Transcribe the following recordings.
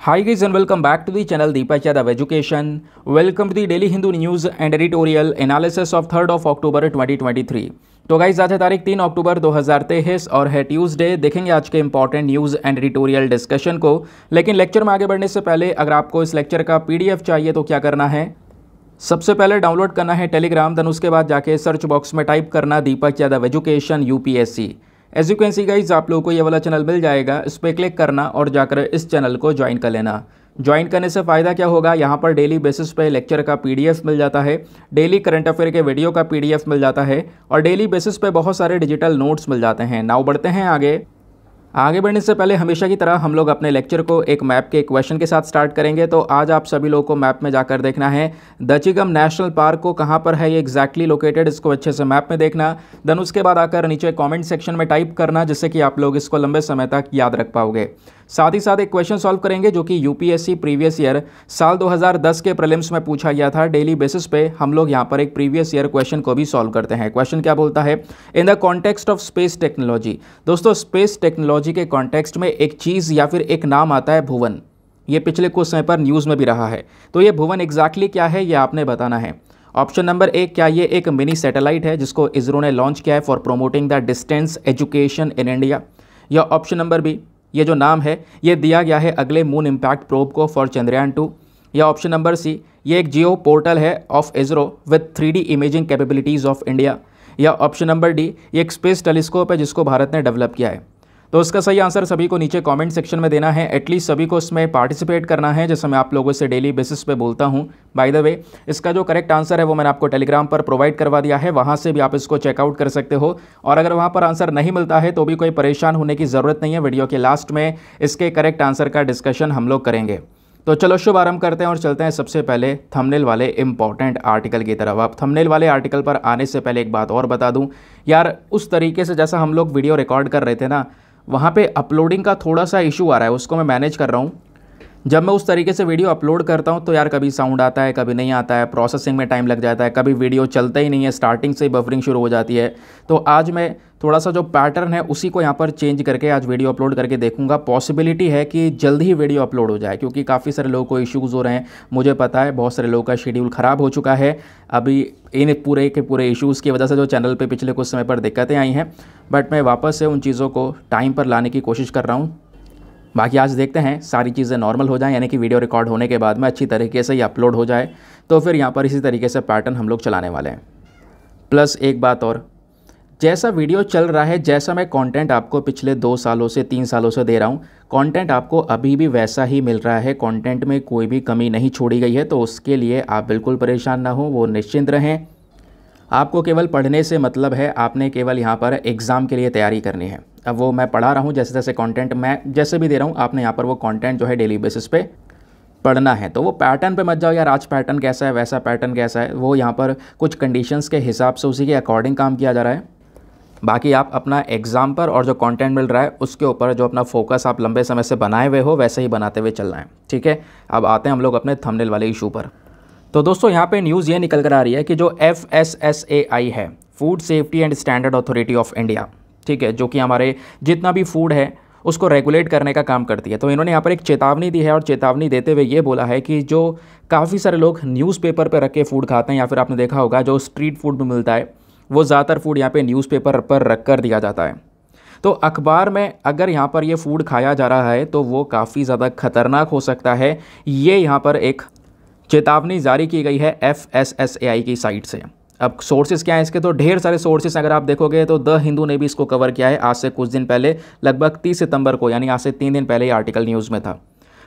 High Hi guys and welcome back to the channel education welcome to Welcome daily Hindu news and editorial analysis of third of October twenty twenty 2023. तो guys आज है तारीख तीन अक्टूबर 2023 और है Tuesday देखेंगे आज के important news and editorial discussion को लेकिन लेक्चर में आगे बढ़ने से पहले अगर आपको इस लेक्चर का एफ चाहिए तो क्या करना है सबसे पहले डाउनलोड करना है टेलीग्राम देन उसके बाद जाके सर्च बॉक्स में टाइप करना Deepak Yadav education UPSC as you can see guys आप लोगों को ये वाला चैनल मिल जाएगा इस पर क्लिक करना और जाकर इस चैनल को ज्वाइन कर लेना ज्वाइन करने से फ़ायदा क्या होगा यहाँ पर डेली बेसिस पे लेक्चर का पीडीएफ मिल जाता है डेली करंट अफेयर के वीडियो का पीडीएफ मिल जाता है और डेली बेसिस पे बहुत सारे डिजिटल नोट्स मिल जाते हैं नाउ बढ़ते हैं आगे आगे बढ़ने से पहले हमेशा की तरह हम लोग अपने लेक्चर को एक मैप के क्वेश्चन के साथ स्टार्ट करेंगे तो आज आप सभी लोगों को मैप में जाकर देखना है दचिगम नेशनल पार्क को कहाँ पर है ये एग्जैक्टली लोकेटेड इसको अच्छे से मैप में देखना देन उसके बाद आकर नीचे कमेंट सेक्शन में टाइप करना जिससे कि आप लोग इसको लंबे समय तक याद रख पाओगे साथ ही साथ एक क्वेश्चन सॉल्व करेंगे जो कि यूपीएससी प्रीवियस ईयर साल 2010 के प्रलिम्स में पूछा गया था डेली बेसिस पे हम लोग यहाँ पर एक प्रीवियस ईयर क्वेश्चन को भी सॉल्व करते हैं क्वेश्चन क्या बोलता है in the context of space technology दोस्तों स्पेस टेक्नोलॉजी के कॉन्टेक्स्ट में एक चीज़ या फिर एक नाम आता है भुवन ये पिछले कुछ समय पर न्यूज़ में भी रहा है तो ये भुवन एग्जैक्टली exactly क्या है ये आपने बताना है ऑप्शन नंबर एक क्या ये एक मिनी सैटेलाइट है जिसको इसरो ने लॉन्च किया है for promoting the distance education in India या ऑप्शन नंबर बी ये जो नाम है ये दिया गया है अगले मून इम्पैक्ट प्रोब को फॉर चंद्रयान टू या ऑप्शन नंबर सी ये एक जियो पोर्टल है of ISRO with three imaging capabilities of India या ऑप्शन नंबर डी ये एक स्पेस टेलीस्कोप है जिसको भारत ने डेवलप किया है तो उसका सही आंसर सभी को नीचे कमेंट सेक्शन में देना है एटलीस्ट सभी को इसमें पार्टिसिपेट करना है जैसे मैं आप लोगों से डेली बेसिस पे बोलता हूँ बाय द वे इसका जो करेक्ट आंसर है वो मैंने आपको टेलीग्राम पर प्रोवाइड करवा दिया है वहाँ से भी आप इसको चेकआउट कर सकते हो और अगर वहाँ पर आंसर नहीं मिलता है तो भी कोई परेशान होने की ज़रूरत नहीं है वीडियो के लास्ट में इसके करेक्ट आंसर का डिस्कशन हम लोग करेंगे तो चलो शुभारंभ करते हैं और चलते हैं सबसे पहले थंबनेल वाले इंपॉर्टेंट आर्टिकल की तरफ अब थंबनेल वाले आर्टिकल पर आने से पहले एक बात और बता दूं यार उस तरीके से जैसा हम लोग वीडियो रिकॉर्ड कर रहे थे ना वहाँ पे अपलोडिंग का थोड़ा सा इशू आ रहा है उसको मैं मैनेज कर रहा हूँ जब मैं उस तरीके से वीडियो अपलोड करता हूँ तो यार कभी साउंड आता है कभी नहीं आता है प्रोसेसिंग में टाइम लग जाता है कभी वीडियो चलता ही नहीं है स्टार्टिंग से ही बफरिंग शुरू हो जाती है तो आज मैं थोड़ा सा जो पैटर्न है उसी को यहाँ पर चेंज करके आज वीडियो अपलोड करके देखूंगा पॉसिबिलिटी है कि जल्द ही वीडियो अपलोड हो जाए क्योंकि काफ़ी सारे लोगों को इश्यूज़ हो रहे हैं मुझे पता है बहुत सारे लोगों का शेड्यूल ख़राब हो चुका है अभी इन पूरे के पूरे इश्यूज़ की वजह से जो चैनल पे पिछले कुछ समय पर दिक्कतें आई हैं बट मैं वापस से उन चीज़ों को टाइम पर लाने की कोशिश कर रहा हूँ बाकी आज देखते हैं सारी चीज़ें नॉर्मल हो जाएं यानी कि वीडियो रिकॉर्ड होने के बाद में अच्छी तरीके से ये अपलोड हो जाए तो फिर यहाँ पर इसी तरीके से पैटर्न हम लोग चलाने वाले हैं प्लस एक बात और जैसा वीडियो चल रहा है जैसा मैं कंटेंट आपको पिछले दो सालों से तीन सालों से दे रहा हूँ कंटेंट आपको अभी भी वैसा ही मिल रहा है कंटेंट में कोई भी कमी नहीं छोड़ी गई है तो उसके लिए आप बिल्कुल परेशान ना हो वो निश्चिंत रहें आपको केवल पढ़ने से मतलब है आपने केवल यहाँ पर एग्ज़ाम के लिए तैयारी करनी है अब वो मैं पढ़ा रहा हूँ जैसे जैसे कंटेंट मैं जैसे भी दे रहा हूँ आपने यहाँ पर वो कंटेंट जो है डेली बेसिस पे पढ़ना है तो वो पैटर्न पे मत जाओ यार आज पैटर्न कैसा है वैसा पैटर्न कैसा है वो यहाँ पर कुछ कंडीशंस के हिसाब से उसी के अकॉर्डिंग काम किया जा रहा है बाकी आप अपना एग्ज़ाम पर और जो कंटेंट मिल रहा है उसके ऊपर जो अपना फोकस आप लंबे समय से बनाए हुए हो वैसे ही बनाते हुए चलना है ठीक है अब आते हैं हम लोग अपने थंबनेल वाले इशू पर तो दोस्तों यहाँ पे न्यूज़ ये निकल कर आ रही है कि जो F S S A I है food safety and standard authority of India ठीक है जो कि हमारे जितना भी फूड है उसको रेगुलेट करने का काम करती है तो इन्होंने यहाँ पर एक चेतावनी दी है और चेतावनी देते हुए ये बोला है कि जो काफ़ी सारे लोग न्यूज़पेपर पर रख के फूड खाते हैं या फिर आपने देखा होगा जो स्ट्रीट फूड में मिलता है वो ज़्यादातर फूड यहाँ पे न्यूज़पेपर पर रख कर दिया जाता है तो अखबार में अगर यहाँ पर ये फूड खाया जा रहा है तो वो काफ़ी ज़्यादा खतरनाक हो सकता है ये यहाँ पर एक चेतावनी जारी की गई है F S S A I की साइट से अब सोर्सेज क्या हैं इसके तो ढेर सारे सोर्सेज अगर आप देखोगे तो द हिंदू ने भी इसको कवर किया है आज से कुछ दिन पहले लगभग 30 सितंबर को यानी आज से तीन दिन पहले ये आर्टिकल न्यूज़ में था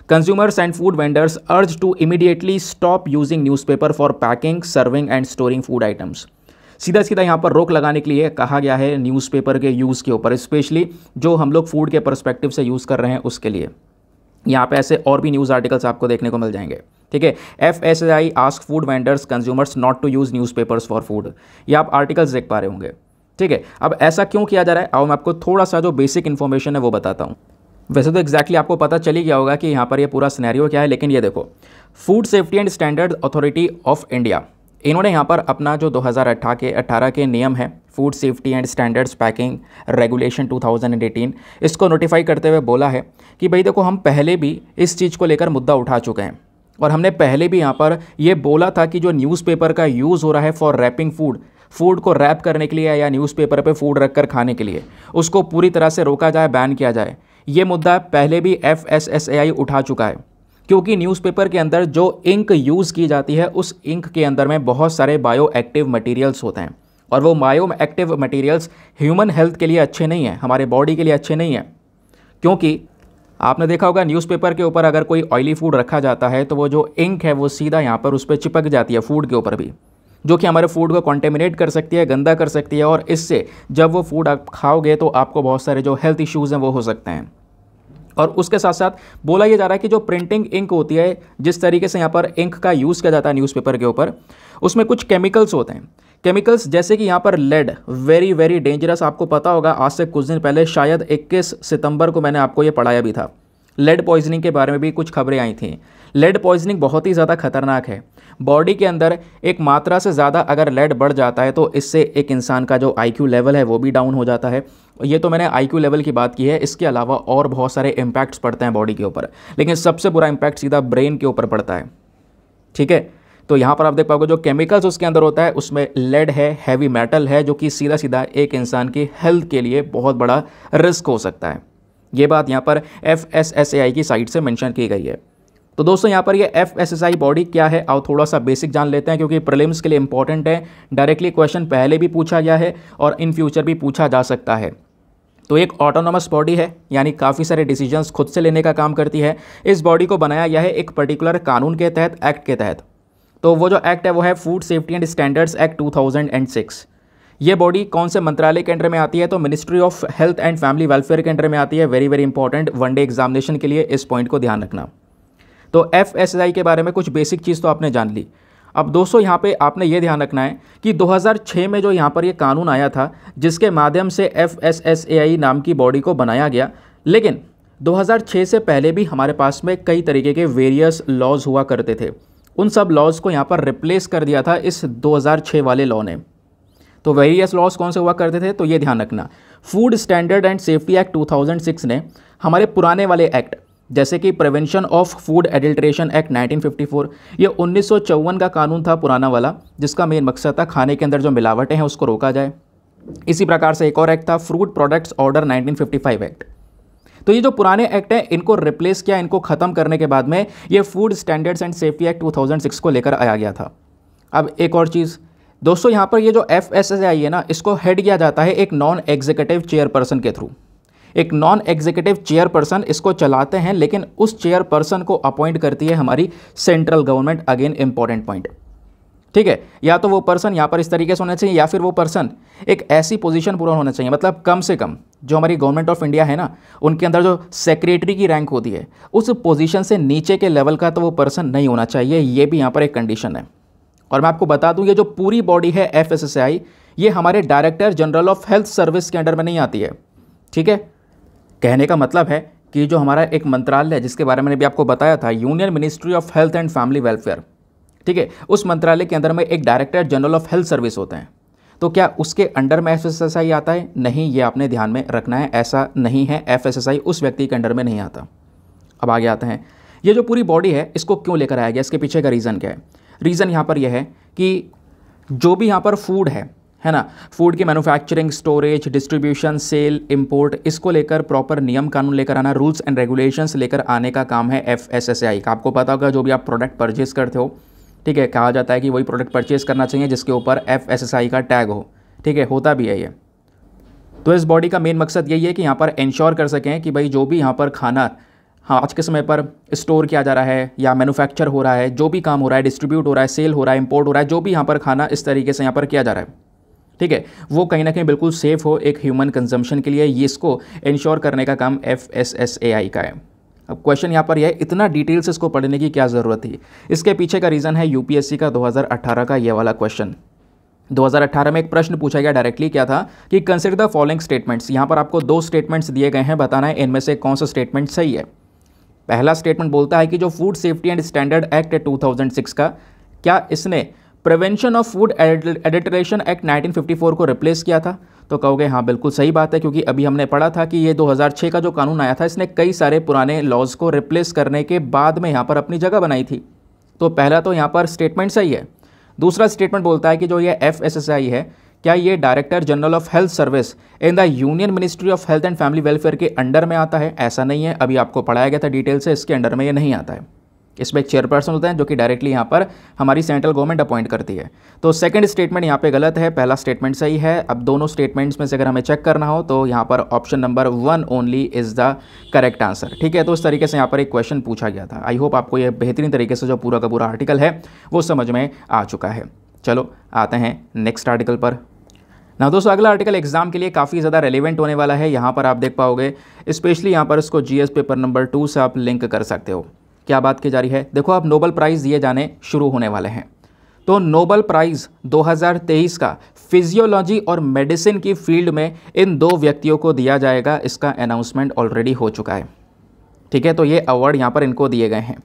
consumers and food vendors urge to immediately stop using newspaper for packing serving and storing food items सीधा सीधा यहाँ पर रोक लगाने के लिए कहा गया है न्यूज़पेपर के यूज़ के ऊपर स्पेशली जो हम लोग फूड के परस्पेक्टिव से यूज़ कर रहे हैं उसके लिए यहाँ पे ऐसे और भी न्यूज़ आर्टिकल्स आपको देखने को मिल जाएंगे ठीक है F S I ask food vendors consumers not to use newspapers for food ये आप आर्टिकल्स देख पा रहे होंगे ठीक है अब ऐसा क्यों किया जा रहा है अब मैं आपको थोड़ा सा जो बेसिक इन्फॉर्मेशन है वो बताता हूँ वैसे तो एक्जैक्टली exactly आपको पता चली गया होगा कि यहाँ पर ये पूरा स्नैरियो क्या है लेकिन ये देखो food safety and standard authority of India इन्होंने यहाँ पर अपना जो 2018 के 18 के नियम है food safety and standards packing regulation 2018 इसको नोटिफाई करते हुए बोला है कि भाई देखो हम पहले भी इस चीज़ को लेकर मुद्दा उठा चुके हैं और हमने पहले भी यहाँ पर यह बोला था कि जो न्यूज़पेपर का यूज़ हो रहा है फॉर रैपिंग फूड फूड को रैप करने के लिए या न्यूज़पेपर पे फूड रख कर खाने के लिए उसको पूरी तरह से रोका जाए बैन किया जाए ये मुद्दा पहले भी एफ उठा चुका है क्योंकि न्यूज़पेपर के अंदर जो इंक यूज़ की जाती है उस इंक के अंदर में बहुत सारे बायो एक्टिव मटेरियल्स होते हैं और वो bio active materials human health के लिए अच्छे नहीं हैं हमारे बॉडी के लिए अच्छे नहीं हैं क्योंकि आपने देखा होगा न्यूज़पेपर के ऊपर अगर कोई ऑयली फूड रखा जाता है तो वो जो इंक है वो सीधा यहाँ पर उस पर चिपक जाती है फूड के ऊपर भी जो कि हमारे फूड को कॉन्टेमिनेट कर सकती है गंदा कर सकती है और इससे जब वो फूड आप खाओगे तो आपको बहुत सारे जो हेल्थ इश्यूज़ हैं वो हो सकते हैं और उसके साथ साथ बोला यह जा रहा है कि जो प्रिंटिंग इंक होती है जिस तरीके से यहाँ पर इंक का यूज़ किया जाता है न्यूज़पेपर के ऊपर उसमें कुछ केमिकल्स होते हैं केमिकल्स जैसे कि यहाँ पर लेड वेरी वेरी डेंजरस आपको पता होगा आज से कुछ दिन पहले शायद 21 सितंबर को मैंने आपको ये पढ़ाया भी था लेड पॉइजनिंग के बारे में भी कुछ खबरें आई थी लेड पॉइजनिंग बहुत ही ज़्यादा खतरनाक है बॉडी के अंदर एक मात्रा से ज़्यादा अगर लेड बढ़ जाता है तो इससे एक इंसान का जो आई लेवल है वो भी डाउन हो जाता है ये तो मैंने आई लेवल की बात की है इसके अलावा और बहुत सारे इम्पैक्ट्स पड़ते हैं बॉडी के ऊपर लेकिन सबसे बुरा इम्पैक्ट सीधा ब्रेन के ऊपर पड़ता है ठीक है तो यहाँ पर आप देख पाओगे जो केमिकल्स उसके अंदर होता है उसमें लेड है हैवी मेटल है जो कि सीधा सीधा एक इंसान की हेल्थ के लिए बहुत बड़ा रिस्क हो सकता है ये बात यहाँ पर F S S A I की साइट से मेंशन की गई है तो दोस्तों यहाँ पर ये F S S I body क्या है और थोड़ा सा बेसिक जान लेते हैं क्योंकि प्रलिम्स के लिए इंपॉर्टेंट है डायरेक्टली क्वेश्चन पहले भी पूछा गया है और इन फ्यूचर भी पूछा जा सकता है तो एक ऑटोनोमस बॉडी है यानी काफ़ी सारे डिसीजंस खुद से लेने का काम करती है इस बॉडी को बनाया गया है एक पर्टिकुलर कानून के तहत एक्ट के तहत तो वो जो एक्ट है वो है food safety and standards act 2006 ये बॉडी कौन से मंत्रालय के अंडर में आती है तो ministry of health and family welfare के अंडर में आती है very very important one day examination के लिए इस पॉइंट को ध्यान रखना तो एफ के बारे में कुछ बेसिक चीज़ तो आपने जान ली अब दोस्तों यहाँ पे आपने ये ध्यान रखना है कि 2006 में जो यहाँ पर ये कानून आया था जिसके माध्यम से एफ नाम की बॉडी को बनाया गया लेकिन 2006 से पहले भी हमारे पास में कई तरीके के वेरियस लॉज हुआ करते थे उन सब लॉज को यहाँ पर रिप्लेस कर दिया था इस 2006 वाले लॉ ने तो वेरियस लॉज कौन से हुआ करते थे तो ये ध्यान रखना food standard and safety act 2006 ने हमारे पुराने वाले एक्ट जैसे कि prevention of food adulteration act 1954 ये उन्नीस का कानून था पुराना वाला जिसका मेन मकसद था खाने के अंदर जो मिलावटें हैं उसको रोका जाए इसी प्रकार से एक और एक्ट था फ्रूट प्रोडक्ट्स ऑर्डर 1955 एक्ट तो ये जो पुराने एक्ट हैं इनको रिप्लेस किया इनको ख़त्म करने के बाद में ये food standards and safety act two को लेकर आया गया था अब एक और चीज़ दोस्तों यहाँ पर ये जो एफ है ना इसको हेड किया जाता है एक नॉन एग्जीक्यूटिव चेयरपर्सन के थ्रू एक नॉन एग्जीक्यूटिव चेयरपर्सन इसको चलाते हैं लेकिन उस चेयरपर्सन को अपॉइंट करती है हमारी central government again important point ठीक है या तो वो पर्सन यहाँ पर इस तरीके से होना चाहिए या फिर वो पर्सन एक ऐसी पोजीशन पूरा होना चाहिए मतलब कम से कम जो हमारी गवर्नमेंट ऑफ इंडिया है ना उनके अंदर जो सेक्रेटरी की रैंक होती है उस पोजीशन से नीचे के लेवल का तो वो पर्सन नहीं होना चाहिए ये भी यहाँ पर एक कंडीशन है और मैं आपको बता दूँ ये जो पूरी बॉडी है एफ ये हमारे director general of health service के अंडर में नहीं आती है ठीक है कहने का मतलब है कि जो हमारा एक मंत्रालय है जिसके बारे में भी आपको बताया था union ministry of health and family welfare ठीक है उस मंत्रालय के अंदर में एक director general of health service होते हैं तो क्या उसके अंडर में एफ आता है नहीं ये आपने ध्यान में रखना है ऐसा नहीं है एफ उस व्यक्ति के अंडर में नहीं आता अब आगे आते हैं ये जो पूरी बॉडी है इसको क्यों लेकर आया गया इसके पीछे का रीज़न क्या है रीज़न यहाँ पर यह है कि जो भी यहाँ पर फूड है है ना फूड की manufacturing storage distribution sale import इसको लेकर प्रॉपर नियम कानून लेकर आना रूल्स एंड रेगुलेशंस लेकर आने का काम है एफ एस एस आई का आपको पता होगा जो भी आप प्रोडक्ट परचेज करते हो ठीक है कहा जाता है कि वही प्रोडक्ट परचेज करना चाहिए जिसके ऊपर एफ एस एस आई का टैग हो ठीक है होता भी है ये तो इस बॉडी का मेन मकसद यही है कि यहाँ पर इंश्योर कर सकें कि भाई जो भी यहाँ पर खाना हाँ आज के समय पर स्टोर किया जा रहा है या मैन्युफैक्चर हो रहा है जो भी काम हो रहा है डिस्ट्रीब्यूट हो रहा है सेल हो रहा है इंपोर्ट हो रहा है जो भी यहाँ पर खाना इस तरीके से यहाँ पर किया जा रहा है ठीक है वो कहीं ना कहीं बिल्कुल सेफ़ हो एक ह्यूमन कंजम्पशन के लिए ये इसको इंश्योर करने का काम F S S A I का है अब क्वेश्चन यहाँ पर यह इतना डिटेल्स इसको पढ़ने की क्या ज़रूरत थी इसके पीछे का रीज़न है यूपीएससी का 2018 का ये वाला क्वेश्चन 2018 में एक प्रश्न पूछा गया डायरेक्टली क्या था कि कंसिडर द फॉलोइंग स्टेटमेंट्स यहाँ पर आपको दो स्टेटमेंट्स दिए गए हैं बताना है इनमें से कौन सा स्टेटमेंट सही है पहला स्टेटमेंट बोलता है कि जो food safety and standard act है 2006 का क्या इसने prevention of food adulteration act 1954 को रिप्लेस किया था तो कहोगे हाँ बिल्कुल सही बात है क्योंकि अभी हमने पढ़ा था कि ये 2006 का जो कानून आया था इसने कई सारे पुराने लॉज को रिप्लेस करने के बाद में यहाँ पर अपनी जगह बनाई थी तो पहला तो यहाँ पर स्टेटमेंट सही है दूसरा स्टेटमेंट बोलता है कि जो ये एफ है क्या ये director general of health service in the union ministry of health and family welfare के अंडर में आता है ऐसा नहीं है अभी आपको पढ़ाया गया था डिटेल से इसके अंडर में ये नहीं आता है इसमें एक चेयरपर्सन होते हैं जो कि डायरेक्टली यहाँ पर हमारी सेंट्रल गवर्नमेंट अपॉइंट करती है तो सेकंड स्टेटमेंट यहाँ पे गलत है पहला स्टेटमेंट सही है अब दोनों स्टेटमेंट्स में से अगर हमें चेक करना हो तो यहाँ पर option number one only is the correct answer ठीक है तो इस तरीके से यहाँ पर एक क्वेश्चन पूछा गया था आई होप आपको यह बेहतरीन तरीके से जो पूरा का पूरा आर्टिकल है वो समझ में आ चुका है चलो आते हैं नेक्स्ट आर्टिकल पर ना दोस्तों अगला आर्टिकल एग्जाम के लिए काफ़ी ज़्यादा रेलिवेंट होने वाला है यहाँ पर आप देख पाओगे स्पेशली यहाँ पर इसको जीएस पेपर नंबर टू से आप लिंक कर सकते हो क्या बात की जा रही है देखो अब नोबल प्राइज़ दिए जाने शुरू होने वाले हैं तो नोबल प्राइज़ 2023 का फिजियोलॉजी और मेडिसिन की फील्ड में इन दो व्यक्तियों को दिया जाएगा इसका अनाउंसमेंट ऑलरेडी हो चुका है ठीक है तो ये अवार्ड यहाँ पर इनको दिए गए हैं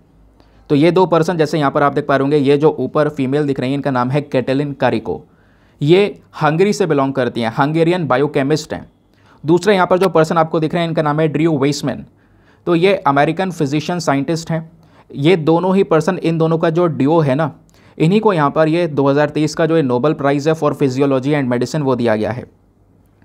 तो ये दो पर्सन जैसे यहाँ पर आप देख पा रहे ये जो ऊपर फीमेल दिख रही है इनका नाम है कैटेलिन कारिको ये हंगरी से बिलोंग करती हैं हंगेरियन बायोकेमिस्ट हैं दूसरे यहाँ पर जो पर्सन आपको दिख रहे हैं इनका नाम है ड्रियो वेस्मैन तो ये अमेरिकन फिजिशियन साइंटिस्ट हैं ये दोनों ही पर्सन इन दोनों का जो ड्यू है ना इन्हीं को यहाँ पर ये 2023 का जो नोबल प्राइज़ है फॉर फिजियोलॉजी एंड मेडिसिन वो दिया गया है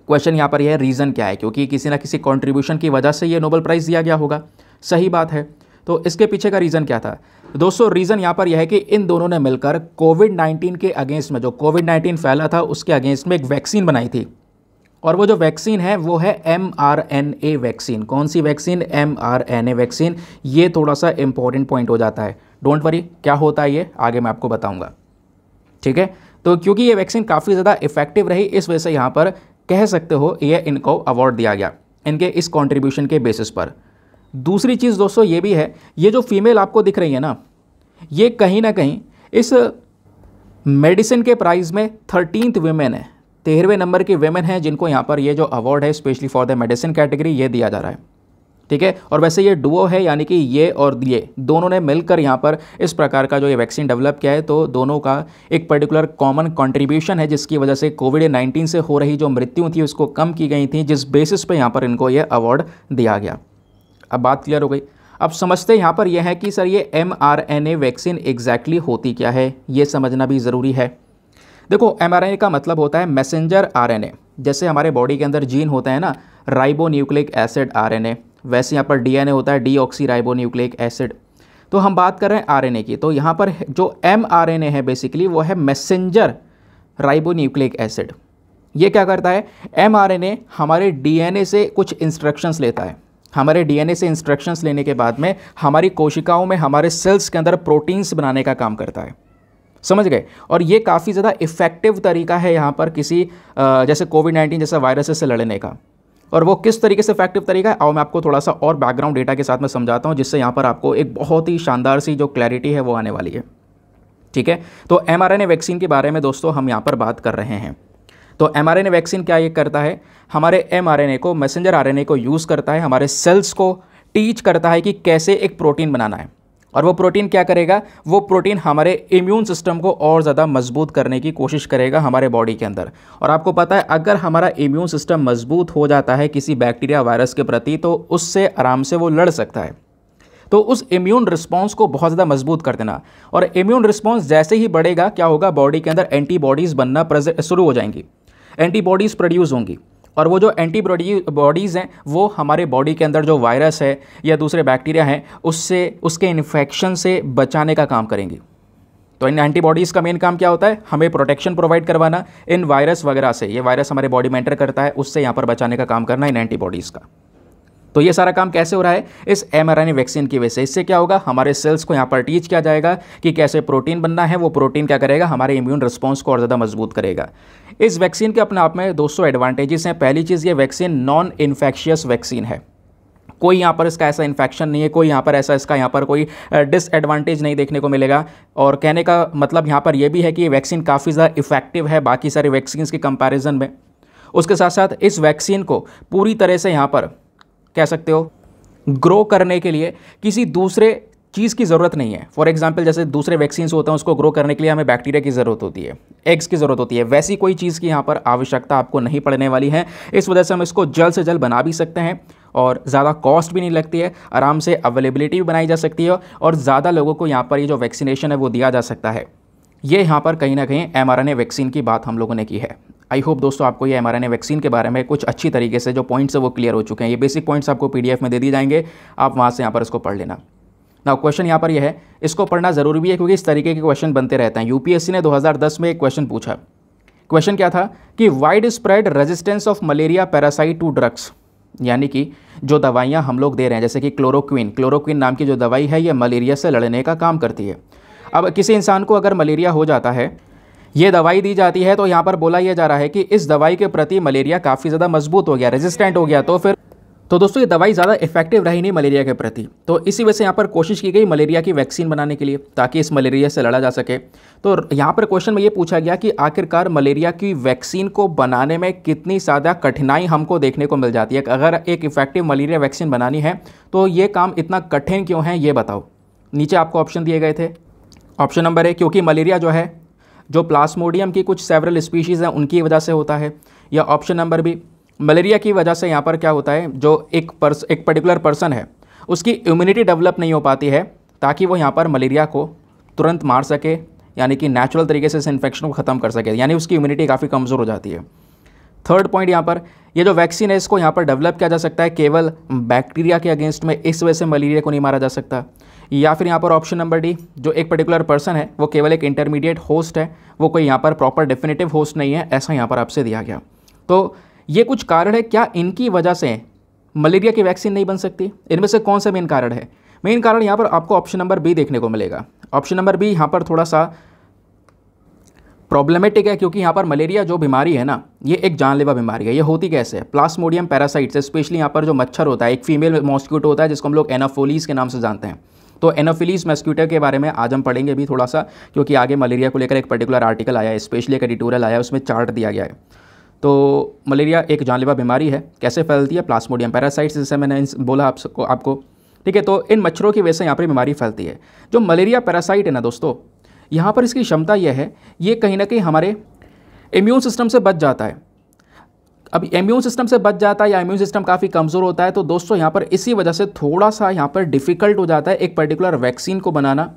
क्वेश्चन यहाँ पर यह रीज़न क्या है क्योंकि किसी ना किसी कॉन्ट्रीब्यूशन की वजह से ये नोबल प्राइज़ दिया गया होगा सही बात है तो इसके पीछे का रीज़न क्या था दोस्तों रीज़न यहाँ पर यह है कि इन दोनों ने मिलकर कोविड 19 के अगेंस्ट में जो कोविड 19 फैला था उसके अगेंस्ट में एक वैक्सीन बनाई थी और वो जो वैक्सीन है वो है M R N A vaccine कौन सी vaccine M R N A vaccine ये थोड़ा सा इंपॉर्टेंट पॉइंट हो जाता है डोंट वरी क्या होता है ये आगे मैं आपको बताऊंगा ठीक है तो क्योंकि ये वैक्सीन काफ़ी ज़्यादा इफेक्टिव रही इस वजह से यहाँ पर कह सकते हो ये इनको अवार्ड दिया गया इनके इस कॉन्ट्रीब्यूशन के बेसिस पर दूसरी चीज़ दोस्तों ये भी है ये जो फीमेल आपको दिख रही है ना ये कहीं ना कहीं इस मेडिसिन के प्राइस में थर्टीनथ वीमेन है तेरहवें नंबर की वेमेन हैं जिनको यहाँ पर ये जो अवार्ड है specially for the medicine category ये दिया जा रहा है ठीक है और वैसे ये डुओ है यानी कि ये और ये दोनों ने मिलकर यहाँ पर इस प्रकार का जो ये वैक्सीन डेवलप किया है तो दोनों का एक पर्टिकुलर कॉमन कंट्रीब्यूशन है जिसकी वजह से कोविड 19 से हो रही जो मृत्यु थी उसको कम की गई थी जिस बेसिस पे यहाँ पर इनको ये अवार्ड दिया गया अब बात क्लियर हो गई अब समझते यहाँ पर यह है कि सर ये एम वैक्सीन एग्जैक्टली होती क्या है ये समझना भी ज़रूरी है देखो एम का मतलब होता है मैसेंजर आर जैसे हमारे बॉडी के अंदर जीन होता है ना राइबो न्यूक्लिक एसिड आर वैसे यहाँ पर डी होता है ऑक्सी राइबो न्यूक्लिक एसिड तो हम बात कर रहे हैं आर की तो यहाँ पर जो एम है बेसिकली वो है मैसेंजर राइबो न्यूक्लिक एसिड ये क्या करता है एम हमारे डी से कुछ इंस्ट्रक्शंस लेता है हमारे डीएनए से इंस्ट्रक्शंस लेने के बाद में हमारी कोशिकाओं में हमारे सेल्स के अंदर प्रोटीन्स बनाने का काम करता है समझ गए और ये काफ़ी ज़्यादा इफ़ेक्टिव तरीका है यहाँ पर किसी जैसे कोविड नाइन्टीन जैसे वायरसेस से लड़ने का और वो किस तरीके से इफेक्टिव तरीका है और मैं आपको थोड़ा सा और बैकग्राउंड डेटा के साथ में समझाता हूँ जिससे यहाँ पर आपको एक बहुत ही शानदार सी जो क्लैरिटी है वो आने वाली है ठीक है तो एम वैक्सीन के बारे में दोस्तों हम यहाँ पर बात कर रहे हैं तो एम वैक्सीन क्या ये करता है हमारे एम को मैसेंजर आर को यूज़ करता है हमारे सेल्स को टीच करता है कि कैसे एक प्रोटीन बनाना है और वो प्रोटीन क्या करेगा वो प्रोटीन हमारे इम्यून सिस्टम को और ज़्यादा मजबूत करने की कोशिश करेगा हमारे बॉडी के अंदर और आपको पता है अगर हमारा इम्यून सिस्टम मजबूत हो जाता है किसी बैक्टीरिया वायरस के प्रति तो उससे आराम से वो लड़ सकता है तो उस इम्यून रिस्पॉन्स को बहुत ज़्यादा मजबूत कर देना और इम्यून रिस्पॉन्स जैसे ही बढ़ेगा क्या होगा बॉडी के अंदर एंटीबॉडीज़ बनना शुरू हो जाएंगी एंटीबॉडीज़ प्रोड्यूस होंगी और वो जो एंटीबॉडी बॉडीज़ हैं वो हमारे बॉडी के अंदर जो वायरस है या दूसरे बैक्टीरिया हैं उससे उसके इन्फेक्शन से बचाने का काम करेंगी तो इन एंटीबॉडीज़ का मेन काम क्या होता है हमें प्रोटेक्शन प्रोवाइड करवाना इन वायरस वगैरह से ये वायरस हमारे बॉडी में एंटर करता है उससे यहाँ पर बचाने का काम करना इन एंटीबॉडीज़ का तो ये सारा काम कैसे हो रहा है इस एम वैक्सीन की वजह से इससे क्या होगा हमारे सेल्स को यहाँ पर टीच किया जाएगा कि कैसे प्रोटीन बनना है वो प्रोटीन क्या करेगा हमारे इम्यून रिस्पॉन्स को और ज़्यादा मजबूत करेगा इस वैक्सीन के अपने आप में दोस्तों एडवांटेजेस हैं पहली चीज़ ये वैक्सीन नॉन इन्फेक्शियस वैक्सीन है कोई यहाँ पर इसका ऐसा इन्फेक्शन नहीं है कोई यहाँ पर ऐसा इसका यहाँ पर कोई डिसएडवांटेज नहीं देखने को मिलेगा और कहने का मतलब यहाँ पर यह भी है कि ये वैक्सीन काफ़ी ज़्यादा इफेक्टिव है बाकी सारे वैक्सीन के कंपेरिजन में उसके साथ साथ इस वैक्सीन को पूरी तरह से यहाँ पर कह सकते हो ग्रो करने के लिए किसी दूसरे चीज़ की ज़रूरत नहीं है फॉर एग्जाम्पल जैसे दूसरे वैक्सीन होते हैं उसको ग्रो करने के लिए हमें बैक्टीरिया की ज़रूरत होती है एग्स की ज़रूरत होती है वैसी कोई चीज़ की यहाँ पर आवश्यकता आपको नहीं पड़ने वाली है इस वजह से हम इसको जल्द से जल्द बना भी सकते हैं और ज़्यादा कॉस्ट भी नहीं लगती है आराम से अवेलेबिलिटी भी बनाई जा सकती है और ज़्यादा लोगों को यहाँ पर ये यह जो वैक्सीनेशन है वो दिया जा सकता है ये यहाँ पर कहीं ना कहीं एम वैक्सीन की बात हम लोगों ने की है आई होप दोस्तों आपको ये एम वैक्सीन के बारे में कुछ अच्छी तरीके से जो पॉइंट्स है वो क्लियर हो चुके हैं ये बेसिक पॉइंट्स आपको एफ में दे दिए जाएंगे आप वहाँ से यहाँ पर इसको पढ़ लेना ना क्वेश्चन यहाँ पर यह है इसको पढ़ना ज़रूरी भी है क्योंकि इस तरीके के क्वेश्चन बनते रहते हैं यूपीएससी ने 2010 में एक क्वेश्चन पूछा क्वेश्चन क्या था कि wide spread resistance of malaria parasite to drugs यानी कि जो दवाइयाँ हम लोग दे रहे हैं जैसे कि क्लोरोक्विन क्लोरोक्विन नाम की जो दवाई है यह मलेरिया से लड़ने का काम करती है अब किसी इंसान को अगर मलेरिया हो जाता है ये दवाई दी जाती है तो यहाँ पर बोला यह जा रहा है कि इस दवाई के प्रति मलेरिया काफ़ी ज़्यादा मजबूत हो गया रेजिस्टेंट हो गया तो फिर तो दोस्तों ये दवाई ज़्यादा इफेक्टिव रही नहीं मलेरिया के प्रति तो इसी वजह से यहाँ पर कोशिश की गई मलेरिया की वैक्सीन बनाने के लिए ताकि इस मलेरिया से लड़ा जा सके तो यहाँ पर क्वेश्चन में ये पूछा गया कि आखिरकार मलेरिया की वैक्सीन को बनाने में कितनी ज़्यादा कठिनाई हमको देखने को मिल जाती है अगर एक इफेक्टिव मलेरिया वैक्सीन बनानी है तो ये काम इतना कठिन क्यों है ये बताओ नीचे आपको ऑप्शन दिए गए थे ऑप्शन नंबर ए क्योंकि मलेरिया जो है जो प्लास्मोडियम की कुछ सेवरल स्पीशीज़ हैं उनकी वजह से होता है या ऑप्शन नंबर बी मलेरिया की वजह से यहाँ पर क्या होता है जो एक पर्स एक पर्टिकुलर पर्सन है उसकी इम्यूनिटी डेवलप नहीं हो पाती है ताकि वो यहाँ पर मलेरिया को तुरंत मार सके यानी कि नेचुरल तरीके से इस इन्फेक्शन को ख़त्म कर सके यानी उसकी इम्यूनिटी काफ़ी कमज़ोर हो जाती है थर्ड पॉइंट यहाँ पर ये जो वैक्सीन है इसको यहाँ पर डेवलप किया जा सकता है केवल बैक्टीरिया के अगेंस्ट में इस वजह से मलेरिया को नहीं मारा जा सकता या फिर यहाँ पर ऑप्शन नंबर डी जो एक पर्टिकुलर पर्सन है वो केवल एक इंटरमीडिएट होस्ट है वो कोई यहाँ पर प्रॉपर डेफिनेटिव होस्ट नहीं है ऐसा यहाँ पर आपसे दिया गया तो ये कुछ कारण है क्या इनकी वजह से मलेरिया की वैक्सीन नहीं बन सकती इनमें से कौन सा मेन कारण है मेन कारण यहाँ पर आपको ऑप्शन नंबर बी देखने को मिलेगा ऑप्शन नंबर बी यहाँ पर थोड़ा सा प्रॉब्लमेटिक है क्योंकि यहाँ पर मलेरिया जो बीमारी है ना ये एक जानलेवा बीमारी है ये होती कैसे है प्लास्मोडियम पैरासाइट्स स्पेशली यहाँ पर जो मच्छर होता है एक फीमेल मॉस्क्यूटो होता है जिसको हम लोग एनाफोलीस के नाम से जानते हैं तो एनाफिलीस मस्क्यूटो के बारे में आज हम पढ़ेंगे भी थोड़ा सा क्योंकि आगे मलेरिया को लेकर एक पर्टिकुलर आर्टिकल आया है स्पेशली एक एडिटोरियल आया है उसमें चार्ट दिया गया है तो मलेरिया एक जानलेवा बीमारी है कैसे फैलती है प्लास्मोडियम पैरासाइट्स जैसे मैंने बोला आपको आपको ठीक है तो इन मच्छरों की वजह से यहाँ पर बीमारी फैलती है जो मलेरिया पैरासाइट है ना दोस्तों यहाँ पर इसकी क्षमता यह है ये कहीं ना कहीं हमारे इम्यून सिस्टम से बच जाता है अब इम्यून सिस्टम से बच जाता है या इम्यून सिस्टम काफ़ी कमज़ोर होता है तो दोस्तों यहाँ पर इसी वजह से थोड़ा सा यहाँ पर डिफ़िकल्ट हो जाता है एक पर्टिकुलर वैक्सीन को बनाना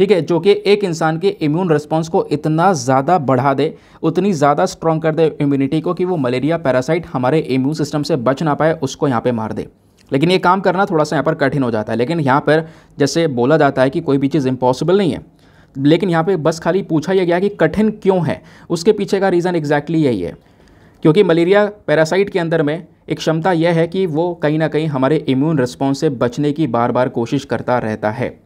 ठीक है जो कि एक इंसान के इम्यून रिस्पॉन्स को इतना ज़्यादा बढ़ा दे उतनी ज़्यादा स्ट्रॉन्ग कर दे इम्यूनिटी को कि वो मलेरिया पैरासाइट हमारे इम्यून सिस्टम से बच ना पाए उसको यहाँ पर मार दे लेकिन ये काम करना थोड़ा सा यहाँ पर कठिन हो जाता है लेकिन यहाँ पर जैसे बोला जाता है कि कोई भी चीज़ इम्पॉसिबल नहीं है लेकिन यहाँ पे बस खाली पूछा यह गया कि कठिन क्यों है उसके पीछे का रीज़न एग्जैक्टली यही है क्योंकि मलेरिया पैरासाइट के अंदर में एक क्षमता यह है कि वो कहीं ना कहीं हमारे इम्यून रिस्पॉन्स से बचने की बार बार कोशिश करता रहता है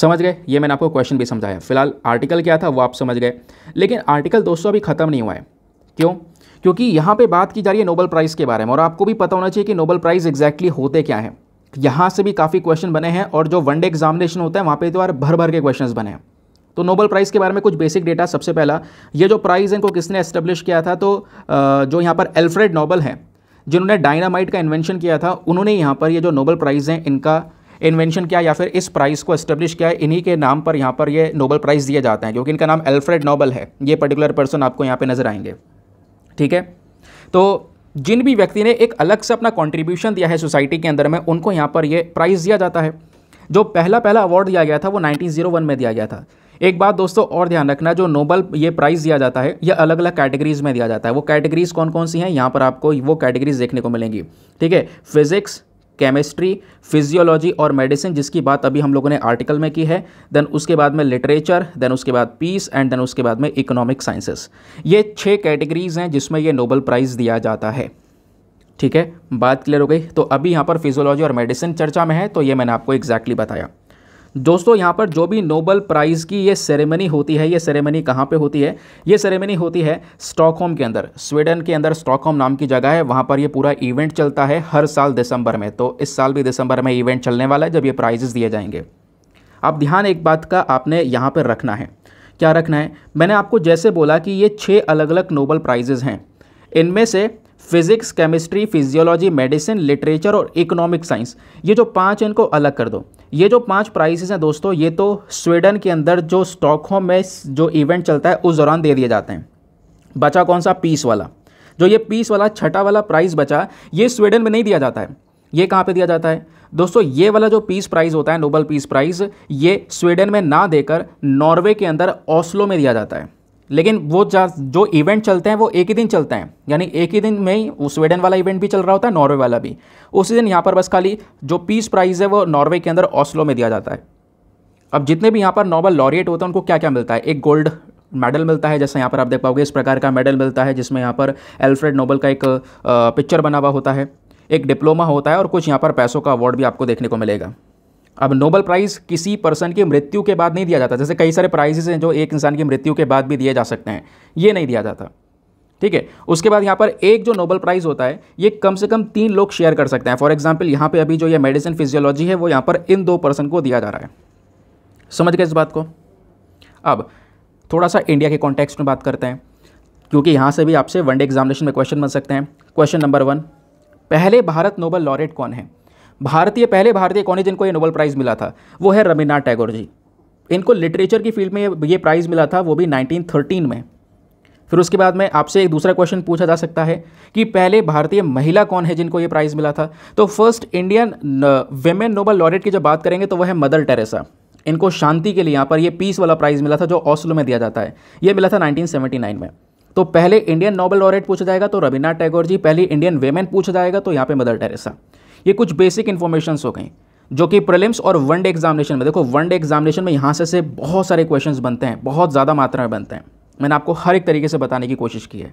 समझ गए ये मैंने आपको क्वेश्चन भी समझाया फिलहाल आर्टिकल क्या था वो आप समझ गए लेकिन आर्टिकल दोस्तों अभी ख़त्म नहीं हुआ है क्यों क्योंकि यहाँ पे बात की जा रही है नोबल प्राइज़ के बारे में और आपको भी पता होना चाहिए कि नोबल प्राइज़ एग्जैक्टली होते क्या हैं यहाँ से भी काफ़ी क्वेश्चन बने हैं और जो वनडे एग्जामिनेशन होता है वहाँ पर तो यार भर भर के क्वेश्चन बने हैं तो नोबल प्राइज़ के बारे में कुछ बेसिक डेटा सबसे पहला ये जो प्राइज़ इनको किसने एस्टेब्लिश किया था तो जो यहाँ पर एल्फ्रेड नोबल हैं जिन्होंने डायनामाइट का इन्वेंशन किया था उन्होंने यहाँ पर ये जो नोबल प्राइज़ हैं इनका इन्वेंशन किया या फिर इस प्राइज़ को इस्टेब्लिश किया इन्हीं के नाम पर यहाँ पर ये नोबल प्राइज़ दिए जाते हैं क्योंकि इनका नाम एल्फ्रेड नोबल है ये पर्टिकुलर पर्सन आपको यहाँ पर नज़र आएंगे ठीक है तो जिन भी व्यक्ति ने एक अलग से अपना कॉन्ट्रीब्यूशन दिया है सोसाइटी के अंदर में उनको यहाँ पर ये प्राइज़ दिया जाता है जो पहला पहला अवार्ड दिया गया था वो 1901 में दिया गया था एक बात दोस्तों और ध्यान रखना जो नोबल ये प्राइज़ दिया जाता है ये अलग अलग कैटेगरीज में दिया जाता है वो कैटेगरीज कौन कौन सी हैं यहाँ पर आपको वो कैटेगरीज देखने को मिलेंगी ठीक है फिजिक्स केमिस्ट्री फिजियोलॉजी और मेडिसिन जिसकी बात अभी हम लोगों ने आर्टिकल में की है देन उसके बाद में लिटरेचर देन उसके बाद पीस एंड देन उसके बाद में इकोनॉमिक साइंसेस ये छः कैटेगरीज हैं जिसमें ये नोबल प्राइज़ दिया जाता है ठीक है बात क्लियर हो गई तो अभी यहाँ पर फिजियोलॉजी और मेडिसिन चर्चा में है तो ये मैंने आपको एग्जैक्टली exactly बताया दोस्तों यहाँ पर जो भी नोबल प्राइज़ की ये सेरेमनी होती है ये सेरेमनी कहाँ पे होती है ये सेरेमनी होती है स्टॉकहोम के अंदर स्वीडन के अंदर स्टॉकहोम नाम की जगह है वहाँ पर ये पूरा इवेंट चलता है हर साल दिसंबर में तो इस साल भी दिसंबर में इवेंट चलने वाला है जब ये प्राइजेज़ दिए जाएंगे अब ध्यान एक बात का आपने यहाँ पर रखना है क्या रखना है मैंने आपको जैसे बोला कि ये छः अलग अलग नोबल प्राइजेज़ हैं इनमें से physics chemistry physiology medicine literature और इकोनॉमिक साइंस ये जो पांच इनको अलग कर दो ये जो पांच प्राइजेस हैं दोस्तों ये तो स्वीडन के अंदर जो स्टॉकहोम में जो इवेंट चलता है उस दौरान दे दिए जाते हैं बचा कौन सा पीस वाला जो ये पीस वाला छठा वाला प्राइज़ बचा ये स्वीडन में नहीं दिया जाता है ये कहाँ पे दिया जाता है दोस्तों ये वाला जो पीस प्राइज़ होता है नोबल पीस प्राइज़ ये स्वीडन में ना देकर नॉर्वे के अंदर ऑस्लो में दिया जाता है लेकिन वो जो इवेंट चलते हैं वो एक ही दिन चलते हैं यानी एक ही दिन में ही स्वीडन वाला इवेंट भी चल रहा होता है नॉर्वे वाला भी उसी दिन यहाँ पर बस खाली जो पीस प्राइज़ है वो नॉर्वे के अंदर ऑस्लो में दिया जाता है अब जितने भी यहाँ पर नोबल लॉरिएट होते हैं उनको क्या क्या मिलता है एक गोल्ड मेडल मिलता है जैसे यहाँ पर आप देख पाओगे इस प्रकार का मेडल मिलता है जिसमें यहाँ पर एल्फ्रेड नोबल का एक पिक्चर बना हुआ होता है एक डिप्लोमा होता है और कुछ यहाँ पर पैसों का अवार्ड भी आपको देखने को मिलेगा अब नोबल प्राइज़ किसी पर्सन की मृत्यु के बाद नहीं दिया जाता जैसे कई सारे प्राइजेस हैं जो एक इंसान की मृत्यु के बाद भी दिए जा सकते हैं ये नहीं दिया जाता ठीक है उसके बाद यहाँ पर एक जो नोबल प्राइज़ होता है ये कम से कम तीन लोग शेयर कर सकते हैं फॉर एग्जाम्पल यहाँ पे अभी जो ये मेडिसिन फिजियोलॉजी है वो यहाँ पर इन दो पर्सन को दिया जा रहा है समझ गए इस बात को अब थोड़ा सा इंडिया के कॉन्टेक्स्ट में बात करते हैं क्योंकि यहाँ से भी आपसे वनडे एग्जामिनेशन में क्वेश्चन बन सकते हैं क्वेश्चन नंबर वन पहले भारत नोबल लॉरेट कौन है भारतीय पहले भारतीय कौन है जिनको ये नोबल प्राइज़ मिला था वो है रविन्द्रनाथ टैगोर जी इनको लिटरेचर की फील्ड में ये प्राइज़ मिला था वो भी 1913 में फिर उसके बाद में आपसे एक दूसरा क्वेश्चन पूछा जा सकता है कि पहले भारतीय महिला कौन है जिनको ये प्राइज़ मिला था तो first Indian women Nobel laureate की जब बात करेंगे तो वह है मदर टेरेसा इनको शांति के लिए यहाँ पर ये पीस वाला प्राइज़ मिला था जो ऑस्लो में दिया जाता है ये मिला था 1979 में तो पहले इंडियन नोबल लॉरेट पूछा जाएगा तो रविन्द्रनाथ टैगोर जी पहले इंडियन वेमेन पूछा जाएगा तो यहाँ पे मदर टेरेसा ये कुछ बेसिक इन्फॉर्मेशन हो गई जो कि प्रिलिम्स और वन डे एग्जामिनेशन में देखो वन डे एग्जामिनेशन में यहाँ से से बहुत सारे क्वेश्चंस बनते हैं बहुत ज़्यादा मात्रा में बनते हैं मैंने आपको हर एक तरीके से बताने की कोशिश की है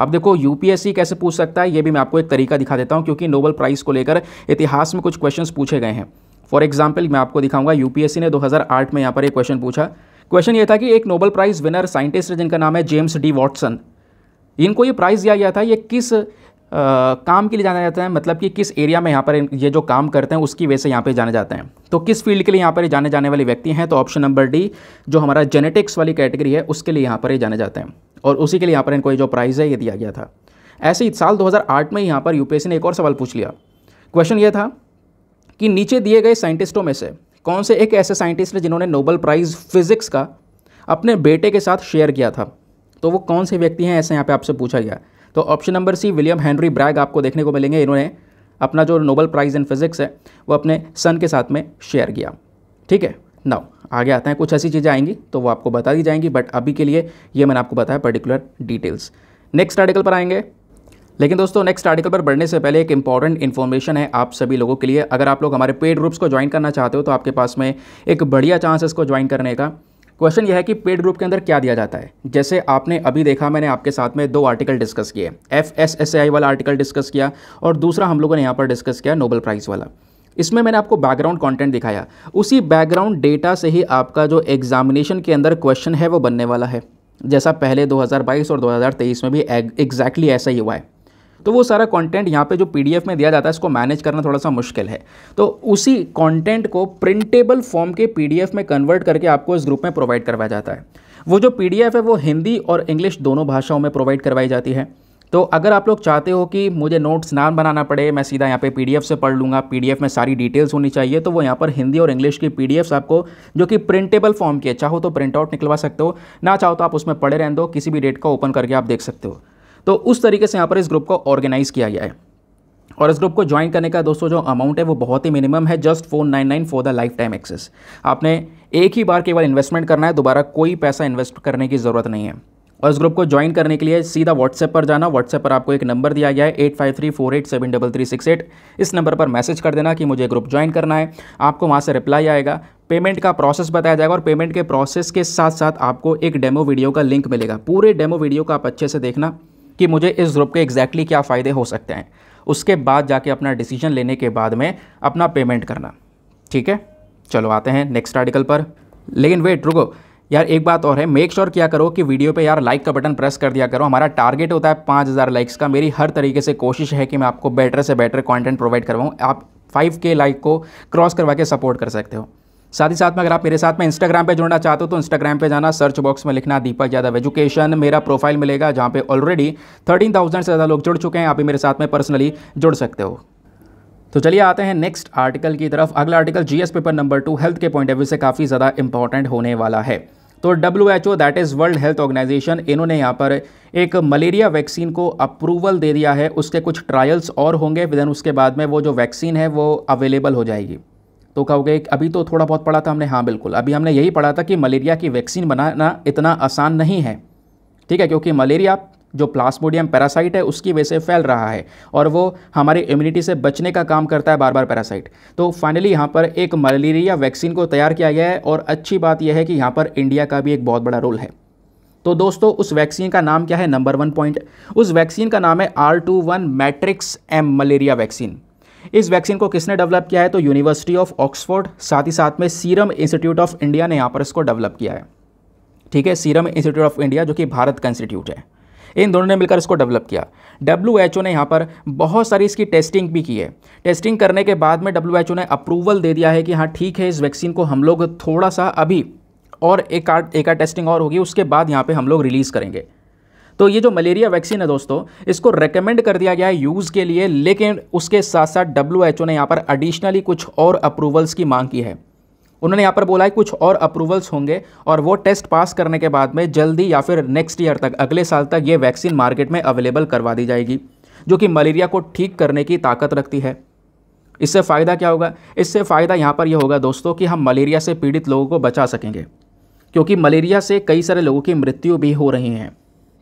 अब देखो यूपीएससी कैसे पूछ सकता है ये भी मैं आपको एक तरीका दिखा देता हूँ क्योंकि नोबल प्राइज़ को लेकर इतिहास में कुछ क्वेश्चन पूछे गए हैं फॉर एग्जाम्पल मैं आपको दिखाऊंगा यूपीएससी ने दो में यहाँ पर एक क्वेश्चन पूछा क्वेश्चन ये था कि एक नोबल प्राइज़ विनर साइंटिस्ट जिनका नाम है जेम्स डी वॉटसन इनको ये प्राइज़ दिया गया था ये किस आ, काम के लिए जाना जाता है मतलब कि किस एरिया में यहाँ पर ये जो काम करते हैं उसकी वजह से यहाँ पे जाने जाते हैं तो किस फील्ड के लिए यहाँ पर जाने जाने वाले व्यक्ति हैं तो ऑप्शन नंबर डी जो हमारा जेनेटिक्स वाली कैटेगरी है उसके लिए यहाँ पर ये जाने जाते हैं और उसी के लिए यहाँ पर इनको ये जो प्राइज़ है ये दिया गया था ऐसे ही साल दो में यहाँ पर यू ने एक और सवाल पूछ लिया क्वेश्चन ये था कि नीचे दिए गए साइंटिस्टों में से कौन से एक ऐसे साइंटिस्ट हैं जिन्होंने नोबल प्राइज़ फिज़िक्स का अपने बेटे के साथ शेयर किया था तो वो कौन से व्यक्ति हैं ऐसे यहाँ पे आपसे पूछा गया तो option number C William Henry Bragg आपको देखने को मिलेंगे इन्होंने अपना जो नोबल प्राइज़ इन फिज़िक्स है वो अपने सन के साथ में शेयर किया ठीक है नाउ आगे आते हैं कुछ ऐसी चीज़ें आएंगी तो वो आपको बता दी जाएंगी बट अभी के लिए ये मैंने आपको बताया पर्टिकुलर डिटेल्स नेक्स्ट आर्टिकल पर आएंगे लेकिन दोस्तों नेक्स्ट आर्टिकल पर बढ़ने से पहले एक इंपॉर्टेंट इन्फॉर्मेशन है आप सभी लोगों के लिए अगर आप लोग हमारे पेड ग्रुप्स को ज्वाइन करना चाहते हो तो आपके पास में एक बढ़िया चांस है इसको ज्वाइन करने का क्वेश्चन यह है कि पेड ग्रुप के अंदर क्या दिया जाता है जैसे आपने अभी देखा मैंने आपके साथ में दो आर्टिकल डिस्कस किए एफ एस एस आई वाला आर्टिकल डिस्कस किया और दूसरा हम लोगों ने यहाँ पर डिस्कस किया नोबल प्राइज़ वाला इसमें मैंने आपको बैकग्राउंड कंटेंट दिखाया उसी बैकग्राउंड डेटा से ही आपका जो एग्जामिनेशन के अंदर क्वेश्चन है वो बनने वाला है जैसा पहले 2022 और 2023 में भी एग्जैक्टली ऐसा ही हुआ है तो वो सारा कंटेंट यहाँ पे जो पीडीएफ में दिया जाता है इसको मैनेज करना थोड़ा सा मुश्किल है तो उसी कंटेंट को प्रिंटेबल फॉर्म के पीडीएफ में कन्वर्ट करके आपको इस ग्रुप में प्रोवाइड करवाया जाता है वो जो पीडीएफ है वो हिंदी और इंग्लिश दोनों भाषाओं में प्रोवाइड करवाई जाती है तो अगर आप लोग चाहते हो कि मुझे नोट्स ना बनाना पड़े मैं सीधा यहाँ पे पीडीएफ से पढ़ लूँगा पीडीएफ में सारी डिटेल्स होनी चाहिए तो वो यहाँ पर हिंदी और इंग्लिश की पीडीएफ्स आपको जो कि प्रिंटेबल फॉर्म की है चाहो तो प्रिंट आउट निकलवा सकते हो ना चाहो तो आप उसमें पढ़े रहने दो किसी भी डेट का ओपन करके आप देख सकते हो तो उस तरीके से यहाँ पर इस ग्रुप को ऑर्गेनाइज़ किया गया है और इस ग्रुप को ज्वाइन करने का दोस्तों जो अमाउंट है वो बहुत ही मिनिमम है just four nine nine for the lifetime access आपने एक ही बार केवल इन्वेस्टमेंट करना है दोबारा कोई पैसा इन्वेस्ट करने की ज़रूरत नहीं है और इस ग्रुप को ज्वाइन करने के लिए सीधा व्हाट्सएप पर जाना व्हाट्सएप पर आपको एक नंबर दिया गया है eight five three four eight seven double three six eight इस नंबर पर मैसेज कर देना कि मुझे ग्रुप ज्वाइन करना है आपको वहाँ से रिप्लाई आएगा पेमेंट का प्रोसेस बताया जाएगा और पेमेंट के प्रोसेस के साथ साथ आपको एक डेमो वीडियो का लिंक मिलेगा पूरे डेमो वीडियो को आप अच्छे से देखना कि मुझे इस ग्रुप के एग्जैक्टली क्या फ़ायदे हो सकते हैं उसके बाद जाके अपना डिसीजन लेने के बाद में अपना पेमेंट करना ठीक है चलो आते हैं नेक्स्ट आर्टिकल पर लेकिन वेट रुको यार एक बात और है मेक श्योर sure क्या करो कि वीडियो पे यार लाइक का बटन प्रेस कर दिया करो हमारा टारगेट होता है पाँच हज़ार लाइक्स का मेरी हर तरीके से कोशिश है कि मैं आपको बेटर से बेटर कंटेंट प्रोवाइड करवाऊँ आप फाइव के लाइक को क्रॉस करवा के सपोर्ट कर सकते हो साथ ही साथ में अगर आप मेरे साथ में इंस्टाग्राम पे जुड़ना चाहते हो तो इंस्टाग्राम पे जाना सर्च बॉक्स में लिखना दीपक यादव एजुकेशन मेरा प्रोफाइल मिलेगा जहाँ पे ऑलरेडी थर्टीन थाउजेंड से ज़्यादा लोग जुड़ चुके हैं आप भी मेरे साथ में पर्सनली जुड़ सकते हो तो चलिए आते हैं नेक्स्ट आर्टिकल की तरफ अगला article G paper number two health के पॉइंट ऑफ व्यू से काफ़ी ज़्यादा इंपॉर्टेंट होने वाला है तो W H O that is world health organization इन्होंने यहाँ पर एक मलेरिया वैक्सीन को अप्रूवल दे दिया है उसके कुछ ट्रायल्स और होंगे विदन उसके बाद में वो जो वैक्सीन है वो अवेलेबल हो जाएगी तो कहोगे अभी तो थोड़ा बहुत पढ़ा था हमने हाँ बिल्कुल अभी हमने यही पढ़ा था कि मलेरिया की वैक्सीन बनाना इतना आसान नहीं है ठीक है क्योंकि मलेरिया जो प्लास्मोडियम पैरासाइट है उसकी वजह से फैल रहा है और वो हमारी इम्यूनिटी से बचने का काम करता है बार बार पैरासाइट तो फाइनली यहाँ पर एक मलेरिया वैक्सीन को तैयार किया गया है और अच्छी बात यह है कि यहाँ पर इंडिया का भी एक बहुत बड़ा रोल है तो दोस्तों उस वैक्सीन का नाम क्या है नंबर वन पॉइंट उस वैक्सीन का नाम है R two one matrix M malaria vaccine इस वैक्सीन को किसने डेवलप किया है तो यूनिवर्सिटी ऑफ ऑक्सफोर्ड साथ ही साथ में सीरम इंस्टीट्यूट ऑफ इंडिया ने यहाँ पर इसको डेवलप किया है ठीक है सीरम इंस्टीट्यूट ऑफ इंडिया जो कि भारत का इंस्टीट्यूट है इन दोनों ने मिलकर इसको डेवलप किया डब्ल्यू ने यहाँ पर बहुत सारी इसकी टेस्टिंग भी की है टेस्टिंग करने के बाद में डब्ल्यू ने अप्रूवल दे दिया है कि हाँ ठीक है इस वैक्सीन को हम लोग थोड़ा सा अभी और एक आ, एक आ टेस्टिंग और होगी उसके बाद यहाँ पे हम लोग रिलीज़ करेंगे तो ये जो मलेरिया वैक्सीन है दोस्तों इसको रेकमेंड कर दिया गया है यूज़ के लिए लेकिन उसके साथ साथ डब्ल्यू ने यहाँ पर एडिशनली कुछ और अप्रूवल्स की मांग की है उन्होंने यहाँ पर बोला है कुछ और अप्रूवल्स होंगे और वो टेस्ट पास करने के बाद में जल्दी या फिर नेक्स्ट ईयर तक अगले साल तक ये वैक्सीन मार्केट में अवेलेबल करवा दी जाएगी जो कि मलेरिया को ठीक करने की ताकत रखती है इससे फ़ायदा क्या होगा इससे फ़ायदा यहाँ पर यह होगा दोस्तों कि हम मलेरिया से पीड़ित लोगों को बचा सकेंगे क्योंकि मलेरिया से कई सारे लोगों की मृत्यु भी हो रही हैं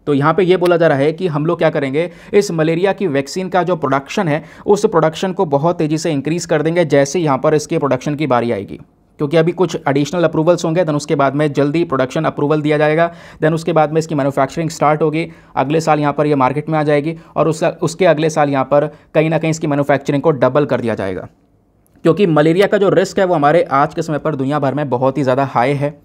तो यहाँ पे ये बोला जा रहा है कि हम लोग क्या करेंगे इस मलेरिया की वैक्सीन का जो प्रोडक्शन है उस प्रोडक्शन को बहुत तेज़ी से इंक्रीज़ कर देंगे जैसे यहाँ पर इसके प्रोडक्शन की बारी आएगी क्योंकि अभी कुछ एडिशनल अप्रूवल्स होंगे दैन उसके बाद में जल्दी प्रोडक्शन अप्रूवल दिया जाएगा दैन उसके बाद में इसकी मैन्युफैक्चरिंग स्टार्ट होगी अगले साल यहाँ पर ये यह मार्केट में आ जाएगी और उस उसके अगले साल यहाँ पर कहीं ना कहीं इसकी मैन्युफैक्चरिंग को डबल कर दिया जाएगा क्योंकि मलेरिया का जो रिस्क है वो हमारे आज के समय पर दुनिया भर में बहुत ही ज़्यादा हाई है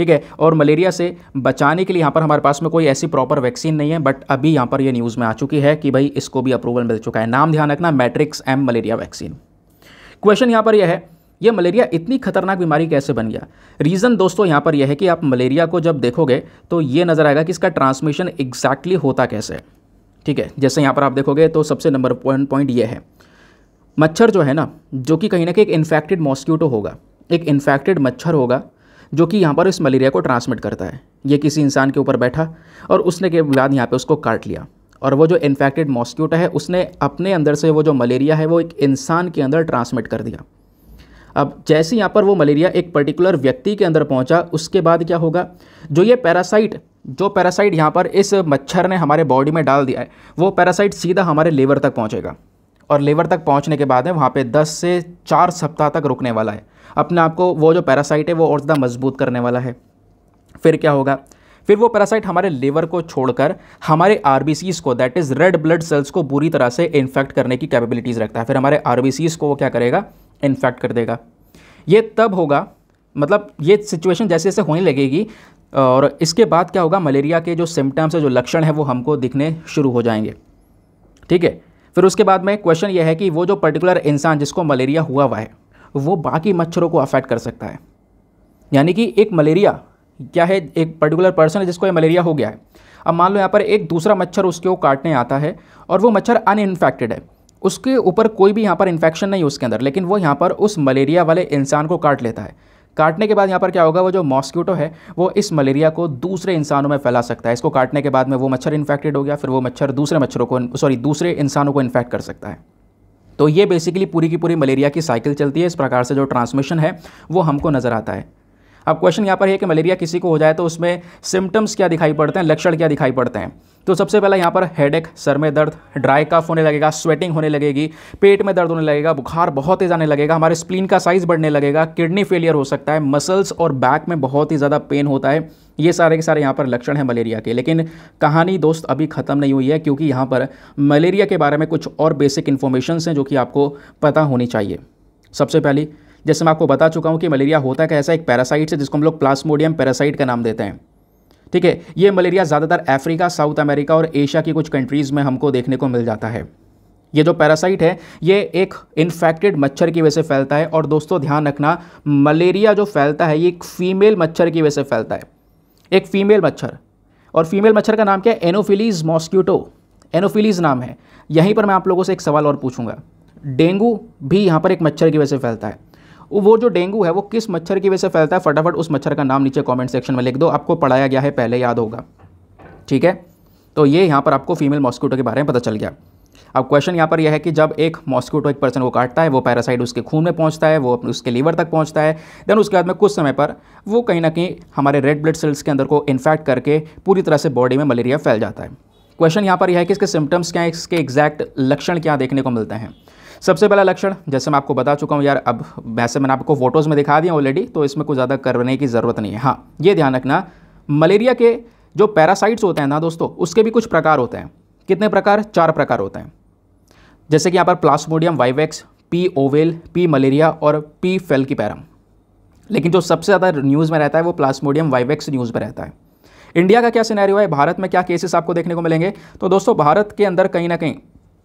ठीक है और मलेरिया से बचाने के लिए यहाँ पर हमारे पास में कोई ऐसी प्रॉपर वैक्सीन नहीं है बट अभी यहाँ पर यह न्यूज़ में आ चुकी है कि भाई इसको भी अप्रूवल मिल चुका है नाम ध्यान रखना matrix M malaria vaccine question यहाँ पर यह है यह मलेरिया इतनी खतरनाक बीमारी कैसे बन गया रीज़न दोस्तों यहाँ पर यह है कि आप मलेरिया को जब देखोगे तो ये नज़र आएगा कि इसका ट्रांसमिशन एग्जैक्टली होता कैसे है ठीक है जैसे यहाँ पर आप देखोगे तो सबसे नंबर वन पॉइंट ये है मच्छर जो है ना जो कि कहीं ना कहीं एक इन्फेक्टेड मॉस्क्यूटो होगा एक इन्फेक्टेड मच्छर होगा जो कि यहाँ पर इस मलेरिया को ट्रांसमिट करता है ये किसी इंसान के ऊपर बैठा और उसने के बाद यहाँ पर उसको काट लिया और वो जो इन्फेक्टेड मॉस्क्यूटो है उसने अपने अंदर से वो जो मलेरिया है वो एक इंसान के अंदर ट्रांसमिट कर दिया अब जैसे यहाँ पर वो मलेरिया एक पर्टिकुलर व्यक्ति के अंदर पहुँचा उसके बाद क्या होगा जो ये पैरासाइट जो पैरासाइट यहाँ पर इस मच्छर ने हमारे बॉडी में डाल दिया है वो पैरासाइट सीधा हमारे लेवर तक पहुँचेगा और लेवर तक पहुँचने के बाद है वहाँ पर दस से चार सप्ताह तक रुकने वाला है अपने आप को वो जो पैरासाइट है वो और ज़्यादा मजबूत करने वाला है फिर क्या होगा फिर वो पैरासाइट हमारे लीवर को छोड़कर हमारे आर को that is red blood cells को बुरी तरह से इन्फेक्ट करने की कैपेबिलिटीज़ रखता है फिर हमारे आर को वो क्या करेगा इन्फेक्ट कर देगा ये तब होगा मतलब ये सिचुएशन जैसे जैसे होने लगेगी और इसके बाद क्या होगा मलेरिया के जो सिम्टम्स है जो लक्षण है वो हमको दिखने शुरू हो जाएंगे ठीक है फिर उसके बाद में क्वेश्चन ये है कि वो जो पर्टिकुलर इंसान जिसको मलेरिया हुआ हुआ है वो बाकी मच्छरों को अफेक्ट कर सकता है यानी कि एक मलेरिया क्या है एक पर्टिकुलर पर्सन है जिसको ये मलेरिया हो गया है अब मान लो यहाँ पर एक दूसरा मच्छर उसके को काटने आता है और वो मच्छर अनइन्फेक्टेड है उसके ऊपर कोई भी यहाँ पर इन्फेक्शन नहीं है उसके अंदर लेकिन वो यहाँ पर उस मलेरिया वाले इंसान को काट लेता है काटने के बाद यहाँ पर क्या होगा वो जो मॉस्क्यूटो है वो इस मलेरिया को दूसरे इंसानों में फैला सकता है इसको काटने के बाद में वो मच्छर इन्फेक्टेड हो गया फिर वो मच्छर दूसरे मच्छरों को सॉरी दूसरे इंसानों को इन्फेक्ट कर सकता है तो ये बेसिकली पूरी की पूरी मलेरिया की साइकिल चलती है इस प्रकार से जो ट्रांसमिशन है वो हमको नज़र आता है अब क्वेश्चन यहाँ पर है कि मलेरिया किसी को हो जाए तो उसमें सिम्टम्स क्या दिखाई पड़ते हैं लक्षण क्या दिखाई पड़ते हैं तो सबसे पहला यहाँ पर हेड सर में दर्द ड्राई काफ होने लगेगा स्वेटिंग होने लगेगी पेट में दर्द होने लगेगा बुखार बहुत तेज आने लगेगा हमारे स्प्लीन का साइज बढ़ने लगेगा किडनी फेलियर हो सकता है मसल्स और बैक में बहुत ही ज़्यादा पेन होता है ये सारे के सारे यहाँ पर लक्षण हैं मलेरिया के लेकिन कहानी दोस्त अभी ख़त्म नहीं हुई है क्योंकि यहाँ पर मलेरिया के बारे में कुछ और बेसिक इन्फॉर्मेशन हैं जो कि आपको पता होनी चाहिए सबसे पहली जैसे मैं आपको बता चुका हूँ कि मलेरिया होता है कैसा एक पैरासाइट है जिसको हम लोग प्लास्मोडियम पैरासाइट का नाम देते हैं ठीक है ये मलेरिया ज़्यादातर अफ्रीका साउथ अमेरिका और एशिया की कुछ कंट्रीज़ में हमको देखने को मिल जाता है ये जो पैरासाइट है ये एक इन्फेक्टेड मच्छर की वजह से फैलता है और दोस्तों ध्यान रखना मलेरिया जो फैलता है ये एक फीमेल मच्छर की वजह से फैलता है एक फीमेल मच्छर और फीमेल मच्छर का नाम क्या है एनोफिलीज मॉस्क्यूटो एनोफिलीज नाम है यहीं पर मैं आप लोगों से एक सवाल और पूछूंगा डेंगू भी यहाँ पर एक मच्छर की वजह से फैलता है वो जो डेंगू है वो किस मच्छर की वजह से फैलता है फटाफट उस मच्छर का नाम नीचे कॉमेंट सेक्शन में लिख दो आपको पढ़ाया गया है पहले याद होगा ठीक है तो ये यहाँ पर आपको फीमेल मॉस्किटो के बारे में पता चल गया अब क्वेश्चन यहाँ पर यह है कि जब एक मॉस्किटो एक पर्सन को काटता है वो पैरासाइट उसके खून में पहुँचता है वो उसके लीवर तक पहुँचता है देन उसके बाद में कुछ समय पर वो कहीं ना कहीं हमारे रेड ब्लड सेल्स के अंदर को इन्फेक्ट करके पूरी तरह से बॉडी में मलेरिया फैल जाता है क्वेश्चन यहाँ पर यह है कि इसके सिम्टम्स क्या है इसके एग्जैक्ट लक्षण क्या देखने को मिलते हैं सबसे पहला लक्षण जैसे मैं आपको बता चुका हूँ यार अब वैसे मैंने आपको फोटोज़ में दिखा दिया ऑलरेडी तो इसमें कुछ ज़्यादा करने की ज़रूरत नहीं है हाँ ये ध्यान रखना मलेरिया के जो पैरासाइट्स होते हैं ना दोस्तों उसके भी कुछ प्रकार होते हैं कितने प्रकार चार प्रकार होते हैं जैसे कि यहाँ पर plasmodium vivax P ovale P malaria और पी की पैरम लेकिन जो सबसे ज़्यादा न्यूज़ में रहता है वो प्लास्मोडियम वाइवेक्स न्यूज़ में रहता है इंडिया का क्या सिनेरियो है भारत में क्या केसेस आपको देखने को मिलेंगे तो दोस्तों भारत के अंदर कहीं ना कहीं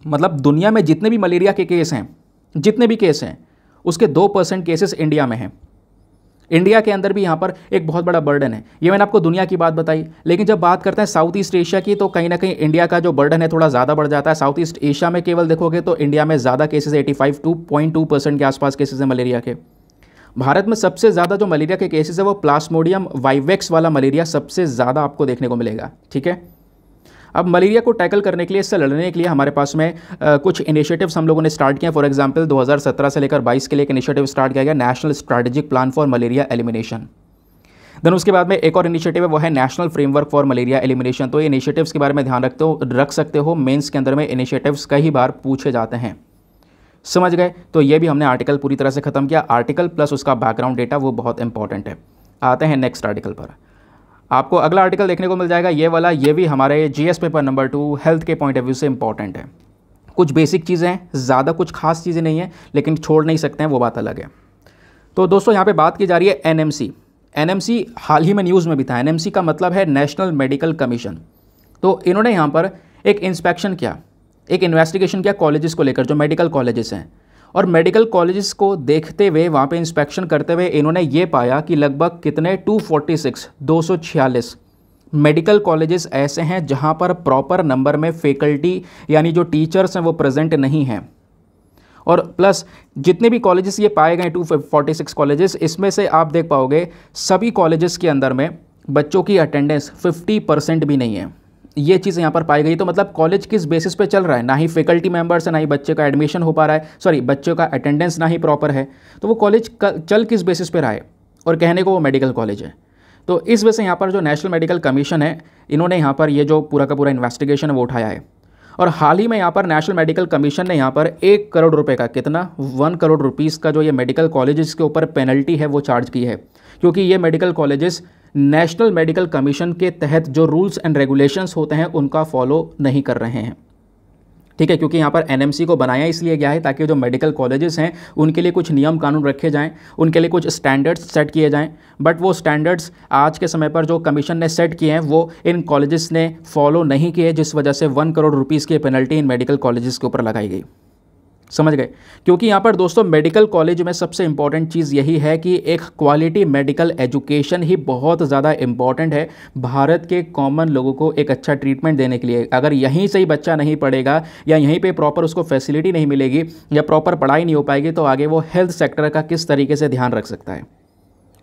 मतलब दुनिया में जितने भी मलेरिया के केस हैं जितने भी केस हैं उसके दो परसेंट केसेस इंडिया में हैं इंडिया के अंदर भी यहाँ पर एक बहुत बड़ा बर्डन है ये मैंने आपको दुनिया की बात बताई लेकिन जब बात करते हैं साउथ ईस्ट एशिया की तो कहीं ना कहीं इंडिया का जो बर्डन है थोड़ा ज़्यादा बढ़ जाता है साउथ ईस्ट एशिया में केवल देखोगे तो इंडिया में ज़्यादा cases five two point two percent के आसपास केसेज हैं मलेरिया के भारत में सबसे ज़्यादा जो मलेरिया के केसेस है वो प्लास्मोडियम वाइवेक्स वाला मलेरिया सबसे ज़्यादा आपको देखने को मिलेगा ठीक है अब मलेरिया को टैकल करने के लिए इससे लड़ने के लिए हमारे पास में आ, कुछ इनिशिएटिव्स हम लोगों ने स्टार्ट किया फॉर एग्जाम्पल 2017 से लेकर 22 के लिए एक इनिशिएटिव स्टार्ट किया गया national strategic plan for malaria elimination then उसके बाद में एक और इनिशिएटिव है वो है national framework for malaria elimination तो ये इनिशिएटिव्स के बारे में ध्यान रखते हो रख सकते हो मेन्स के अंदर में इनिशिएटिव्स कई बार पूछे जाते हैं समझ गए तो ये भी हमने आर्टिकल पूरी तरह से ख़त्म किया आर्टिकल प्लस उसका बैकग्राउंड डेटा वो बहुत इंपॉर्टेंट है आते हैं नेक्स्ट आर्टिकल पर आपको अगला आर्टिकल देखने को मिल जाएगा ये वाला ये भी हमारे GS paper number two health के पॉइंट ऑफ व्यू से इंपॉर्टेंट है कुछ बेसिक चीज़ें हैं ज़्यादा कुछ खास चीज़ें नहीं है लेकिन छोड़ नहीं सकते हैं वो बात अलग है तो दोस्तों यहाँ पे बात की जा रही है एम एनएमसी हाल ही में न्यूज़ में भी था एनएमसी का मतलब है नेशनल मेडिकल कमीशन तो इन्होंने यहाँ पर एक इंस्पेक्शन किया एक इन्वेस्टिगेशन किया कॉलेजेस को लेकर जो मेडिकल कॉलेजेस हैं और मेडिकल कॉलेजेस को देखते हुए वहाँ पे इंस्पेक्शन करते हुए इन्होंने ये पाया कि लगभग कितने 246 246 मेडिकल कॉलेजेस ऐसे हैं जहाँ पर प्रॉपर नंबर में फैकल्टी यानी जो टीचर्स हैं वो प्रेजेंट नहीं हैं और प्लस जितने भी कॉलेजेस ये पाए गए 246 कॉलेजेस इसमें से आप देख पाओगे सभी कॉलेजेस के अंदर में बच्चों की अटेंडेंस 50 परसेंट भी नहीं है ये चीज़ यहाँ पर पाई गई तो मतलब कॉलेज किस बेसिस पे चल रहा है ना ही फैकल्टी मेंबर्स है ना ही बच्चे का एडमिशन हो पा रहा है सॉरी बच्चों का अटेंडेंस ना ही प्रॉपर है तो वो कॉलेज चल किस बेसिस पे रहा है और कहने को वो मेडिकल कॉलेज है तो इस वजह से यहाँ पर जो नेशनल मेडिकल कमीशन है इन्होंने यहाँ पर ये जो पूरा का पूरा इन्वेस्टिगेशन है वो उठाया है और हाल ही में यहाँ पर नेशनल मेडिकल कमीशन ने यहाँ पर एक करोड़ रुपये का कितना वन करोड़ रुपीज़ का जो ये मेडिकल कॉलेजेस के ऊपर पेनल्टी है वो चार्ज की है क्योंकि ये medical colleges national medical commission के तहत जो रूल्स एंड रेगुलेशंस होते हैं उनका फॉलो नहीं कर रहे हैं ठीक है क्योंकि यहाँ पर एन को बनाया इसलिए गया है ताकि जो मेडिकल कॉलेजेस हैं उनके लिए कुछ नियम कानून रखे जाएं उनके लिए कुछ स्टैंडर्ड्स सेट किए जाएं बट वो स्टैंडर्ड्स आज के समय पर जो कमीशन ने सेट किए हैं वो इन कॉलेजेस ने फॉलो नहीं किए जिस वजह से वन करोड़ रुपीज़ की पेनल्टी इन मेडिकल कॉलेजेस के ऊपर लगाई गई समझ गए क्योंकि यहाँ पर दोस्तों मेडिकल कॉलेज में सबसे इम्पॉर्टेंट चीज़ यही है कि एक क्वालिटी मेडिकल एजुकेशन ही बहुत ज़्यादा इम्पॉर्टेंट है भारत के कॉमन लोगों को एक अच्छा ट्रीटमेंट देने के लिए अगर यहीं से ही बच्चा नहीं पढ़ेगा या यहीं पे प्रॉपर उसको फैसिलिटी नहीं मिलेगी या प्रॉपर पढ़ाई नहीं हो पाएगी तो आगे वो हेल्थ सेक्टर का किस तरीके से ध्यान रख सकता है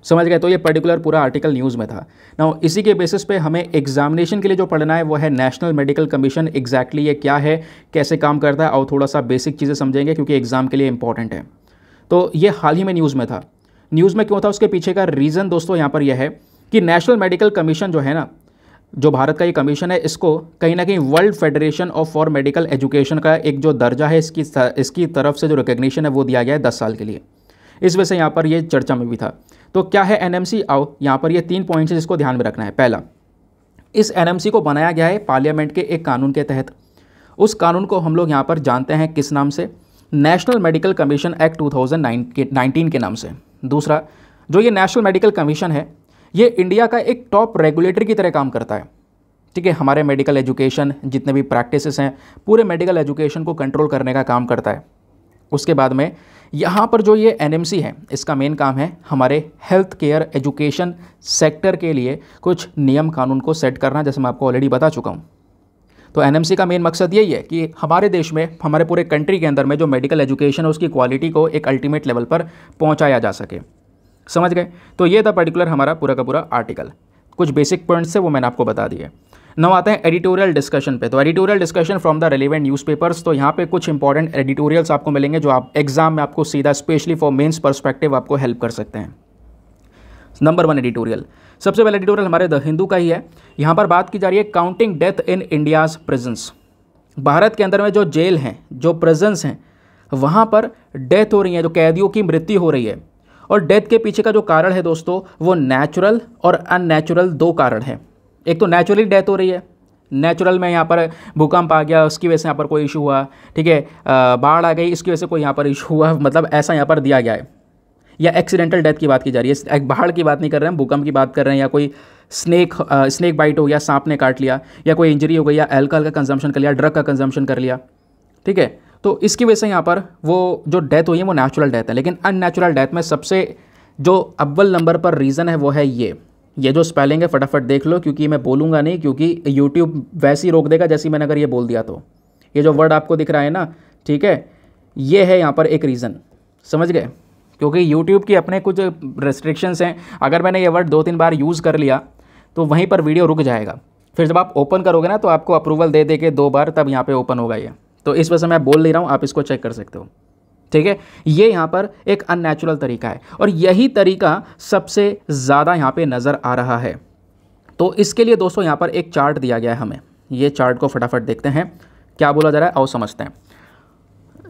समझ गए तो ये पर्टिकुलर पूरा आर्टिकल न्यूज़ में था ना इसी के बेसिस पे हमें एग्जामिनेशन के लिए जो पढ़ना है वो है नेशनल मेडिकल कमीशन एग्जैक्टली ये क्या है कैसे काम करता है और थोड़ा सा बेसिक चीज़ें समझेंगे क्योंकि एग्ज़ाम के लिए इंपॉर्टेंट है तो ये हाल ही में न्यूज़ में था न्यूज़ में क्यों था उसके पीछे का रीज़न दोस्तों यहाँ पर यह है कि नेशनल मेडिकल कमीशन जो है ना जो भारत का ये कमीशन है इसको कहीं ना कहीं world federation of for medical education का एक जो दर्जा है इसकी इसकी तरफ से जो रिकग्निशन है वो दिया गया है दस साल के लिए इस वजह से यहाँ पर ये चर्चा में भी था तो क्या है एनएमसी आओ यहाँ पर ये तीन पॉइंट्स है जिसको ध्यान में रखना है पहला इस एनएमसी को बनाया गया है पार्लियामेंट के एक कानून के तहत उस कानून को हम लोग यहाँ पर जानते हैं किस नाम से नेशनल मेडिकल कमीशन एक्ट 2019 के नाम से दूसरा जो ये नेशनल मेडिकल कमीशन है ये इंडिया का एक टॉप रेगुलेटर की तरह काम करता है ठीक है हमारे मेडिकल एजुकेशन जितने भी प्रैक्टिसेस हैं पूरे मेडिकल एजुकेशन को कंट्रोल करने का काम करता है उसके बाद में यहाँ पर जो ये एनएमसी है इसका मेन काम है हमारे हेल्थ केयर एजुकेशन सेक्टर के लिए कुछ नियम कानून को सेट करना जैसे मैं आपको ऑलरेडी बता चुका हूँ तो एनएमसी का मेन मकसद यही है कि हमारे देश में हमारे पूरे कंट्री के अंदर में जो मेडिकल एजुकेशन है उसकी क्वालिटी को एक अल्टीमेट लेवल पर पहुँचाया जा सके समझ गए तो ये था पर्टिकुलर हमारा पूरा का पूरा आर्टिकल कुछ बेसिक पॉइंट्स थे वो मैंने आपको बता दिए नव आते हैं एडिटोरियल डिस्कशन पे तो editorial discussion from the news newspapers तो यहाँ पे कुछ इंपॉर्टेंट एडिटोरियल्स आपको मिलेंगे जो आप एग्जाम में आपको सीधा स्पेशली फॉर मेंस पर्सपेक्टिव आपको हेल्प कर सकते हैं नंबर वन एडिटोरियल सबसे पहले एडिटोरियल हमारे द हिंदू का ही है यहाँ पर बात की जा रही है counting death in India's prisons Bharat के अंदर में जो जेल हैं जो प्रेजेंस हैं वहाँ पर डेथ हो रही है जो कैदियों की मृत्यु हो रही है और डेथ के पीछे का जो कारण है दोस्तों वो नेचुरल और अननेचुरल दो कारण हैं एक तो नेचुरली डेथ हो रही है नेचुरल में यहाँ पर भूकंप आ गया उसकी वजह से यहाँ पर कोई इशू हुआ ठीक है बाढ़ आ गई इसकी वजह से कोई यहाँ पर इशू हुआ मतलब ऐसा यहाँ पर दिया गया है या एक्सीडेंटल डेथ की बात की जा रही है बाढ़ की बात नहीं कर रहे हैं भूकंप की बात कर रहे हैं या कोई स्नैक स्नैक बाइट हो गया सांप ने काट लिया या कोई इंजरी हो गई या एल्कोहल का कंजम्पशन कर लिया ड्रग का कंजम्पशन कर लिया ठीक है तो इसकी वजह से यहाँ पर वो जो डेथ हुई है वो नेचुरल डेथ है लेकिन अननेचुरल डेथ में सबसे जो अव्वल नंबर पर रीज़न है वो है ये ये जो स्पेलिंग है फटाफट देख लो क्योंकि मैं बोलूँगा नहीं क्योंकि यूट्यूब वैसे ही रोक देगा जैसे मैंने अगर ये बोल दिया तो ये जो वर्ड आपको दिख रहा है ना ठीक है ये है यहाँ पर एक रीज़न समझ गए क्योंकि यूट्यूब की अपने कुछ रेस्ट्रिक्शंस हैं अगर मैंने ये वर्ड दो तीन बार यूज़ कर लिया तो वहीं पर वीडियो रुक जाएगा फिर जब आप ओपन करोगे ना तो आपको अप्रूवल दे दे के दो बार तब यहाँ पे ओपन होगा ये तो इस वजह से मैं बोल ले रहा हूँ आप इसको चेक कर सकते हो ठीक है ये यहाँ पर एक अननेचुरल तरीका है और यही तरीका सबसे ज़्यादा यहाँ पे नज़र आ रहा है तो इसके लिए दोस्तों यहाँ पर एक चार्ट दिया गया है हमें ये चार्ट को फटाफट देखते हैं क्या बोला जा रहा है और समझते हैं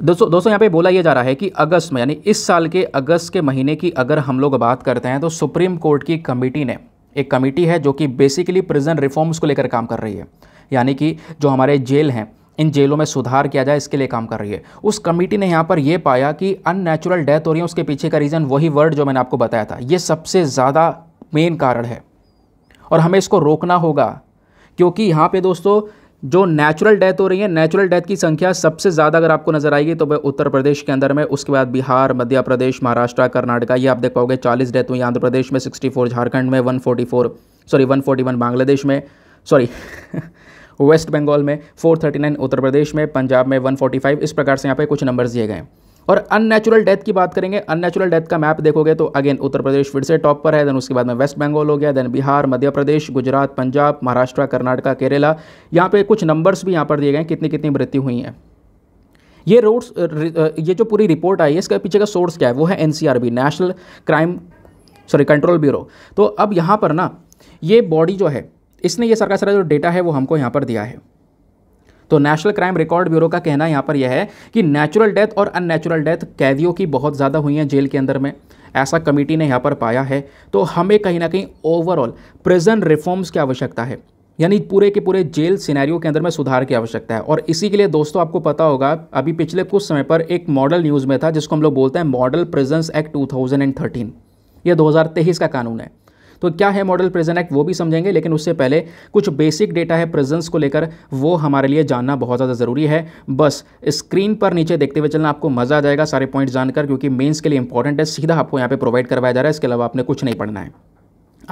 दोस्तों दोस्तों यहाँ पे बोला यह जा रहा है कि अगस्त में यानी इस साल के अगस्त के महीने की अगर हम लोग बात करते हैं तो सुप्रीम कोर्ट की कमेटी ने एक कमेटी है जो कि बेसिकली प्रिजन रिफॉर्म्स को लेकर काम कर रही है यानी कि जो हमारे जेल हैं इन जेलों में सुधार किया जाए इसके लिए काम कर रही है उस कमेटी ने यहाँ पर यह पाया कि अननेचुरल डेथ हो रही है उसके पीछे का रीज़न वही वर्ड जो मैंने आपको बताया था ये सबसे ज़्यादा मेन कारण है और हमें इसको रोकना होगा क्योंकि यहाँ पे दोस्तों जो नेचुरल डेथ हो रही है नेचुरल डेथ की संख्या सबसे ज़्यादा अगर आपको नजर आएगी तो वह उत्तर प्रदेश के अंदर में उसके बाद बिहार मध्य प्रदेश महाराष्ट्र कर्नाटका ये आप देख पाओगे 40 डेथ हुई आंध्र प्रदेश में 64 झारखंड में 144 सॉरी 141 बांग्लादेश में सॉरी वेस्ट बंगाल में 439 उत्तर प्रदेश में पंजाब में 145 इस प्रकार से यहाँ पे कुछ नंबर्स दिए गए और अननेचुरल डेथ की बात करेंगे अननेचुरल डेथ का मैप देखोगे तो अगेन उत्तर प्रदेश फिर से टॉप पर है देन उसके बाद में वेस्ट बंगाल हो गया देन बिहार मध्य प्रदेश गुजरात पंजाब महाराष्ट्र कर्नाटका केरला यहाँ पे कुछ नंबर्स भी यहाँ पर दिए गए हैं कितनी कितनी मृत्यु हुई हैं ये रोड्स ये जो पूरी रिपोर्ट आई है इसके पीछे का सोर्स क्या है वो है NCRB national crime sorry control bureau तो अब यहाँ पर ना ये बॉडी जो है इसने ये सारा सारा जो डेटा है वो हमको यहाँ पर दिया है तो नेशनल क्राइम रिकॉर्ड ब्यूरो का कहना यहाँ पर यह है कि नेचुरल डेथ और अननेचुरल डेथ कैदियों की बहुत ज़्यादा हुई हैं जेल के अंदर में ऐसा कमेटी ने यहाँ पर पाया है तो हमें कहीं ना कहीं ओवरऑल प्रिजन रिफॉर्म्स की आवश्यकता है यानी पूरे के पूरे जेल सिनेरियो के अंदर में सुधार की आवश्यकता है और इसी के लिए दोस्तों आपको पता होगा अभी पिछले कुछ समय पर एक मॉडल न्यूज़ में था जिसको हम लोग बोलते हैं मॉडल प्रेजेंस एक्ट 2013 ये 2023 का कानून है तो क्या है मॉडल प्रिजन एक्ट वो भी समझेंगे लेकिन उससे पहले कुछ बेसिक डेटा है प्रेजेंस को लेकर वो हमारे लिए जानना बहुत ज़्यादा ज़रूरी है बस स्क्रीन पर नीचे देखते हुए चलना आपको मज़ा आ जाएगा सारे पॉइंट जानकर क्योंकि मेन्स के लिए इंपॉर्टेंट है सीधा आपको यहाँ पर प्रोवाइड करवाया जा रहा है इसके अलावा आपने कुछ नहीं पढ़ना है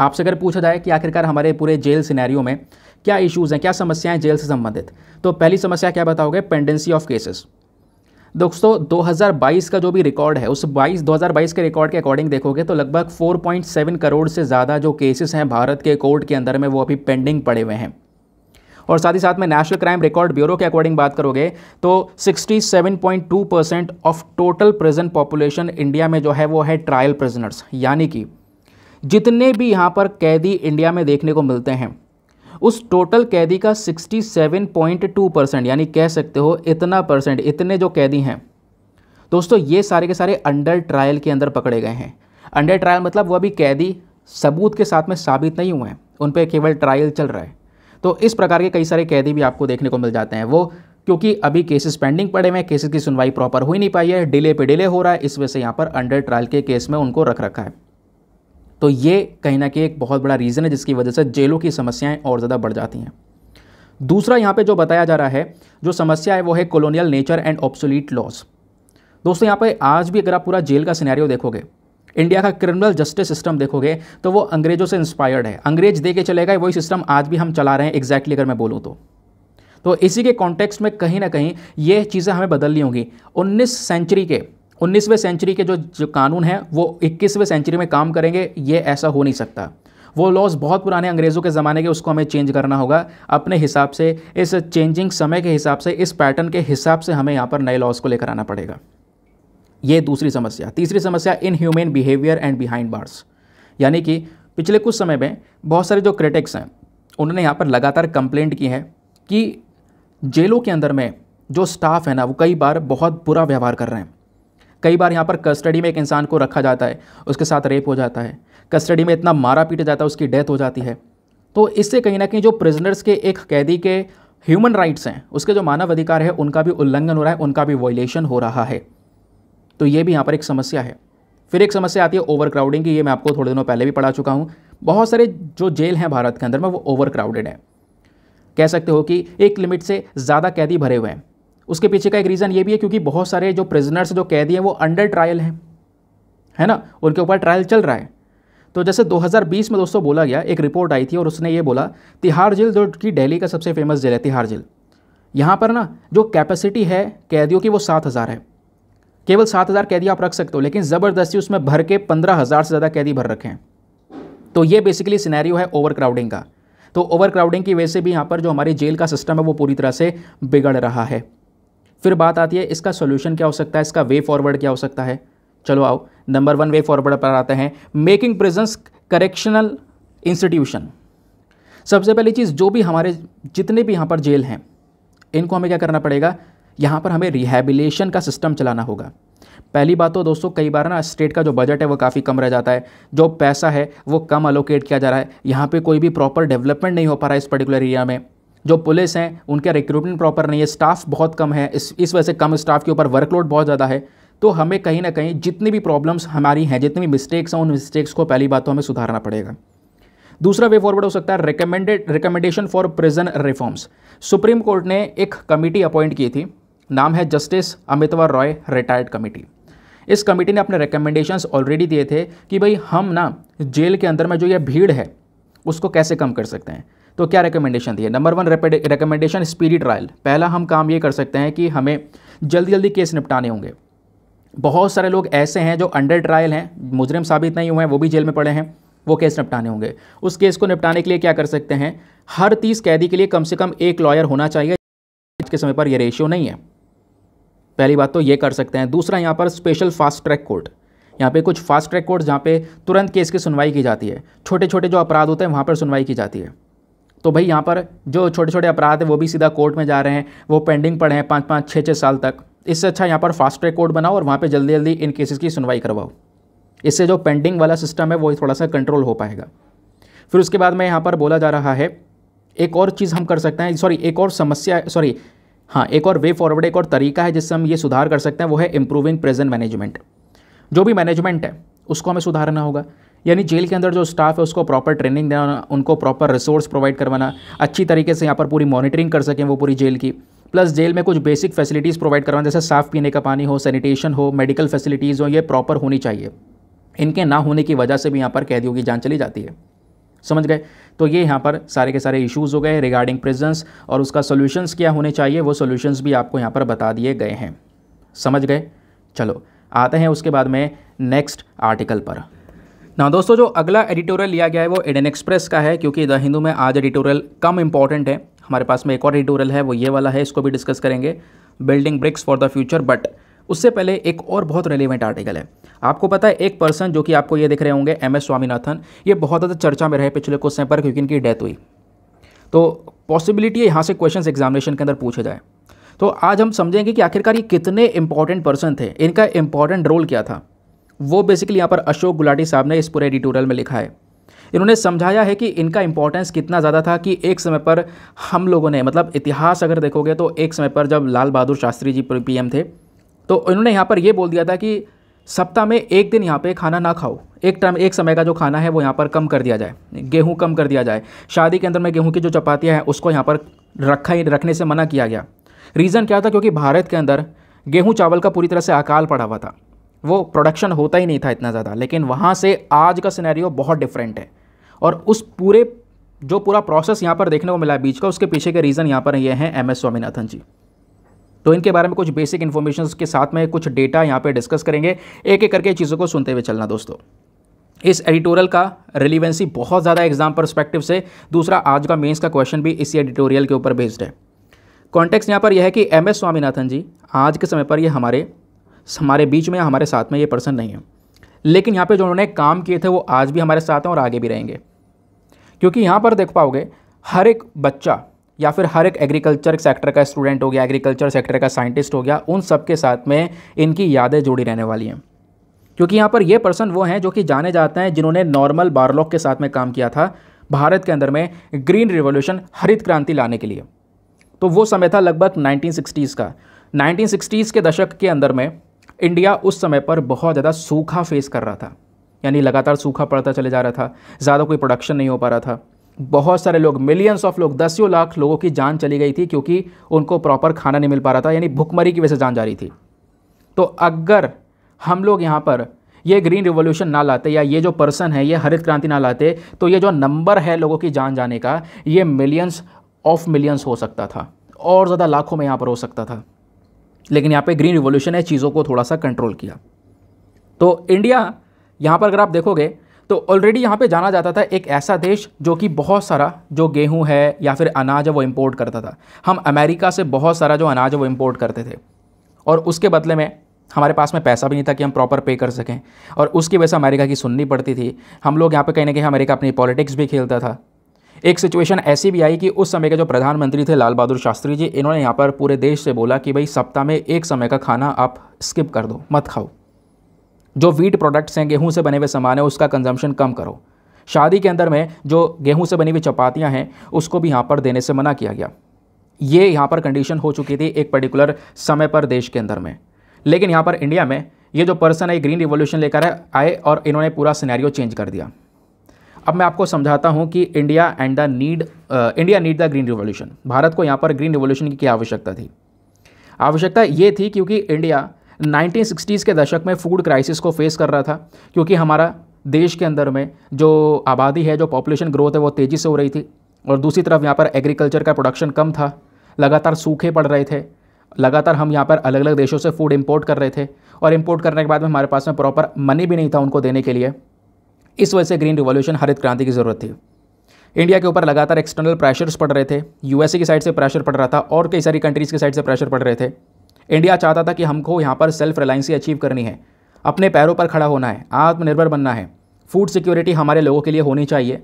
आपसे अगर पूछा जाए कि आखिरकार हमारे पूरे जेल सिनेरियो में क्या इश्यूज़ हैं क्या समस्याएं जेल से संबंधित तो पहली समस्या क्या बताओगे पेंडेंसी ऑफ केसेस दोस्तों 2022 का जो भी रिकॉर्ड है उस 22 2022 के रिकॉर्ड के अकॉर्डिंग देखोगे तो लगभग 4.7 करोड़ से ज़्यादा जो केसेस हैं भारत के कोर्ट के अंदर में वो अभी पेंडिंग पड़े हुए हैं और साथ ही साथ में नेशनल क्राइम रिकॉर्ड ब्यूरो के अकॉर्डिंग बात करोगे तो 67.2 percent of total prison population India में जो है वो है ट्रायल प्रिजनर्स यानी कि जितने भी यहाँ पर कैदी इंडिया में देखने को मिलते हैं उस टोटल कैदी का 67.2 परसेंट यानी कह सकते हो इतना परसेंट इतने जो कैदी हैं दोस्तों ये सारे के सारे अंडर ट्रायल के अंदर पकड़े गए हैं अंडर ट्रायल मतलब वह भी कैदी सबूत के साथ में साबित नहीं हुए हैं उन पर केवल ट्रायल चल रहा है तो इस प्रकार के कई सारे कैदी भी आपको देखने को मिल जाते हैं वो क्योंकि अभी केसेस पेंडिंग पड़े हुए हैं केसेस की सुनवाई प्रॉपर हो ही नहीं पाई है डिले पे डिले हो रहा है इस वजह से यहाँ पर अंडर ट्रायल के केस में उनको रख रखा है तो ये कहीं ना कहीं एक बहुत बड़ा रीज़न है जिसकी वजह से जेलों की समस्याएं और ज़्यादा बढ़ जाती हैं दूसरा यहाँ पे जो बताया जा रहा है जो समस्या है वो है colonial nature and obsolete laws दोस्तों यहाँ पे आज भी अगर आप पूरा जेल का सिनेरियो देखोगे इंडिया का क्रिमिनल जस्टिस सिस्टम देखोगे तो वो अंग्रेज़ों से इंस्पायर्ड है अंग्रेज दे के चले गए वही सिस्टम आज भी हम चला रहे हैं एग्जैक्टली अगर मैं बोलूँ तो तो इसी के कॉन्टेक्स्ट में कहीं ना कहीं ये चीज़ें हमें बदलनी होंगी उन्नीस सेंचुरी के 19वें सेंचुरी के जो जो कानून हैं वो 21वें सेंचुरी में काम करेंगे ये ऐसा हो नहीं सकता वो लॉज बहुत पुराने अंग्रेज़ों के ज़माने के उसको हमें चेंज करना होगा अपने हिसाब से इस चेंजिंग समय के हिसाब से इस पैटर्न के हिसाब से हमें यहाँ पर नए लॉज को लेकर आना पड़ेगा ये दूसरी समस्या तीसरी समस्या inhuman behaviour and behind bars यानी कि पिछले कुछ समय में बहुत सारे जो क्रिटिक्स हैं उन्होंने यहाँ पर लगातार कंप्लेंट की है कि जेलों के अंदर में जो स्टाफ है ना वो कई बार बहुत बुरा व्यवहार कर रहे हैं कई बार यहाँ पर कस्टडी में एक इंसान को रखा जाता है उसके साथ रेप हो जाता है कस्टडी में इतना मारा पीटा जाता है उसकी डेथ हो जाती है तो इससे कहीं ना कहीं जो प्रिजनर्स के एक कैदी के ह्यूमन राइट्स हैं उसके जो मानव अधिकार है उनका भी उल्लंघन हो रहा है उनका भी वॉयलेशन हो रहा है तो ये भी यहाँ पर एक समस्या है फिर एक समस्या आती है ओवरक्राउडिंग की ये मैं आपको थोड़े दिनों पहले भी पढ़ा चुका हूँ बहुत सारे जो जेल हैं भारत के अंदर में वो ओवरक्राउडेड हैं कह सकते हो कि एक लिमिट से ज़्यादा कैदी भरे हुए हैं उसके पीछे का एक रीज़न ये भी है क्योंकि बहुत सारे जो प्रिजनर्स जो कैदी हैं वो अंडर ट्रायल हैं है ना उनके ऊपर ट्रायल चल रहा है तो जैसे 2020 में दोस्तों बोला गया एक रिपोर्ट आई थी और उसने ये बोला तिहाड़ जेल जो कि दिल्ली का सबसे फेमस जेल है तिहाड़ जेल यहाँ पर ना जो कैपेसिटी है कैदियों की वो सात हज़ार है केवल सात हज़ार कैदी आप रख सकते हो लेकिन ज़बरदस्ती उसमें भर के पंद्रह हज़ार से ज़्यादा कैदी भर रखे हैं तो ये बेसिकली सिनेरियो है ओवर क्राउडिंग का तो ओवर क्राउडिंग की वजह से भी यहाँ पर जो हमारी जेल का सिस्टम है वो पूरी तरह से बिगड़ रहा है फिर बात आती है इसका सोल्यूशन क्या हो सकता है इसका वे फॉरवर्ड क्या हो सकता है चलो आओ नंबर वन वे फॉरवर्ड पर आते हैं मेकिंग प्रिजन्स करेक्शनल इंस्टीट्यूशन सबसे पहली चीज़ जो भी हमारे जितने भी यहाँ पर जेल हैं इनको हमें क्या करना पड़ेगा यहाँ पर हमें रिहेबिलेशन का सिस्टम चलाना होगा पहली बात तो दोस्तों कई बार ना स्टेट का जो बजट है वो काफ़ी कम रह जाता है जो पैसा है वो कम अलोकेट किया जा रहा है यहाँ पे कोई भी प्रॉपर डेवलपमेंट नहीं हो पा रहा है इस पर्टिकुलर एरिया में जो पुलिस हैं उनके रिक्रूटमेंट प्रॉपर नहीं है स्टाफ बहुत कम है इस इस वजह से कम स्टाफ के ऊपर वर्कलोड बहुत ज़्यादा है तो हमें कहीं ना कहीं जितनी भी प्रॉब्लम्स हमारी हैं जितनी भी मिस्टेक्स हैं उन मिस्टेक्स को पहली बात तो हमें सुधारना पड़ेगा दूसरा वे फॉरवर्ड हो सकता है recommended recommendation for prison reforms supreme court ने एक कमेटी अपॉइंट की थी नाम है justice Amitava Roy retired committee इस कमेटी ने अपने रिकमेंडेशन ऑलरेडी दिए थे कि भाई हम ना जेल के अंदर में जो ये भीड़ है उसको कैसे कम कर सकते हैं तो क्या रिकमेंडेशन दी है number one recommendation speedy trial पहला हम काम ये कर सकते हैं कि हमें जल्दी जल्दी केस निपटाने होंगे बहुत सारे लोग ऐसे हैं जो अंडर ट्रायल हैं मुजरिम साबित नहीं हुए हैं वो भी जेल में पड़े हैं वो केस निपटाने होंगे उस केस को निपटाने के लिए क्या कर सकते हैं हर तीस कैदी के लिए कम से कम एक लॉयर होना चाहिए आज के समय पर यह रेशियो नहीं है पहली बात तो ये कर सकते हैं दूसरा यहाँ पर स्पेशल फास्ट ट्रैक कोर्ट यहाँ पे कुछ फास्ट ट्रैक कोर्ट जहाँ पे तुरंत केस की सुनवाई की जाती है छोटे छोटे जो अपराध होते हैं वहाँ पर सुनवाई की जाती है तो भाई यहाँ पर जो छोटे छोटे अपराध हैं वो भी सीधा कोर्ट में जा रहे हैं वो पेंडिंग पड़े हैं पाँच पाँच छः छः साल तक इससे अच्छा यहाँ पर फास्ट ट्रैक कोर्ट बनाओ और वहाँ पर जल्दी जल्दी इन केसेस की सुनवाई करवाओ इससे जो पेंडिंग वाला सिस्टम है वो थोड़ा सा कंट्रोल हो पाएगा फिर उसके बाद में यहाँ पर बोला जा रहा है एक और चीज़ हम कर सकते हैं सॉरी एक और समस्या सॉरी हाँ एक और वे फॉरवर्ड एक और तरीका है जिससे हम ये सुधार कर सकते हैं वो है इम्प्रूविंग प्रेजेंट मैनेजमेंट जो भी मैनेजमेंट है उसको हमें सुधारना होगा यानी जेल के अंदर जो स्टाफ है उसको प्रॉपर ट्रेनिंग देना उनको प्रॉपर रिसोर्स प्रोवाइड करवाना अच्छी तरीके से यहाँ पर पूरी मॉनिटरिंग कर सकें वो पूरी जेल की प्लस जेल में कुछ बेसिक फैसिलिटीज़ प्रोवाइड करवाना जैसे साफ़ पीने का पानी हो सैनिटेशन हो मेडिकल फैसिलिटीज़ हो ये प्रॉपर होनी चाहिए इनके ना होने की वजह से भी यहाँ पर कैदियों की जान चली जाती है समझ गए तो ये यहाँ पर सारे के सारे इश्यूज़ हो गए रिगार्डिंग प्रिजेंस और उसका सोल्यूशंस क्या होने चाहिए वो सोल्यूशंस भी आपको यहाँ पर बता दिए गए हैं समझ गए चलो आते हैं उसके बाद में नेक्स्ट आर्टिकल पर ना दोस्तों जो अगला एडिटोरियल लिया गया है वो एडन एक्सप्रेस का है क्योंकि द हिंदू में आज एडिटोरियल कम इंपॉर्टेंट है हमारे पास में एक और एडिटोरियल है वो ये वाला है इसको भी डिस्कस करेंगे building BRICS for the future but उससे पहले एक और बहुत रेलिवेंट आर्टिकल है आपको पता है एक पर्सन जो कि आपको ये दिख रहे होंगे एम एस स्वामीनाथन ये बहुत ज़्यादा चर्चा में रहे पिछले कुछ समय पर क्योंकि इनकी डेथ हुई तो पॉसिबिलिटी यहाँ से क्वेश्चन एग्जामिनेशन के अंदर पूछे जाए तो आज हम समझेंगे कि आखिरकार ये कितने इंपॉर्टेंट पर्सन थे इनका इंपॉर्टेंट रोल क्या था वो बेसिकली यहाँ पर अशोक गुलाटी साहब ने इस पूरे एडिटोरियल में लिखा है इन्होंने समझाया है कि इनका इंपॉर्टेंस कितना ज़्यादा था कि एक समय पर हम लोगों ने मतलब इतिहास अगर देखोगे तो एक समय पर जब लाल बहादुर शास्त्री जी पी थे तो इन्होंने यहाँ पर यह बोल दिया था कि सप्ताह में एक दिन यहाँ पे खाना ना खाओ एक टाइम एक समय का जो खाना है वो यहाँ पर कम कर दिया जाए गेहूँ कम कर दिया जाए शादी के अंदर में गेहूँ की जो चपातियाँ हैं उसको यहाँ पर रखा ही रखने से मना किया गया रीज़न क्या था क्योंकि भारत के अंदर गेहूँ चावल का पूरी तरह से अकाल पड़ा हुआ था वो प्रोडक्शन होता ही नहीं था इतना ज़्यादा लेकिन वहाँ से आज का सिनेरियो बहुत डिफरेंट है और उस पूरे जो पूरा प्रोसेस यहाँ पर देखने को मिला है बीच का उसके पीछे के रीज़न यहाँ पर ये हैं एम एस स्वामीनाथन जी तो इनके बारे में कुछ बेसिक इन्फॉर्मेशन के साथ में कुछ डेटा यहाँ पर डिस्कस करेंगे एक एक करके चीज़ों को सुनते हुए चलना दोस्तों इस एडिटोरियल का रिलीवेंसी बहुत ज़्यादा एग्जाम परस्पेक्टिव से दूसरा आज का मेंस का क्वेश्चन भी इसी एडिटोरियल के ऊपर बेस्ड है कॉन्टेक्स्ट यहाँ पर यह है कि एम एस स्वामीनाथन जी आज के समय पर ये हमारे हमारे बीच में हमारे साथ में ये पर्सन नहीं है लेकिन यहाँ पे जो उन्होंने काम किए थे वो आज भी हमारे साथ हैं और आगे भी रहेंगे क्योंकि यहाँ पर देख पाओगे हर एक बच्चा या फिर हर एक एग्रीकल्चर सेक्टर का स्टूडेंट हो गया एग्रीकल्चर सेक्टर का साइंटिस्ट हो गया उन सब के साथ में इनकी यादें जुड़ी रहने वाली हैं क्योंकि यहाँ पर ये पर्सन वो हैं जो कि जाने जाते हैं जिन्होंने नॉर्मल बारलॉक के साथ में काम किया था भारत के अंदर में ग्रीन रिवोल्यूशन हरित क्रांति लाने के लिए तो वो समय था लगभग 1960s का 1960s के दशक के अंदर में इंडिया उस समय पर बहुत ज़्यादा सूखा फेस कर रहा था यानी लगातार सूखा पड़ता चले जा रहा था ज़्यादा कोई प्रोडक्शन नहीं हो पा रहा था बहुत सारे लोग मिलियंस ऑफ लोग दसियों लाख लोगों की जान चली गई थी क्योंकि उनको प्रॉपर खाना नहीं मिल पा रहा था यानी भुखमरी की वजह से जान जा रही थी तो अगर हम लोग यहाँ पर ये ग्रीन रिवोल्यूशन ना लाते या ये जो पर्सन है ये हरित क्रांति ना लाते तो ये जो नंबर है लोगों की जान जाने का ये मिलियंस ऑफ मिलियंस हो सकता था और ज़्यादा लाखों में यहाँ पर हो सकता था लेकिन यहाँ पे ग्रीन रिवोल्यूशन ने चीज़ों को थोड़ा सा कंट्रोल किया तो इंडिया यहाँ पर अगर आप देखोगे तो ऑलरेडी यहाँ पे जाना जाता था एक ऐसा देश जो कि बहुत सारा जो गेहूं है या फिर अनाज है वो इम्पोर्ट करता था हम अमेरिका से बहुत सारा जो अनाज है वो इम्पोर्ट करते थे और उसके बदले में हमारे पास में पैसा भी नहीं था कि हम प्रॉपर पे कर सकें और उसकी वजह से अमेरिका की सुननी पड़ती थी हम लोग यहाँ पे कहीं ना कहीं अमेरिका अपनी पॉलिटिक्स भी खेलता था एक सिचुएशन ऐसी भी आई कि उस समय के जो प्रधानमंत्री थे लाल बहादुर शास्त्री जी इन्होंने यहाँ पर पूरे देश से बोला कि भाई सप्ताह में एक समय का खाना आप स्किप कर दो मत खाओ जो वीट प्रोडक्ट्स हैं गेहूँ से बने हुए सामान है उसका कंजम्पशन कम करो शादी के अंदर में जो गेहूँ से बनी हुई चपातियाँ हैं उसको भी यहाँ पर देने से मना किया गया ये यहाँ पर कंडीशन हो चुकी थी एक पर्टिकुलर समय पर देश के अंदर में लेकिन यहाँ पर इंडिया में ये जो पर्सन है ग्रीन रिवोल्यूशन लेकर आए और इन्होंने पूरा सिनेरियो चेंज कर दिया अब मैं आपको समझाता हूँ कि India and the need India need the green revolution Bharat को यहाँ पर ग्रीन रिवोल्यूशन की क्या आवश्यकता थी आवश्यकता ये थी क्योंकि इंडिया 1960s के दशक में फूड क्राइसिस को फेस कर रहा था क्योंकि हमारा देश के अंदर में जो आबादी है जो पॉपुलेशन ग्रोथ है वो तेज़ी से हो रही थी और दूसरी तरफ यहाँ पर एग्रीकल्चर का प्रोडक्शन कम था लगातार सूखे पड़ रहे थे लगातार हम यहाँ पर अलग अलग देशों से फूड इम्पोर्ट कर रहे थे और इम्पोर्ट करने के बाद में हमारे पास में प्रॉपर मनी भी नहीं था उनको देने के लिए इस वजह से ग्रीन रिवॉल्यूशन हरित क्रांति की ज़रूरत थी इंडिया के ऊपर लगातार एक्सटर्नल प्रेशर्स पड़ रहे थे यूएसए की साइड से प्रेशर पड़ रहा था और कई सारी कंट्रीज़ की साइड से प्रेशर पड़ रहे थे इंडिया चाहता था कि हमको यहाँ पर सेल्फ रिलायंसी अचीव करनी है अपने पैरों पर खड़ा होना है आत्मनिर्भर बनना है फूड सिक्योरिटी हमारे लोगों के लिए होनी चाहिए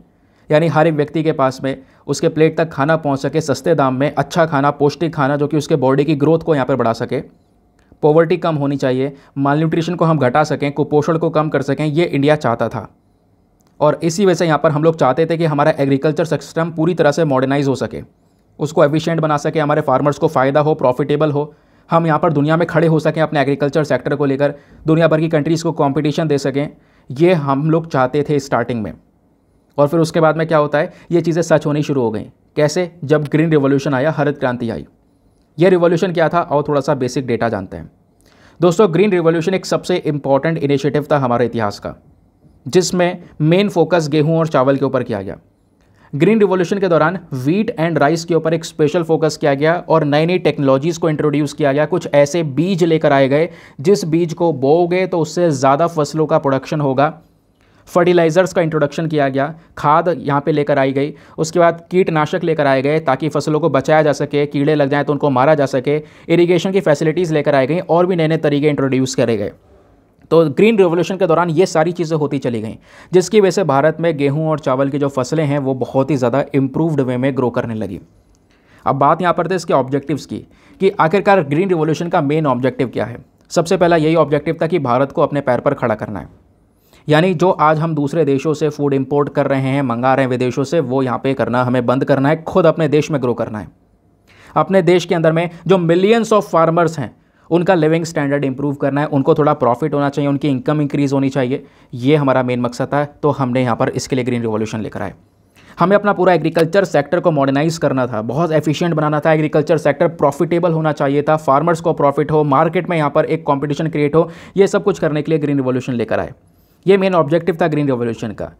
यानी हर एक व्यक्ति के पास में उसके प्लेट तक खाना पहुँच सके सस्ते दाम में अच्छा खाना पौष्टिक खाना जो कि उसके बॉडी की ग्रोथ को यहाँ पर बढ़ा सके पॉवर्टी कम होनी चाहिए माल न्यूट्रिशन को हम घटा सकें कुपोषण को कम कर सकें ये इंडिया चाहता था और इसी वजह से यहाँ पर हम लोग चाहते थे कि हमारा एग्रीकल्चर सिस्टम पूरी तरह से मॉडर्नाइज हो सके उसको एफिशिएंट बना सके हमारे फार्मर्स को फ़ायदा हो प्रॉफिटेबल हो हम यहाँ पर दुनिया में खड़े हो सकें अपने एग्रीकल्चर सेक्टर को लेकर दुनिया भर की कंट्रीज़ को कॉम्पिटिशन दे सकें ये हम लोग चाहते थे स्टार्टिंग में और फिर उसके बाद में क्या होता है ये चीज़ें सच होनी शुरू हो गई कैसे जब ग्रीन रिवोल्यूशन आया हरित क्रांति आई ये रिवोल्यूशन क्या था और थोड़ा सा बेसिक डेटा जानते हैं दोस्तों ग्रीन रिवोल्यूशन एक सबसे इम्पॉर्टेंट इनिशिएटिव था हमारे इतिहास का जिसमें मेन फोकस गेहूं और चावल के ऊपर किया गया ग्रीन रिवॉल्यूशन के दौरान वीट एंड राइस के ऊपर एक स्पेशल फोकस किया गया और नई नई टेक्नोलॉजीज़ को इंट्रोड्यूस किया गया कुछ ऐसे बीज लेकर आए गए जिस बीज को बोओगे तो उससे ज़्यादा फसलों का प्रोडक्शन होगा फर्टिलाइज़र्स का इंट्रोडक्शन किया गया खाद यहाँ पे लेकर आई गई उसके बाद कीटनाशक लेकर आए गए ताकि फसलों को बचाया जा सके कीड़े लग जाएँ तो उनको मारा जा सके इरीगेशन की फैसिलिटीज़ लेकर आई गई और भी नए नए तरीके इंट्रोड्यूस करे गए तो ग्रीन रेवोल्यूशन के दौरान ये सारी चीज़ें होती चली गई जिसकी वजह से भारत में गेहूँ और चावल की जो फसलें हैं वो बहुत ही ज़्यादा इम्प्रूवड वे में ग्रो करने लगी अब बात यहाँ पर थे इसके ऑब्जेक्टिव्स की कि आखिरकार ग्रीन रिवोल्यूशन का मेन ऑब्जेक्टिव क्या है सबसे पहला यही ऑब्जेक्टिव था कि भारत को अपने पैर पर खड़ा करना है यानी जो आज हम दूसरे देशों से फूड इंपोर्ट कर रहे हैं मंगा रहे हैं विदेशों से वो यहाँ पे करना हमें बंद करना है खुद अपने देश में ग्रो करना है अपने देश के अंदर में जो मिलियंस ऑफ फार्मर्स हैं उनका लिविंग स्टैंडर्ड इंप्रूव करना है उनको थोड़ा प्रॉफिट होना चाहिए उनकी इनकम इंक्रीज़ होनी चाहिए ये हमारा मेन मकसद था तो हमने यहाँ पर इसके लिए ग्रीन रिवोल्यूशन लेकर आए हमें अपना पूरा एग्रीकल्चर सेक्टर को मॉडर्नाइज करना था बहुत एफिशिएंट बनाना था एग्रीकल्चर सेक्टर प्रॉफिटेबल होना चाहिए था फार्मर्स को प्रॉफिट हो मार्केट में यहाँ पर एक कॉम्पिटिशन क्रिएट हो ये सब कुछ करने के लिए ग्रीन रिवॉल्यूशन लेकर आए ये मेन ऑब्जेक्टिव था ग्रीन रिवॉल्यूशन का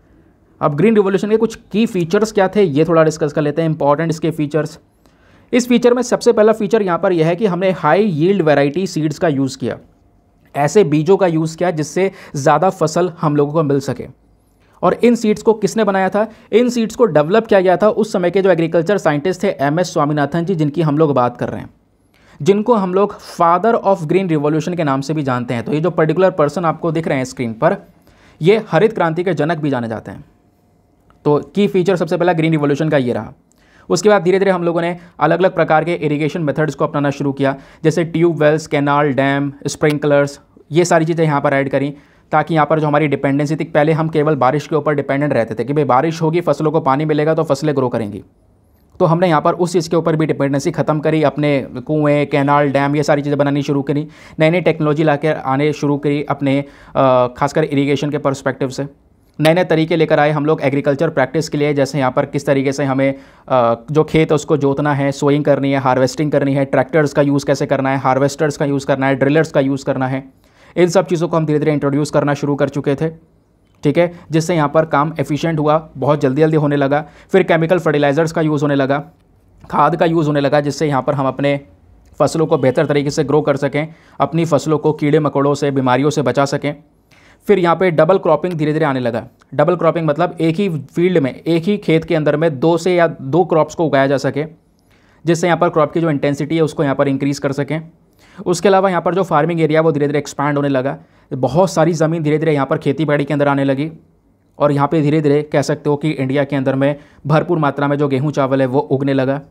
अब ग्रीन रिवोल्यूशन के कुछ की फीचर्स क्या थे ये थोड़ा डिस्कस कर लेते हैं इंपॉर्टेंट इसके फीचर्स इस फीचर में सबसे पहला फीचर यहाँ पर यह है कि हमने हाई यील्ड वेराइटी सीड्स का यूज़ किया ऐसे बीजों का यूज़ किया जिससे ज़्यादा फसल हम लोगों को मिल सके और इन सीड्स को किसने बनाया था इन सीड्स को डेवलप किया गया था उस समय के जो एग्रीकल्चर साइंटिस्ट थे एम एस स्वामीनाथन जी जिनकी हम लोग बात कर रहे हैं जिनको हम लोग फादर ऑफ ग्रीन रिवोल्यूशन के नाम से भी जानते हैं तो ये जो पर्टिकुलर पर्सन आपको दिख रहे हैं स्क्रीन पर ये हरित क्रांति के जनक भी जाने जाते हैं तो की फीचर सबसे पहला ग्रीन रिवोल्यूशन का ये रहा उसके बाद धीरे धीरे हम लोगों ने अलग अलग प्रकार के इरीगेशन मेथड्स को अपनाना शुरू किया जैसे tube wells canal dam sprinklers ये सारी चीज़ें यहाँ पर ऐड करी ताकि यहाँ पर जो हमारी डिपेंडेंसी थी पहले हम केवल बारिश के ऊपर डिपेंडेंट रहते थे कि भाई बारिश होगी फसलों को पानी मिलेगा तो फसलें ग्रो करेंगी तो हमने यहाँ पर उस चीज़ के ऊपर भी डिपेंडेंसी ख़त्म करी अपने कुएँ कैनाल डैम ये सारी चीज़ें बनानी शुरू करी नई नई टेक्नोलॉजी ला आने शुरू करी अपने खासकर इरीगेशन के परस्पेक्टिव से नए नए तरीके लेकर आए हम लोग एग्रीकल्चर प्रैक्टिस के लिए जैसे यहाँ पर किस तरीके से हमें जो खेत है उसको जोतना है सोइंग करनी है हार्वेस्टिंग करनी है ट्रैक्टर्स का यूज़ कैसे करना है हार्वेस्टर्स का यूज़ करना है ड्रिलर्स का यूज़ करना है इन सब चीज़ों को हम धीरे धीरे इंट्रोड्यूस करना शुरू कर चुके थे ठीक है जिससे यहाँ पर काम एफिशिएंट हुआ बहुत जल्दी जल्दी होने लगा फिर केमिकल फर्टिलाइज़र्स का यूज़ होने लगा खाद का यूज़ होने लगा जिससे यहाँ पर हम अपने फसलों को बेहतर तरीके से ग्रो कर सकें अपनी फसलों को कीड़े मकोड़ों से बीमारियों से बचा सकें फिर यहाँ पे डबल क्रॉपिंग धीरे धीरे आने लगा डबल क्रॉपिंग मतलब एक ही फील्ड में एक ही खेत के अंदर में दो से या दो क्रॉप्स को उगाया जा सके जिससे यहाँ पर क्रॉप की जो इंटेंसिटी है उसको यहाँ पर इंक्रीज़ कर सकें उसके अलावा यहाँ पर जो फार्मिंग एरिया वो धीरे धीरे एक्सपैंड होने लगा बहुत सारी ज़मीन धीरे धीरे यहाँ पर खेती बाड़ी के अंदर आने लगी और यहाँ पे धीरे धीरे कह सकते हो कि इंडिया के अंदर में भरपूर मात्रा में जो गेहूँ चावल है वो उगने लगा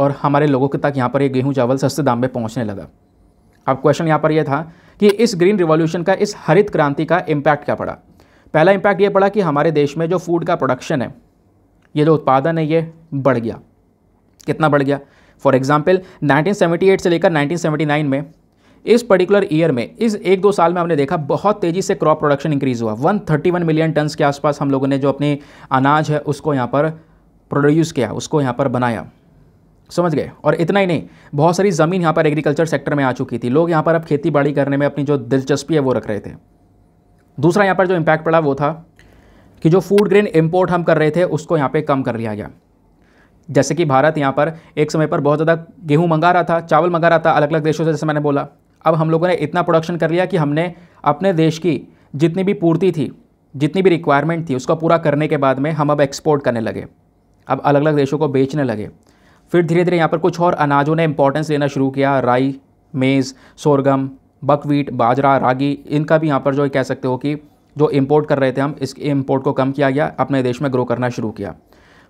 और हमारे लोगों के तक यहाँ पर ये गेहूँ चावल सस्ते दाम में पहुँचने लगा अब क्वेश्चन यहाँ पर यह था कि इस ग्रीन रिवॉल्यूशन का इस हरित क्रांति का इम्पैक्ट क्या पड़ा पहला इम्पैक्ट ये पड़ा कि हमारे देश में जो फूड का प्रोडक्शन है ये जो उत्पादन है ये बढ़ गया कितना बढ़ गया फॉर एग्ज़ाम्पल 1978 से लेकर 1979 में इस पर्टिकुलर ईयर में इस एक दो साल में हमने देखा बहुत तेज़ी से क्रॉप प्रोडक्शन इंक्रीज़ हुआ 131 मिलियन टन्स के आसपास हम लोगों ने जो अपने अनाज है उसको यहाँ पर प्रोड्यूस किया उसको यहाँ पर बनाया समझ गए और इतना ही नहीं बहुत सारी ज़मीन यहाँ पर एग्रीकल्चर सेक्टर में आ चुकी थी लोग यहाँ पर अब खेती बाड़ी करने में अपनी जो दिलचस्पी है वो रख रहे थे दूसरा यहाँ पर जो इम्पैक्ट पड़ा वो था कि जो फूड ग्रेन इम्पोर्ट हम कर रहे थे उसको यहाँ पर कम कर लिया गया जैसे कि भारत यहाँ पर एक समय पर बहुत ज़्यादा गेहूँ मंगा रहा था चावल मंगा रहा था अलग अलग देशों से जैसे मैंने बोला अब हम लोगों ने इतना प्रोडक्शन कर लिया कि हमने अपने देश की जितनी भी पूर्ति थी जितनी भी रिक्वायरमेंट थी उसका पूरा करने के बाद में हम अब एक्सपोर्ट करने लगे अब अलग अलग देशों को बेचने लगे फिर धीरे धीरे यहाँ पर कुछ और अनाजों ने इंपॉर्टेंस लेना शुरू किया राई मेज़ सोरगम बकवीट बाजरा रागी इनका भी यहाँ पर जो कह सकते हो कि जो इम्पोर्ट कर रहे थे हम इस इम्पोर्ट को कम किया गया अपने देश में ग्रो करना शुरू किया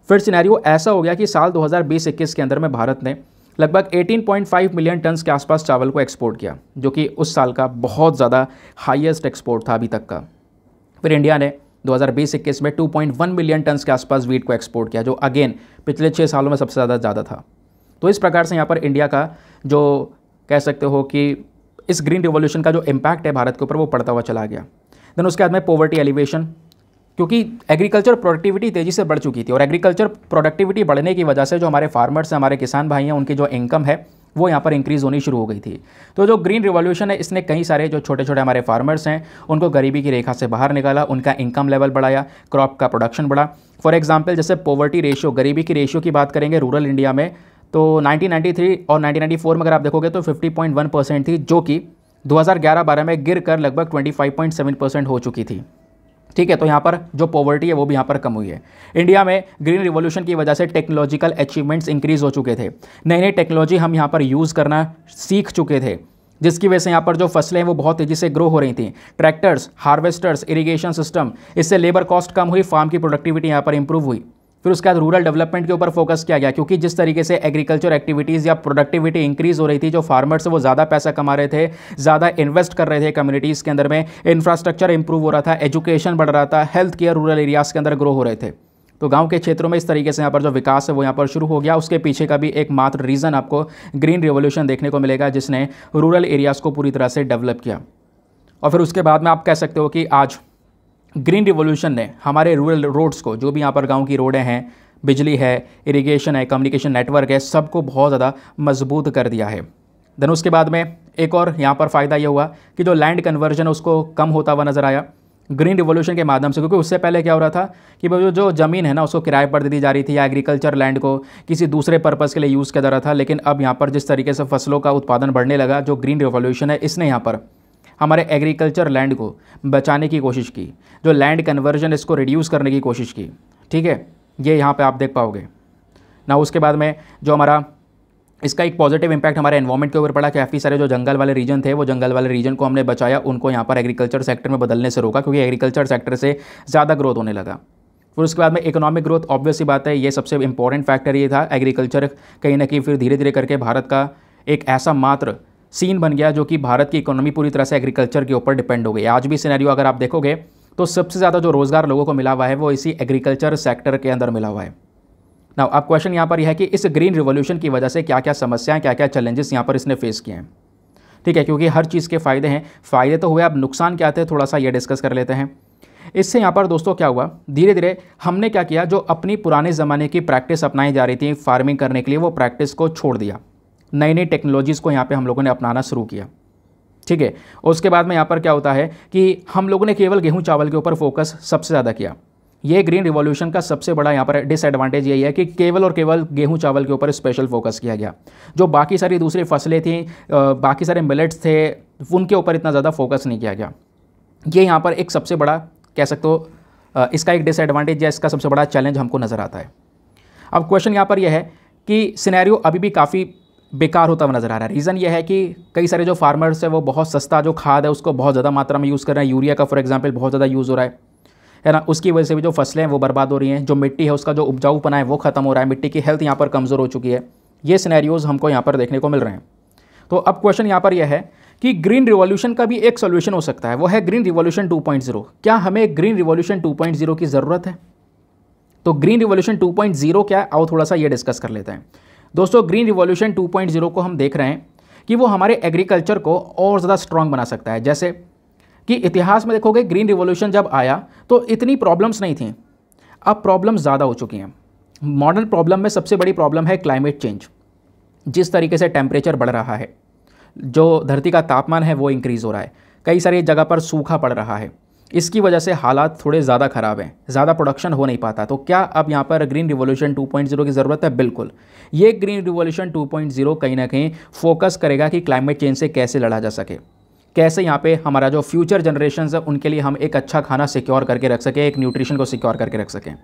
फिर सिनेरियो ऐसा हो गया कि साल 2020-21 के अंदर में भारत ने लगभग 18.5 मिलियन टन्स के आसपास चावल को एक्सपोर्ट किया जो कि उस साल का बहुत ज़्यादा हाईएस्ट एक्सपोर्ट था अभी तक का फिर इंडिया ने 2020-21 में 2.1 मिलियन टन के आसपास वीट को एक्सपोर्ट किया जो अगेन पिछले छः सालों में सबसे ज़्यादा ज़्यादा था तो इस प्रकार से यहाँ पर इंडिया का जो कह सकते हो कि इस ग्रीन रिवोल्यूशन का जो इम्पैक्ट है भारत के ऊपर वो पड़ता हुआ चला गया देन उसके बाद में पॉवर्टी एलिवेशन क्योंकि एग्रीकल्चर प्रोडक्टिविटी तेज़ी से बढ़ चुकी थी और एग्रीकल्चर प्रोडक्टिविटी बढ़ने की वजह से जो हमारे फार्मर्स हैं हमारे किसान भाई हैं उनकी जो इनकम है वो यहाँ पर इंक्रीज़ होनी शुरू हो गई थी तो जो ग्रीन रिवॉल्यूशन है इसने कई सारे जो छोटे छोटे हमारे फार्मर्स हैं उनको गरीबी की रेखा से बाहर निकाला उनका इनकम लेवल बढ़ाया क्रॉप का प्रोडक्शन बढ़ा फॉर एग्जाम्पल जैसे पॉवर्टी रेशियो गरीबी की रेशियो की बात करेंगे रूरल इंडिया में तो नाइनटीन और नाइनटीन में अगर आप देखोगे तो फिफ्टी परसेंट थी जो कि 2011-12 में गिर कर लगभग 25.7 परसेंट हो चुकी थी ठीक है तो यहाँ पर जो पॉवर्टी है वो भी यहाँ पर कम हुई है इंडिया में ग्रीन रिवॉल्यूशन की वजह से टेक्नोलॉजिकल अचीवमेंट्स इंक्रीज हो चुके थे नई नई टेक्नोलॉजी हम यहाँ पर यूज़ करना सीख चुके थे जिसकी वजह से यहाँ पर जो फसलें हैं वो बहुत तेज़ी से ग्रो हो रही थी ट्रैक्टर्स हार्वेस्टर्स इरीगेशन सिस्टम इससे लेबर कॉस्ट कम हुई फार्म की प्रोडक्टिविटी यहाँ पर इंप्रूव हुई फिर उसके बाद रूरल डेवलपमेंट के ऊपर फोकस किया गया क्योंकि जिस तरीके से एग्रीकल्चर एक्टिविटीज़ या प्रोडक्टिविटी इंक्रीज़ हो रही थी जो फार्मर्स वो ज़्यादा पैसा कमा रहे थे ज़्यादा इन्वेस्ट कर रहे थे कम्युनिटीज़ के अंदर में इंफ्रास्ट्रक्चर इंप्रूव हो रहा था एजुकेशन बढ़ रहा था हेल्थ केयर रूरल एरियाज़ के अंदर ग्रो हो रहे थे तो गांव के क्षेत्रों में इस तरीके से यहाँ पर जो विकास है वो यहाँ पर शुरू हो गया उसके पीछे का भी एक मात्र रीज़न आपको ग्रीन रिवोल्यूशन देखने को मिलेगा जिसने रूरल एरियाज़ को पूरी तरह से डेवलप किया और फिर उसके बाद में आप कह सकते हो कि आज ग्रीन रिवोल्यूशन ने हमारे रूरल रोड्स को जो भी यहाँ पर गाँव की रोडें हैं बिजली है इरिगेशन है कम्युनिकेशन नेटवर्क है सबको बहुत ज़्यादा मजबूत कर दिया है देन उसके बाद में एक और यहाँ पर फ़ायदा ये हुआ कि जो लैंड कन्वर्जन उसको कम होता हुआ नज़र आया ग्रीन रिवोल्यूशन के माध्यम से क्योंकि उससे पहले क्या हो रहा था कि वो जो ज़मीन है ना उसको किराए पर दे दी जा रही थी या एग्रीकल्चर लैंड को किसी दूसरे पर्पज़ के लिए यूज़ किया जा रहा था लेकिन अब यहाँ पर जिस तरीके से फसलों का उत्पादन बढ़ने लगा जो ग्रीन रिवोल्यूशन है इसने यहाँ पर हमारे एग्रीकल्चर लैंड को बचाने की कोशिश की जो लैंड कन्वर्जन इसको रिड्यूस करने की कोशिश की ठीक है ये यहाँ पे आप देख पाओगे ना उसके बाद में जो हमारा इसका एक पॉजिटिव इम्पैक्ट हमारे एनवायरमेंट के ऊपर पड़ा काफ़ी सारे जो जंगल वाले रीजन थे वो जंगल वाले रीजन को हमने बचाया उनको यहाँ पर एग्रीकल्चर सेक्टर में बदलने से रोका क्योंकि एग्रीकल्चर सेक्टर से ज़्यादा ग्रोथ होने लगा फिर उसके बाद में इकोनॉमिक ग्रोथ ऑब्वियसली बात है ये सबसे इंपॉर्टेंट फैक्टर ये था एग्रीकल्चर कहीं ना कहीं फिर धीरे धीरे करके भारत का एक ऐसा मात्र सीन बन गया जो कि भारत की इकोनॉमी पूरी तरह से एग्रीकल्चर के ऊपर डिपेंड हो गई आज भी सिनेरियो अगर आप देखोगे तो सबसे ज़्यादा जो रोज़गार लोगों को मिला हुआ है वो इसी एग्रीकल्चर सेक्टर के अंदर मिला हुआ है ना अब क्वेश्चन यहाँ पर यह है कि इस ग्रीन रिवोल्यूशन की वजह से क्या क्या समस्याएं क्या क्या चैलेंजेस यहाँ पर इसने फेस किए हैं ठीक है क्योंकि हर चीज़ के फ़ायदे हैं फ़ायदे तो हुए अब नुकसान क्या थे थोड़ा सा ये डिस्कस कर लेते हैं इससे यहाँ पर दोस्तों क्या हुआ धीरे धीरे हमने क्या किया जो अपनी पुराने ज़माने की प्रैक्टिस अपनाई जा रही थी फार्मिंग करने के लिए वो प्रैक्टिस को छोड़ दिया नई नई टेक्नोलॉजीज़ को यहाँ पे हम लोगों ने अपनाना शुरू किया ठीक है उसके बाद में यहाँ पर क्या होता है कि हम लोगों ने केवल गेहूँ चावल के ऊपर फोकस सबसे ज़्यादा किया ये ग्रीन रिवॉल्यूशन का सबसे बड़ा यहाँ पर डिसएडवांटेज यही है कि केवल और केवल गेहूं चावल के ऊपर स्पेशल फोकस किया गया जो बाकी सारी दूसरी फसलें थी बाकी सारे मिलेट्स थे उनके ऊपर इतना ज़्यादा फोकस नहीं किया गया ये यहाँ पर एक सबसे बड़ा कह सकते हो इसका एक डिसएडवांटेज या इसका सबसे बड़ा चैलेंज हमको नज़र आता है अब क्वेश्चन यहाँ पर यह है कि सिनेरियो अभी भी काफ़ी बेकार होता हुआ नज़र आ रहा है रीज़न ये है कि कई सारे जो फार्मर्स है वो बहुत सस्ता जो खाद है उसको बहुत ज़्यादा मात्रा में यूज़ कर रहे हैं यूरिया का फॉर एग्जाम्पल बहुत ज़्यादा यूज़ हो रहा है है ना उसकी वजह से भी जो फसलें हैं वो बर्बाद हो रही हैं जो मिट्टी है उसका जो उपजाऊपना है वो ख़त्म हो रहा है मिट्टी की हेल्थ यहाँ पर कमज़ोर हो चुकी है ये सिनेरियोज़ हमको यहाँ पर देखने को मिल रहे हैं तो अब क्वेश्चन यहाँ पर यह है कि ग्रीन रिवॉल्यूशन का भी एक सोल्यूशन हो सकता है वो है ग्रीन रिवॉल्यूशन 2.0 क्या हमें ग्रीन रिवॉल्यूशन 2.0 की ज़रूरत है तो ग्रीन रिवॉल्यूशन 2.0 क्या है आओ थोड़ा सा ये डिस्कस कर लेते हैं दोस्तों ग्रीन रिवॉल्यूशन 2.0 को हम देख रहे हैं कि वो हमारे एग्रीकल्चर को और ज़्यादा स्ट्रांग बना सकता है जैसे कि इतिहास में देखोगे ग्रीन रिवॉल्यूशन जब आया तो इतनी प्रॉब्लम्स नहीं थी अब प्रॉब्लम ज़्यादा हो चुकी हैं मॉडर्न प्रॉब्लम में सबसे बड़ी प्रॉब्लम है क्लाइमेट चेंज जिस तरीके से टेम्परेचर बढ़ रहा है जो धरती का तापमान है वो इंक्रीज़ हो रहा है कई सारी जगह पर सूखा पड़ रहा है इसकी वजह से हालात थोड़े ज़्यादा ख़राब हैं ज़्यादा प्रोडक्शन हो नहीं पाता तो क्या अब यहाँ पर ग्रीन रिवोल्यूशन 2.0 की ज़रूरत है बिल्कुल ये ग्रीन रिवोल्यूशन 2.0 कहीं ना कहीं फोकस करेगा कि क्लाइमेट चेंज से कैसे लड़ा जा सके कैसे यहाँ पे हमारा जो फ्यूचर जनरेशन है उनके लिए हम एक अच्छा खाना सिक्योर करके रख सकें एक न्यूट्रिशन को सिक्योर करके रख सकें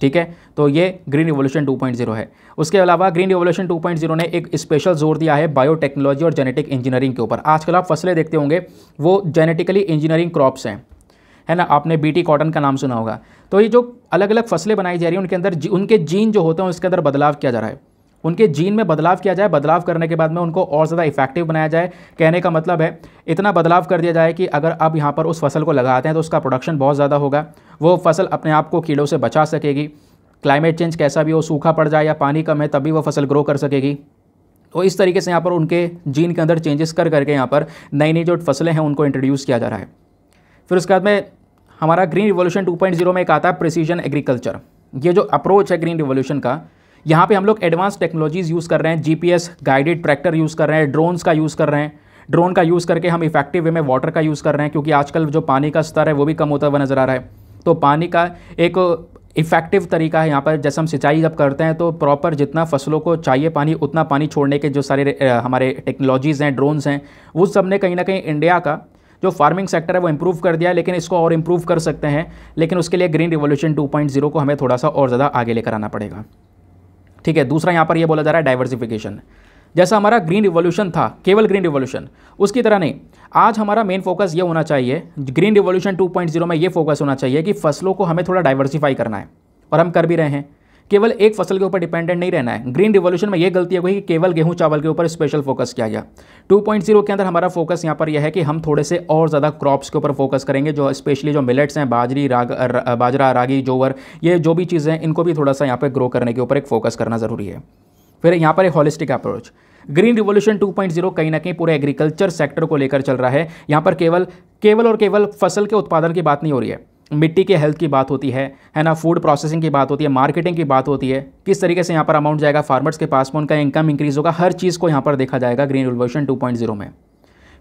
ठीक है तो ये ग्रीन रिवोल्यूशन 2.0 है उसके अलावा ग्रीन रिवोल्यूशन 2.0 ने एक स्पेशल जोर दिया है बायोटेक्नोलॉजी और जेनेटिक इंजीनियरिंग के ऊपर आजकल आप फसलें देखते होंगे वो जेनेटिकली इंजीनियरिंग क्रॉप्स हैं है ना आपने बीटी कॉटन का नाम सुना होगा तो ये जो अलग अलग फसलें बनाई जा रही हैं उनके अंदर जी, उनके जीन जो होते हैं उसके अंदर बदलाव किया जा रहा है उनके जीन में बदलाव किया जाए बदलाव करने के बाद में उनको और ज़्यादा इफेक्टिव बनाया जाए कहने का मतलब है इतना बदलाव कर दिया जाए कि अगर आप यहाँ पर उस फसल को लगाते हैं तो उसका प्रोडक्शन बहुत ज़्यादा होगा वो फसल अपने आप को कीड़ों से बचा सकेगी क्लाइमेट चेंज कैसा भी हो सूखा पड़ जाए या पानी कम है तभी वो फसल ग्रो कर सकेगी तो इस तरीके से यहाँ पर उनके जीन के अंदर चेंजेस कर करके यहाँ पर नई नई जो फसलें हैं उनको इंट्रोड्यूस किया जा रहा है फिर उसके बाद में हमारा ग्रीन रिवोल्यूशन 2.0 में एक आता है प्रिसीजन एग्रीकल्चर ये जो अप्रोच है ग्रीन रिवोल्यूशन का यहाँ पे हम लोग एडवांस टेक्नोलॉजीज़ यूज़ कर रहे हैं जीपीएस गाइडेड ट्रैक्टर यूज़ कर रहे हैं ड्रोन्स का यूज़ कर रहे हैं ड्रोन का यूज़ करके हम इफेक्टिव वे में वाटर का यूज़ कर रहे हैं क्योंकि आजकल जो पानी का स्तर है वो भी कम होता हुआ नज़र आ रहा है तो पानी का एक इफेक्टिव तरीका है यहाँ पर जैसे हम सिंचाई जब करते हैं तो प्रॉपर जितना फसलों को चाहिए पानी उतना पानी छोड़ने के जो सारे हमारे टेक्नोलॉजीज़ हैं ड्रोन्स हैं वो सब ने कहीं ना कहीं इंडिया का जो फार्मिंग सेक्टर है वो इम्प्रूव कर दिया लेकिन इसको और इंप्रूव कर सकते हैं लेकिन उसके लिए ग्रीन रिवोल्यूशन टू को हमें थोड़ा सा और ज़्यादा आगे लेकर आना पड़ेगा ठीक है दूसरा यहाँ पर यह बोला जा रहा है डाइवर्सिफिकेशन जैसा हमारा ग्रीन रिवोल्यूशन था केवल ग्रीन रिवोल्यूशन उसकी तरह नहीं आज हमारा मेन फोकस ये होना चाहिए ग्रीन रिवोल्यूशन 2.0 में ये फोकस होना चाहिए कि फसलों को हमें थोड़ा डाइवर्सिफाई करना है और हम कर भी रहे हैं केवल एक फसल के ऊपर डिपेंडेंट नहीं रहना है ग्रीन रिवोल्यूशन में यह गलती हो गई कि केवल गेहूं चावल के ऊपर स्पेशल फोकस किया गया 2.0 के अंदर हमारा फोकस यहाँ पर यह है कि हम थोड़े से और ज़्यादा क्रॉप्स के ऊपर फोकस करेंगे जो स्पेशली जो मिलेट्स हैं बाजरी राग र, बाजरा रागी जोवर ये जो भी चीज़ें हैं इनको भी थोड़ा सा यहाँ पर ग्रो करने के ऊपर एक फोकस करना ज़रूरी है फिर यहाँ पर एक हॉलिस्टिक अप्रोच ग्रीन रिवोल्यूशन 2.0 कहीं ना कहीं पूरे एग्रीकल्चर सेक्टर को लेकर चल रहा है यहाँ पर केवल केवल और केवल फसल के उत्पादन की बात नहीं हो रही है मिट्टी के हेल्थ की बात होती है है ना फूड प्रोसेसिंग की बात होती है मार्केटिंग की बात होती है किस तरीके से यहाँ पर अमाउंट जाएगा फार्मर्स के पास में उनका इनकम इंक्रीज़ होगा हर चीज़ को यहाँ पर देखा जाएगा ग्रीन रिवोल्यूशन 2.0 में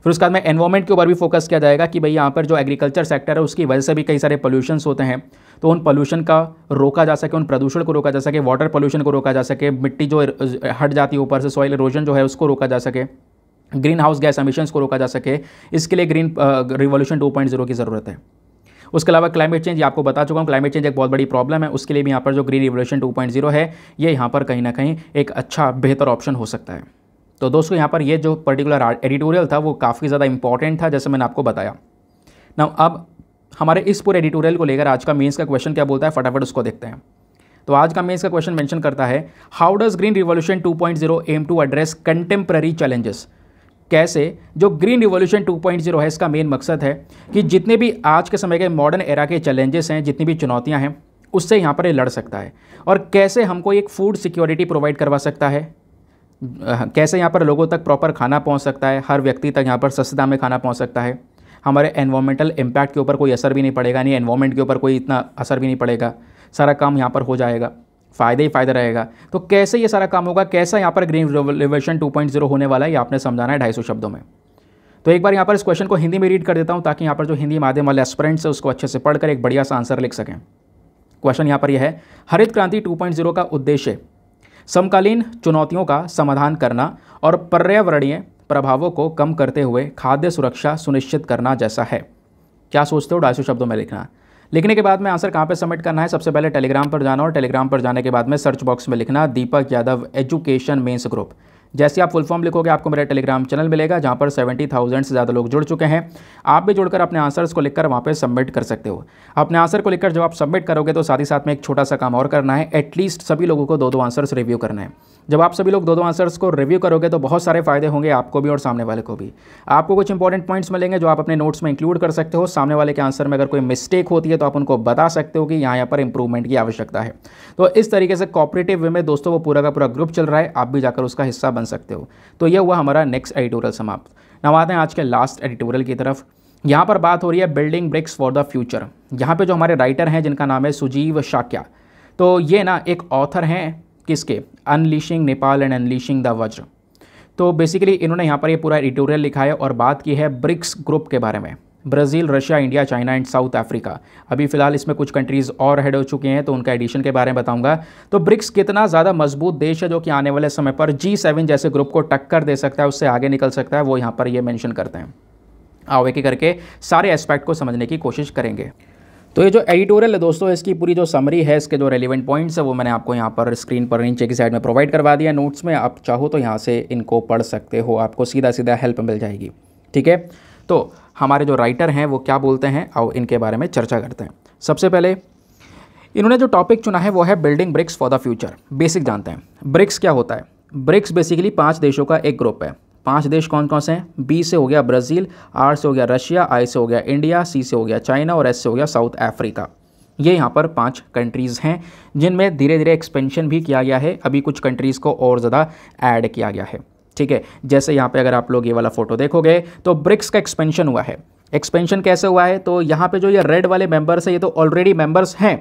फिर उसके बाद में एनवायरमेंट के ऊपर भी फोकस किया जाएगा कि भाई यहाँ पर जो एग्रीकल्चर सेक्टर है उसकी वजह से भी कई सारे पोल्यूशंस होते हैं तो उन पोल्यूशन का रोका जा सके उन प्रदूषण को रोका जा सके वाटर पोल्यूशन को रोका जा सके मिट्टी जो हट जाती है ऊपर से सॉइल इरोजन जो है उसको रोका जा सके ग्रीन हाउस गैस एमिशंस को रोका जा सके इसके लिए ग्रीन रिवोल्यूशन टू की ज़रूरत है उसके अलावा क्लाइमेट चेंज आपको बता चुका हूँ क्लाइमेट चेंज एक बहुत बड़ी प्रॉब्लम है उसके लिए भी यहाँ पर जो ग्रीन रिवोल्यूशन टू है ये यहाँ पर कहीं ना कहीं एक अच्छा बेहतर ऑप्शन हो सकता है तो दोस्तों यहाँ पर ये जो पर्टिकुलर एडिटोरियल था वो काफ़ी ज़्यादा इंपॉर्टेंट था जैसे मैंने आपको बताया ना अब हमारे इस पूरे एडिटोरियल को लेकर आज का मेंस का क्वेश्चन क्या बोलता है फटाफट उसको देखते हैं तो आज का मेंस का क्वेश्चन मेंशन करता है how does green revolution 2.0 aim to address contemporary challenges कैसे जो ग्रीन रिवोल्यूशन 2.0 है इसका मेन मकसद है कि जितने भी आज के समय के मॉडर्न एरा के चैलेंजेस हैं जितनी भी चुनौतियां हैं उससे यहाँ पर ये लड़ सकता है और कैसे हमको एक फूड सिक्योरिटी प्रोवाइड करवा सकता है कैसे यहाँ पर लोगों तक प्रॉपर खाना पहुँच सकता है हर व्यक्ति तक यहाँ पर सस्ते दाम में खाना पहुँच सकता है हमारे एनवायरमेंटल इम्पैक्ट के ऊपर कोई असर भी नहीं पड़ेगा नहीं एनवायरमेंट के ऊपर कोई इतना असर भी नहीं पड़ेगा सारा काम यहाँ पर हो जाएगा फ़ायदा ही फ़ायदा रहेगा तो कैसे ये सारा काम होगा कैसा यहाँ पर ग्रीन रेवल्यूशन जीरो होने वाला है ये आपने समझाना है ढाई शब्दों में तो एक बार यहाँ पर इस क्वेश्चन को हिंदी में रीड कर देता हूँ ताकि यहाँ पर जो हिंदी माध्यम वाले एस्परेंट्स है उसको अच्छे से पढ़कर एक बढ़िया सा आंसर लिख सकें क्वेश्चन यहाँ पर यह है हरित क्रांति 2.0 का उद्देश्य समकालीन चुनौतियों का समाधान करना और पर्यावरणीय प्रभावों को कम करते हुए खाद्य सुरक्षा सुनिश्चित करना जैसा है क्या सोचते हो ढाई शब्दों में लिखना लिखने के बाद में आंसर कहाँ पर सबमिट करना है सबसे पहले टेलीग्राम पर जाना और टेलीग्राम पर जाने के बाद में सर्च बॉक्स में लिखना Deepak Yadav education mains group जैसे आप फुल फॉर्म लिखोगे आपको मेरा टेलीग्राम चैनल मिलेगा जहाँ पर सेवेंटी थाउजेंड से ज़्यादा लोग जुड़ चुके हैं आप भी जुड़कर अपने आंसर्स को लिखकर वहाँ पर सबमिट कर सकते हो अपने आंसर को लिखकर जब आप सबमिट करोगे तो साथ ही साथ में एक छोटा सा काम और करना है एटलीस्ट सभी लोगों को दो दो आंसर्स रिव्यू करना है जब आप सभी लोग दो दो आंसर्स को रिव्यू करोगे तो बहुत सारे फायदे होंगे आपको भी और सामने वाले को भी आपको कुछ इंपॉर्टेंट पॉइंट्स मिलेंगे जो आप अपने नोट्स में इंक्लूड कर सकते हो सामने वाले के आंसर में अगर कोई मिस्टेक होती है तो आप उनको बता सकते हो कि यहाँ यहाँ पर इंप्रूवमेंट की आवश्यकता है तो इस तरीके से कॉपरेटिव वे में दोस्तों वो पूरा का पूरा ग्रुप चल रहा है आप भी जाकर उसका हिस्सा बन सकते हो तो यह हुआ हमारा नेक्स्ट एडिटोरियल समाप्त नाम आते हैं आज के लास्ट एडिटोरियल की तरफ यहाँ पर बात हो रही है building BRICS for the future यहाँ पे जो हमारे राइटर हैं जिनका नाम है सुजीव शाक्या तो ये ना एक ऑथर हैं किसके unleashing Nepal and unleashing the Vajra तो बेसिकली इन्होंने यहाँ पर ये पूरा एडिटोरियल लिखा है और बात की है ब्रिक्स ग्रुप के बारे में Brazil Russia India China and South Africa अभी फ़िलहाल इसमें कुछ कंट्रीज़ और हेड हो चुके हैं तो उनका एडिशन के बारे में बताऊंगा तो ब्रिक्स कितना ज़्यादा मजबूत देश है जो कि आने वाले समय पर जी सेवन जैसे ग्रुप को टक्कर दे सकता है उससे आगे निकल सकता है वो यहाँ पर ये मैंशन करते हैं आओ एक करके सारे एस्पेक्ट को समझने की कोशिश करेंगे तो ये जो एडिटोरियल है दोस्तों इसकी पूरी जो समरी है इसके जो रेलिवेंट पॉइंट्स है वो मैंने आपको यहाँ पर स्क्रीन पर नीचे की साइड में प्रोवाइड करवा दिया नोट्स में आप चाहो तो यहाँ से इनको पढ़ सकते हो आपको सीधा सीधा हेल्प मिल जाएगी ठीक है तो हमारे जो राइटर हैं वो क्या बोलते हैं और इनके बारे में चर्चा करते हैं सबसे पहले इन्होंने जो टॉपिक चुना है वो है building BRICS for the future basic जानते हैं ब्रिक्स क्या होता है ब्रिक्स बेसिकली पाँच देशों का एक ग्रुप है पांच देश कौन कौन से हैं बी से हो गया ब्राज़ील आर से हो गया रशिया आई से हो गया इंडिया सी से हो गया चाइना और एस से हो गया साउथ अफ्रीका ये यहाँ पर पांच कंट्रीज़ हैं जिनमें धीरे धीरे एक्सपेंशन भी किया गया है अभी कुछ कंट्रीज़ को और ज़्यादा ऐड किया गया है ठीक है जैसे यहाँ पे अगर आप लोग ये वाला फोटो देखोगे तो ब्रिक्स का एक्सपेंशन हुआ है एक्सपेंशन कैसे हुआ है तो यहाँ पे जो ये रेड वाले मेंबर्स है ये तो ऑलरेडी मेंबर्स हैं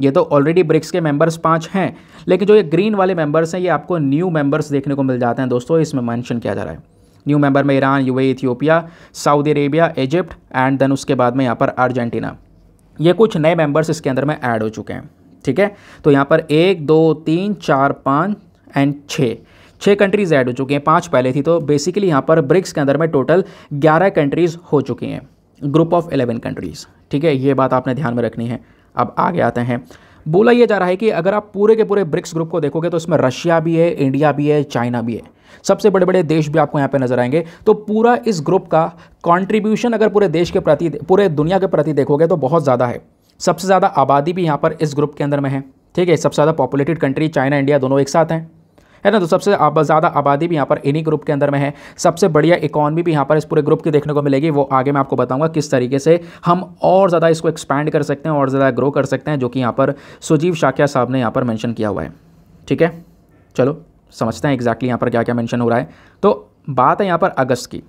ये तो ऑलरेडी ब्रिक्स तो के मेंबर्स पांच हैं लेकिन जो ये ग्रीन वाले मेंबर्स हैं ये आपको न्यू मेंबर्स देखने को मिल जाते हैं दोस्तों इसमें मैंशन किया जा रहा है न्यू मेंबर में Iran UAE Ethiopia Saudi Arabia Egypt and then उसके बाद में यहाँ पर अर्जेंटीना ये कुछ नए मेंबर्स इसके अंदर में ऐड हो चुके हैं ठीक है तो यहाँ पर एक दो तीन चार पाँच एंड छः छः कंट्रीज़ ऐड हो चुकी हैं पाँच पहले थी तो बेसिकली यहाँ पर ब्रिक्स के अंदर में टोटल ग्यारह कंट्रीज़ हो चुकी हैं ग्रुप ऑफ एलेवन कंट्रीज़ ठीक है ये बात आपने ध्यान में रखनी है अब आगे आते हैं बोला यह जा रहा है कि अगर आप पूरे के पूरे ब्रिक्स ग्रुप को देखोगे तो इसमें रशिया भी है इंडिया भी है चाइना भी है सबसे बड़े बड़े देश भी आपको यहाँ पे नजर आएंगे तो पूरा इस ग्रुप का कंट्रीब्यूशन अगर पूरे देश के प्रति पूरे दुनिया के प्रति देखोगे तो बहुत ज़्यादा है सबसे ज़्यादा आबादी भी यहाँ पर इस ग्रुप के अंदर में है ठीक है सबसे ज़्यादा पॉपुलेटेड कंट्री चाइना इंडिया दोनों एक साथ हैं है ना तो सबसे ज़्यादा आबादी भी यहाँ पर इन्हीं ग्रुप के अंदर में है सबसे बढ़िया इकॉनमी भी यहाँ पर इस पूरे ग्रुप की देखने को मिलेगी वो आगे मैं आपको बताऊँगा किस तरीके से हम और ज़्यादा इसको एक्सपैंड कर सकते हैं और ज़्यादा ग्रो कर सकते हैं जो कि यहाँ पर सुजीव शाखिया साहब ने यहाँ पर मैंशन किया हुआ है ठीक है चलो समझते हैं एग्जैक्टली यहाँ पर क्या क्या मैंशन हो रहा है तो बात है यहाँ पर अगस्त की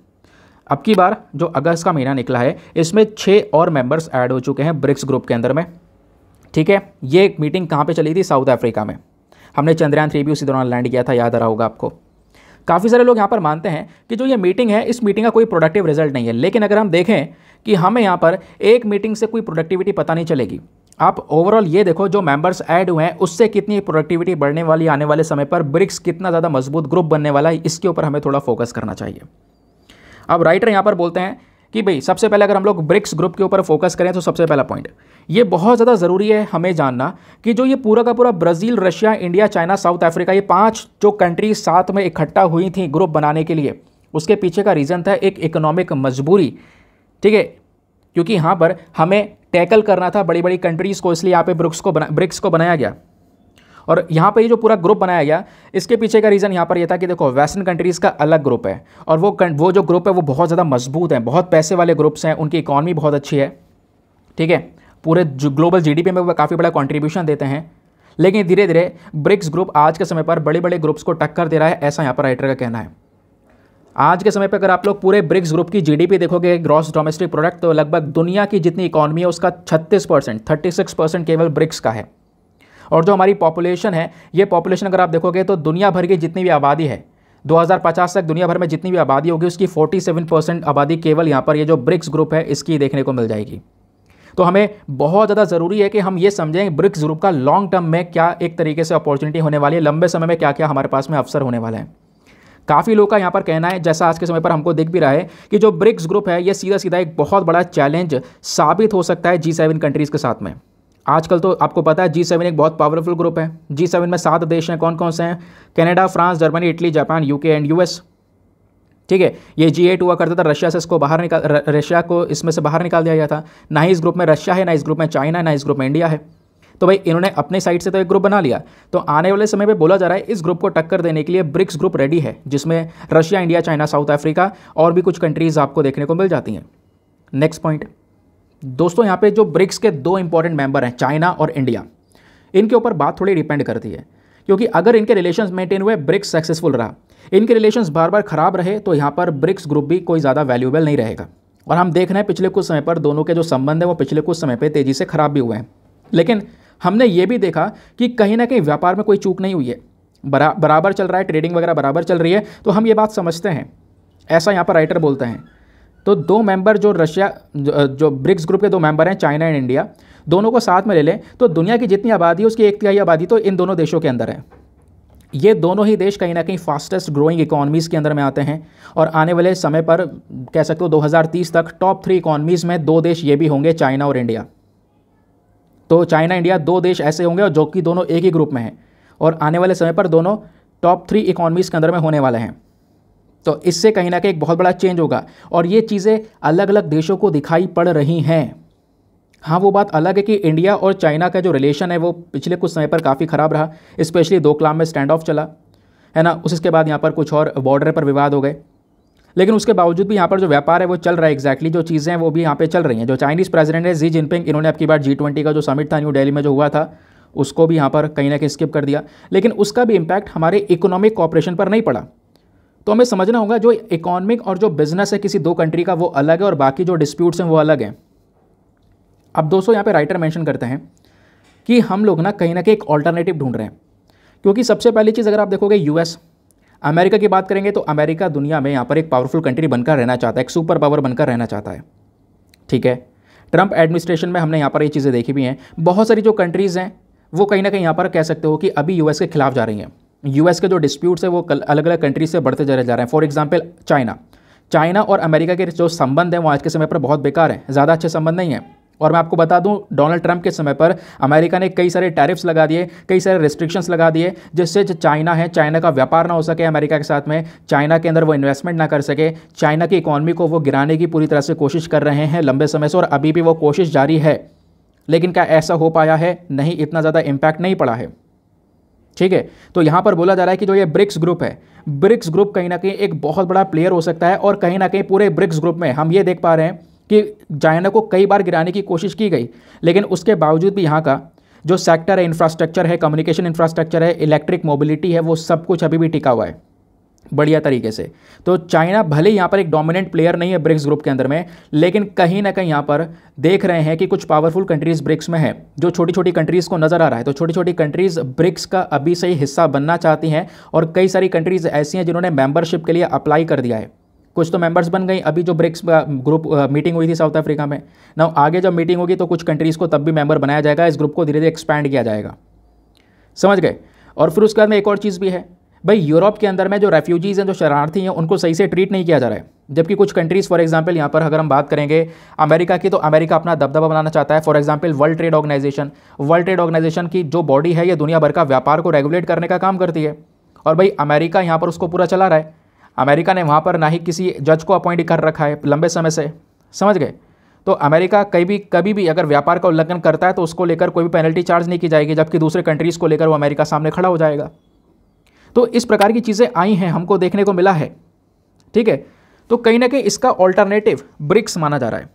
अब की बार जो अगस्त का महीना निकला है इसमें छः और मेंबर्स ऐड हो चुके हैं ब्रिक्स ग्रुप के अंदर में ठीक है ये एक मीटिंग कहाँ पे चली थी साउथ अफ्रीका में हमने चंद्रयान थ्री भी उसी दौरान लैंड किया था याद आ रहा होगा आपको काफ़ी सारे लोग यहाँ पर मानते हैं कि जो ये मीटिंग है इस मीटिंग का कोई प्रोडक्टिव रिजल्ट नहीं है लेकिन अगर हम देखें कि हमें यहाँ पर एक मीटिंग से कोई प्रोडक्टिविटी पता नहीं चलेगी आप ओवरऑल ये देखो जो मेंबर्स ऐड हुए हैं उससे कितनी प्रोडक्टिविटी बढ़ने वाली आने वाले समय पर ब्रिक्स कितना ज़्यादा मजबूत ग्रुप बनने वाला है इसके ऊपर हमें थोड़ा फोकस करना चाहिए अब राइटर यहाँ पर बोलते हैं कि भाई सबसे पहले अगर हम लोग ब्रिक्स ग्रुप के ऊपर फोकस करें तो सबसे पहला पॉइंट ये बहुत ज़्यादा ज़रूरी है हमें जानना कि जो ये पूरा का पूरा Brazil Russia India China South Africa ये पाँच जो कंट्रीज साथ में इकट्ठा हुई थी ग्रुप बनाने के लिए उसके पीछे का रीज़न था एक इकोनॉमिक मजबूरी ठीक है क्योंकि यहाँ पर हमें टैकल करना था बड़ी बड़ी कंट्रीज़ को इसलिए यहाँ पे ब्रिक्स को बना ब्रिक्स को बनाया गया और यहाँ पर ये जो पूरा ग्रुप बनाया गया इसके पीछे का रीज़न यहाँ पर यह था कि देखो वेस्टर्न कंट्रीज़ का अलग ग्रुप है और वो वो जो ग्रुप है वो बहुत ज़्यादा मजबूत हैं बहुत पैसे वाले ग्रुप्स हैं उनकी इकॉनमी बहुत अच्छी है ठीक है पूरे ग्लोबल जी में वो काफ़ी बड़ा कॉन्ट्रीब्यूशन देते हैं लेकिन धीरे धीरे ब्रिक्स ग्रुप आज के समय पर बड़े बड़े ग्रुप्स को टक्कर दे रहा है ऐसा यहाँ पर राइटर का कहना है आज के समय पर अगर आप लोग पूरे ब्रिक्स ग्रुप की जीडीपी देखोगे ग्रॉस डोमेस्टिक प्रोडक्ट तो लगभग दुनिया की जितनी इकॉनमी है उसका 36 परसेंट थर्टी केवल ब्रिक्स का है और जो हमारी पॉपुलेशन है ये पॉपुलेशन अगर आप देखोगे तो दुनिया भर की जितनी भी आबादी है 2050 तक दुनिया भर में जितनी भी आबादी होगी उसकी 47 परसेंट आबादी केवल यहाँ पर ये जो ब्रिक्स ग्रुप है इसकी देखने को मिल जाएगी तो हमें बहुत ज़्यादा ज़रूरी है कि हम ये समझें ब्रिक्स ग्रुप का लॉन्ग टर्म में क्या एक तरीके से अपॉर्चुनिटी होने वाली है लंबे समय में क्या क्या हमारे पास में अवसर होने वाला है काफ़ी लोगों का यहाँ पर कहना है जैसा आज के समय पर हमको दिख भी रहा है कि जो ब्रिक्स ग्रुप है ये सीधा सीधा एक बहुत बड़ा चैलेंज साबित हो सकता है जी सेवन कंट्रीज़ के साथ में आजकल तो आपको पता है जी सेवन एक बहुत पावरफुल ग्रुप है जी सेवन में सात देश हैं कौन कौन से हैं Canada France Germany Italy Japan UK and US ठीक है ये जी एट हुआ करता था रशिया से इसको बाहर निकाल रशिया को इसमें से बाहर निकाल दिया गया था ना ही इस ग्रुप में रशिया है ना इस ग्रुप में चाइना है ना इस ग्रुप में इंडिया है तो भाई इन्होंने अपने साइड से तो एक ग्रुप बना लिया तो आने वाले समय में बोला जा रहा है इस ग्रुप को टक्कर देने के लिए ब्रिक्स ग्रुप रेडी है जिसमें Russia India China South Africa और भी कुछ कंट्रीज़ आपको देखने को मिल जाती हैं नेक्स्ट पॉइंट दोस्तों यहाँ पे जो ब्रिक्स के दो इंपॉर्टेंट मेंबर हैं चाइना और इंडिया इनके ऊपर बात थोड़ी डिपेंड करती है क्योंकि अगर इनके रिलेशंस मेंटेन हुए ब्रिक्स सक्सेसफुल रहा इनके रिलेशंस बार बार ख़राब रहे तो यहाँ पर ब्रिक्स ग्रुप भी कोई ज़्यादा वैल्यूबल नहीं रहेगा और हम देख रहे हैं पिछले कुछ समय पर दोनों के जो संबंध हैं वो पिछले कुछ समय पर तेज़ी से ख़राब भी हुए हैं लेकिन हमने ये भी देखा कि कहीं ना कहीं व्यापार में कोई चूक नहीं हुई है बरा, बराबर चल रहा है ट्रेडिंग वगैरह बराबर चल रही है तो हम ये बात समझते हैं ऐसा यहाँ पर राइटर बोलते हैं तो दो मेंबर जो रशिया जो, ब्रिक्स ग्रुप के दो मेंबर हैं चाइना एंड इंडिया दोनों को साथ में ले लें तो दुनिया की जितनी आबादी है उसकी एक तिहाई आबादी तो इन दोनों देशों के अंदर है ये दोनों ही देश कहीं ना कहीं फास्टेस्ट ग्रोइंग इकॉनमीज़ के अंदर में आते हैं और आने वाले समय पर कह सकते हो 2030 तक टॉप थ्री इकॉनमीज़ में दो देश ये भी होंगे चाइना और इंडिया तो चाइना इंडिया दो देश ऐसे होंगे और जो कि दोनों एक ही ग्रुप में हैं और आने वाले समय पर दोनों टॉप थ्री इकॉनमीज़ के अंदर में होने वाले हैं तो इससे कहीं ना कहीं एक बहुत बड़ा चेंज होगा और ये चीज़ें अलग अलग देशों को दिखाई पड़ रही हैं हाँ वो बात अलग है कि इंडिया और चाइना का जो रिलेशन है वो पिछले कुछ समय पर काफ़ी ख़राब रहा स्पेशली दोकलाम में स्टैंड ऑफ चला है ना उसके बाद यहाँ पर कुछ और बॉर्डर पर विवाद हो गए लेकिन उसके बावजूद भी यहाँ पर जो व्यापार है वो चल रहा है एक्जैक्टली जो चीज़ें हैं वो भी यहाँ पे चल रही हैं जो चाइनीज़ प्रेसिडेंट है जी जिनपिंग इन्होंने आपकी बार जी ट्वेंटी का जो समिट था न्यू डेली में जो हुआ था उसको भी यहाँ पर कहीं ना कहीं स्किप कर दिया लेकिन उसका भी इम्पैक्ट हमारे इकोनॉमिक कॉपरेशन पर नहीं पड़ा तो हमें समझना होगा जो इकोनॉमिक और जो बिजनेस है किसी दो कंट्री का वो अलग है और बाकी जो डिस्प्यूट्स हैं वो अलग हैं अब दोस्तों यहाँ पे राइटर मेंशन करते हैं कि हम लोग ना कहीं ना कहीं एक ऑल्टरनेटिव ढूंढ रहे हैं क्योंकि सबसे पहली चीज़ अगर आप देखोगे यूएस अमेरिका की बात करेंगे तो अमेरिका दुनिया में यहाँ पर एक पावरफुल कंट्री बनकर रहना चाहता है एक सुपर पावर बनकर रहना चाहता है ठीक है ट्रंप एडमिनिस्ट्रेशन में हमने यहाँ पर ये चीज़ें देखी भी हैं बहुत सारी जो कंट्रीज़ हैं वो कहीं ना कहीं यहाँ पर कह सकते हो कि अभी यूएस के खिलाफ जा रही हैं यूएस के जो डिस्प्यूट्स है वो अलग अलग कंट्रीज से बढ़ते चले जा रहे हैं फॉर एग्जाम्पल चाइना चाइना और अमेरिका के जो संबंध हैं वो आज के समय पर बहुत बेकार हैं ज़्यादा अच्छे संबंध नहीं हैं और मैं आपको बता दूं डोनाल्ड ट्रंप के समय पर अमेरिका ने कई सारे टैरिफ्स लगा दिए कई सारे रिस्ट्रिक्शंस लगा दिए जिससे जो चाइना है चाइना का व्यापार ना हो सके अमेरिका के साथ में चाइना के अंदर वो इन्वेस्टमेंट ना कर सके चाइना की इकोनॉमी को वो गिराने की पूरी तरह से कोशिश कर रहे हैं लंबे समय से और अभी भी वो कोशिश जारी है लेकिन क्या ऐसा हो पाया है नहीं इतना ज़्यादा इम्पैक्ट नहीं पड़ा है ठीक है तो यहाँ पर बोला जा रहा है कि जो ये ब्रिक्स ग्रुप है ब्रिक्स ग्रुप कहीं ना कहीं एक बहुत बड़ा प्लेयर हो सकता है और कहीं ना कहीं पूरे ब्रिक्स ग्रुप में हम ये देख पा रहे हैं कि चाइना को कई बार गिराने की कोशिश की गई लेकिन उसके बावजूद भी यहाँ का जो सेक्टर है इंफ्रास्ट्रक्चर है कम्युनिकेशन इंफ्रास्ट्रक्चर है इलेक्ट्रिक मोबिलिटी है वो सब कुछ अभी भी टिका हुआ है बढ़िया तरीके से तो चाइना भले यहाँ पर एक डोमिनेंट प्लेयर नहीं है ब्रिक्स ग्रुप के अंदर में लेकिन कहीं ना कहीं यहाँ पर देख रहे हैं कि कुछ पावरफुल कंट्रीज़ ब्रिक्स में है जो छोटी छोटी कंट्रीज़ को नज़र आ रहा है तो छोटी छोटी कंट्रीज़ ब्रिक्स का अभी से ही हिस्सा बनना चाहती हैं और कई सारी कंट्रीज़ ऐसी हैं जिन्होंने मेंबरशिप के लिए अप्लाई कर दिया है कुछ तो मेंबर्स बन गई अभी जो ब्रिक्स ग्रुप मीटिंग हुई थी साउथ अफ्रीका में ना आगे जब मीटिंग होगी तो कुछ कंट्रीज़ को तब भी मेंबर बनाया जाएगा इस ग्रुप को धीरे धीरे एक्सपैंड किया जाएगा समझ गए और फिर उसके बाद में एक और चीज़ भी है भाई यूरोप के अंदर में जो रेफ्यूजीज़ हैं जो शरणार्थी हैं उनको सही से ट्रीट नहीं किया जा रहा है जबकि कुछ कंट्रीज़ फॉर एग्जांपल यहाँ पर अगर हम बात करेंगे अमेरिका की तो अमेरिका अपना दबदबा बनाना चाहता है for example World Trade Organization World Trade Organization की जो बॉडी है ये दुनिया भर का व्यापार को रेगुलेट करने का काम करती है और भाई अमेरिका यहाँ पर उसको पूरा चला रहा है अमेरिका ने वहाँ पर ना ही किसी जज को अपॉइंट कर रखा है लंबे समय से समझ गए तो अमेरिका कभी भी कभी भी अगर व्यापार का उल्लंघन करता है तो उसको लेकर कोई भी पेनल्टी चार्ज नहीं की जाएगी जबकि दूसरे कंट्रीज़ को लेकर वो अमेरिका सामने खड़ा हो जाएगा तो इस प्रकार की चीज़ें आई हैं हमको देखने को मिला है ठीक है तो कहीं ना कहीं इसका ऑल्टरनेटिव ब्रिक्स माना जा रहा है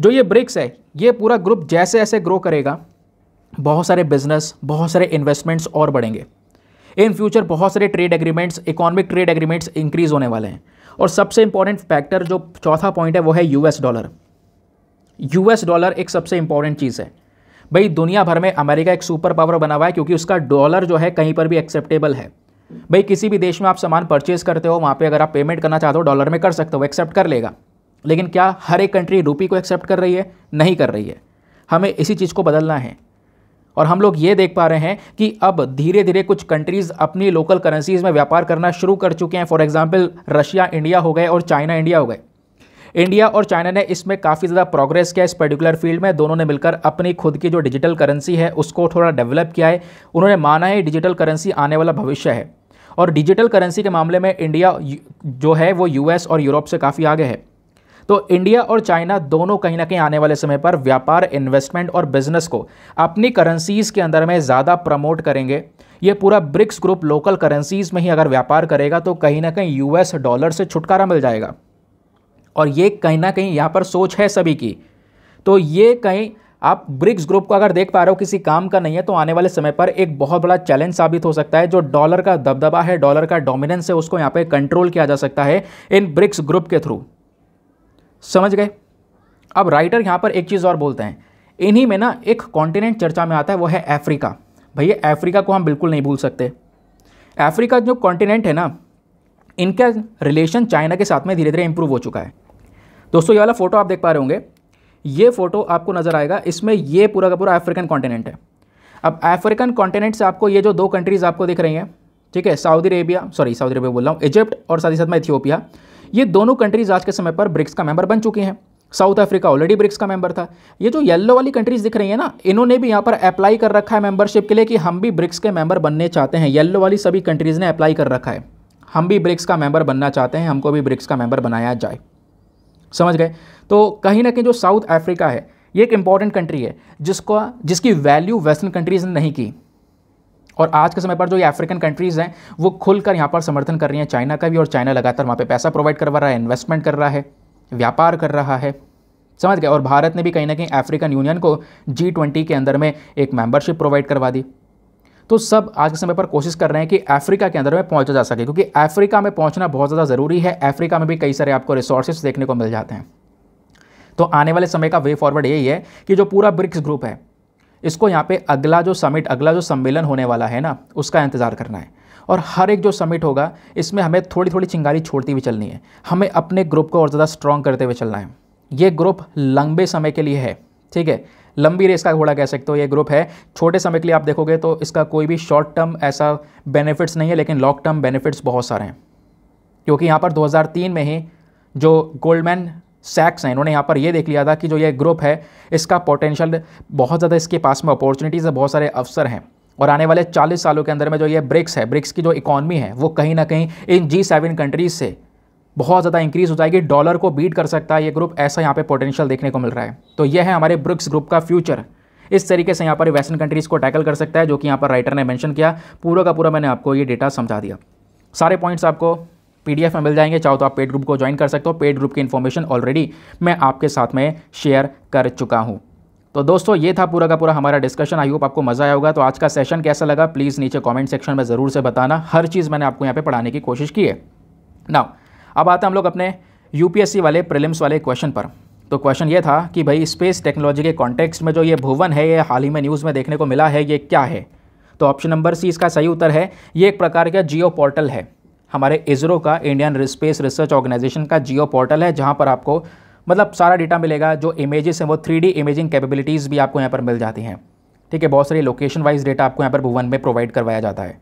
जो ये ब्रिक्स है ये पूरा ग्रुप जैसे ऐसे ग्रो करेगा बहुत सारे बिजनेस बहुत सारे इन्वेस्टमेंट्स और बढ़ेंगे इन फ्यूचर बहुत सारे trade agreements economic trade agreements increase होने वाले हैं और सबसे इंपॉर्टेंट फैक्टर जो चौथा पॉइंट है वो है यूएस डॉलर यूएस डॉलर एक सबसे इंपॉर्टेंट चीज़ है भाई दुनिया भर में अमेरिका एक सुपर पावर बना हुआ है क्योंकि उसका डॉलर जो है कहीं पर भी एक्सेप्टेबल है भाई किसी भी देश में आप सामान परचेज करते हो वहाँ पे अगर आप पेमेंट करना चाहते हो डॉलर में कर सकते हो एक्सेप्ट कर लेगा लेकिन क्या हर एक कंट्री रूपी को एक्सेप्ट कर रही है नहीं कर रही है हमें इसी चीज़ को बदलना है और हम लोग ये देख पा रहे हैं कि अब धीरे धीरे कुछ कंट्रीज़ अपनी लोकल करेंसीज़ में व्यापार करना शुरू कर चुके हैं फॉर एग्ज़ाम्पल रशिया इंडिया हो गए और चाइना इंडिया हो गए इंडिया और चाइना ने इसमें काफ़ी ज़्यादा प्रोग्रेस किया इस पर्टिकुलर फील्ड में दोनों ने मिलकर अपनी खुद की जो डिजिटल करेंसी है उसको थोड़ा डेवलप किया है उन्होंने माना है डिजिटल करेंसी आने वाला भविष्य है और डिजिटल करेंसी के मामले में इंडिया जो है वो यूएस और यूरोप से काफ़ी आगे है तो इंडिया और चाइना दोनों कहीं ना कहीं आने वाले समय पर व्यापार इन्वेस्टमेंट और बिजनेस को अपनी करेंसीज़ के अंदर में ज़्यादा प्रमोट करेंगे ये पूरा ब्रिक्स ग्रुप लोकल करेंसीज़ में ही अगर व्यापार करेगा तो कहीं ना कहीं यूएस डॉलर से छुटकारा मिल जाएगा और ये कहीं ना कहीं यहाँ पर सोच है सभी की तो ये कहीं आप ब्रिक्स ग्रुप को अगर देख पा रहे हो किसी काम का नहीं है तो आने वाले समय पर एक बहुत बड़ा चैलेंज साबित हो सकता है जो डॉलर का दबदबा है डॉलर का डोमिनेंस है उसको यहाँ पर कंट्रोल किया जा सकता है इन ब्रिक्स ग्रुप के थ्रू समझ गए अब राइटर यहाँ पर एक चीज़ और बोलते हैं इन्हीं में ना एक कॉन्टिनेंट चर्चा में आता है वो है अफ्रीका भैया अफ्रीका को हम बिल्कुल नहीं भूल सकते अफ्रीका जो कॉन्टिनेंट है ना इनका रिलेशन चाइना के साथ में धीरे धीरे इंप्रूव हो चुका है दोस्तों ये वाला फ़ोटो आप देख पा रहे होंगे ये फ़ोटो आपको नज़र आएगा इसमें ये पूरा का पूरा अफ्रीकन कॉन्टिनेंट है अब अफ्रीकन कॉन्टिनेंट से आपको ये जो दो कंट्रीज़ आपको दिख रही हैं ठीक है Saudi Arabia sorry Saudi Arabia बोल रहा हूँ इजिप्ट और साथ ही साथ में इथियोपिया ये दोनों कंट्रीज़ आज के समय पर ब्रिक्स का मेंबर बन चुकी हैं साउथ अफ्रीका ऑलरेडी ब्रिक्स का मेंबर था ये जो येलो वाली कंट्रीज़ दिख रही है ना इन्होंने भी यहाँ पर अप्लाई कर रखा है मेंबरशिप के लिए कि हम भी ब्रिक्स के मेंबर बनने चाहते हैं येलो वाली सभी कंट्रीज़ ने अप्लाई कर रखा है हम भी ब्रिक्स का मेंबर बनना चाहते हैं हमको भी ब्रिक्स का मेंबर बनाया जाए समझ गए तो कहीं ना कहीं जो साउथ अफ्रीका है ये एक इंपॉर्टेंट कंट्री है जिसको जिसकी वैल्यू वेस्टर्न कंट्रीज़ ने नहीं की और आज के समय पर जो ये अफ्रीकन कंट्रीज़ हैं वो खुलकर यहाँ पर समर्थन कर रही हैं चाइना का भी और चाइना लगातार वहाँ पे पैसा प्रोवाइड करवा रहा है इन्वेस्टमेंट कर रहा है व्यापार कर रहा है समझ गए और भारत ने भी कहीं ना कहीं अफ्रीकन यूनियन को जी ट्वेंटी के अंदर में एक मेंबरशिप प्रोवाइड करवा दी तो सब आज के समय पर कोशिश कर रहे हैं कि अफ्रीका के अंदर में पहुंचा जा सके क्योंकि अफ्रीका में पहुंचना बहुत ज़्यादा ज़रूरी है अफ्रीका में भी कई सारे आपको रिसोर्सेज देखने को मिल जाते हैं तो आने वाले समय का वे फॉरवर्ड यही है कि जो पूरा ब्रिक्स ग्रुप है इसको यहाँ पे अगला जो समिट अगला जो सम्मेलन होने वाला है ना उसका इंतज़ार करना है और हर एक जो समिट होगा इसमें हमें थोड़ी थोड़ी चिंगारी छोड़ती हुई चलनी है हमें अपने ग्रुप को और ज़्यादा स्ट्रॉन्ग करते हुए चलना है ये ग्रुप लंबे समय के लिए है ठीक है लंबी रेस का घोड़ा कह सकते हो ये ग्रुप है छोटे समय के लिए आप देखोगे तो इसका कोई भी शॉर्ट टर्म ऐसा बेनिफिट्स नहीं है लेकिन लॉन्ग टर्म बेनिफिट्स बहुत सारे हैं क्योंकि यहाँ पर 2003 में ही जो गोल्डमैन सैक्स हैं इन्होंने यहाँ पर ये देख लिया था कि जो ये ग्रुप है इसका पोटेंशियल बहुत ज़्यादा इसके पास में अपॉर्चुनिटीज़ है बहुत सारे अवसर हैं और आने वाले 40 सालों के अंदर में जो ये ब्रिक्स है ब्रिक्स की जो इकॉनमी है वो कहीं ना कहीं इन जी सेवन कंट्रीज़ से बहुत ज़्यादा इंक्रीज़ हो जाएगी डॉलर को बीट कर सकता है ये ग्रुप ऐसा यहाँ पे पोटेंशियल देखने को मिल रहा है तो यह है हमारे ब्रिक्स ग्रुप का फ्यूचर इस तरीके से यहाँ पर वेस्टर्न कंट्रीज़ को टैकल कर सकता है जो कि यहाँ पर राइटर ने मैंशन किया पूरा का पूरा मैंने आपको ये डेटा समझा दिया सारे पॉइंट्स आपको पी में मिल जाएंगे चाहो तो आप पेड ग्रुप को ज्वाइन कर सकते हो पेड ग्रुप की इन्फॉर्मेशन ऑलरेडी मैं आपके साथ में शेयर कर चुका हूँ तो दोस्तों ये था पूरा का पूरा हमारा डिस्कशन आई होप आपको मज़ा आया होगा तो आज का सेशन कैसा लगा प्लीज़ नीचे कमेंट सेक्शन में ज़रूर से बताना हर चीज़ मैंने आपको यहाँ पे पढ़ाने की कोशिश की है नाउ अब आते हैं हम लोग अपने यूपीएससी वाले प्रिलिम्स वाले क्वेश्चन पर तो क्वेश्चन ये था कि भाई स्पेस टेक्नोलॉजी के कॉन्टेक्स्ट में जो ये भुवन है ये हाल ही में न्यूज़ में देखने को मिला है ये क्या है तो ऑप्शन नंबर सी इसका सही उत्तर है ये एक प्रकार का जियो पोर्टल है हमारे इसरो का इंडियन स्पेस रिसर्च ऑर्गेनाइजेशन का जियो पोर्टल है जहाँ पर आपको मतलब सारा डेटा मिलेगा जो इमेजेस हैं वो थ्री इमेजिंग कैपेबिलिटीज़ भी आपको यहाँ पर मिल जाती हैं ठीक है बहुत सारी लोकेशन वाइज डेटा आपको यहाँ पर भुवन में प्रोवाइड करवाया जाता है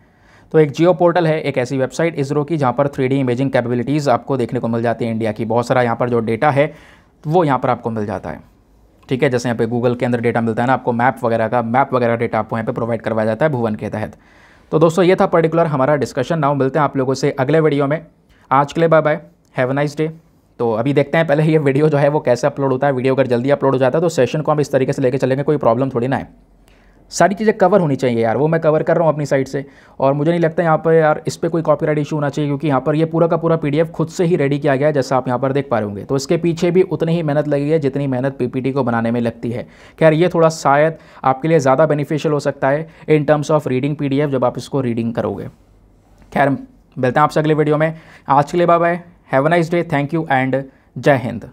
तो एक जियो पोर्टल है एक ऐसी वेबसाइट इसरो की जहाँ पर थ्री इमेजिंग कैपेबिलिटीज़ आपको देखने को मिल जाती है इंडिया की बहुत सारा यहाँ पर जो डेटा है वो यहाँ पर आपको मिल जाता है ठीक है जैसे यहाँ पे गूगल के अंदर डेटा मिलता है ना आपको मैप वगैरह का मैप वगैरह डेटा आपको यहाँ पे प्रोवाइड करवाया जाता है भुवन के तहत तो दोस्तों ये था पर्टिकुलर हमारा डिस्कशन नाउ मिलते हैं आप लोगों से अगले वीडियो में आज के लिए bye bye have nice day तो अभी देखते हैं पहले ये वीडियो जो है वो कैसे अपलोड होता है वीडियो अगर जल्दी अपलोड हो जाता है तो सेशन को हम इस तरीके से लेकर चलेंगे कोई प्रॉब्लम थोड़ी ना है सारी चीज़ें कवर होनी चाहिए यार वो मैं कवर कर रहा हूँ अपनी साइड से और मुझे नहीं लगता यहाँ पर यार इस पर कोई कॉपीराइट इशू होना चाहिए क्योंकि यहाँ पर ये पूरा का पूरा पीडीएफ खुद से ही रेडी किया गया है जैसा आप यहाँ पर देख पा रहे होंगे तो इसके पीछे भी उतनी ही मेहनत लगी है जितनी मेहनत पी को बनाने में लगती है खैर ये थोड़ा शायद आपके लिए ज़्यादा बेनिफिशियल हो सकता है in terms of reading P जब आप इसको रीडिंग करोगे खैर मिलते हैं आपसे अगले वीडियो में आज के लिए bye bye have a nice day thank you and जय हिंद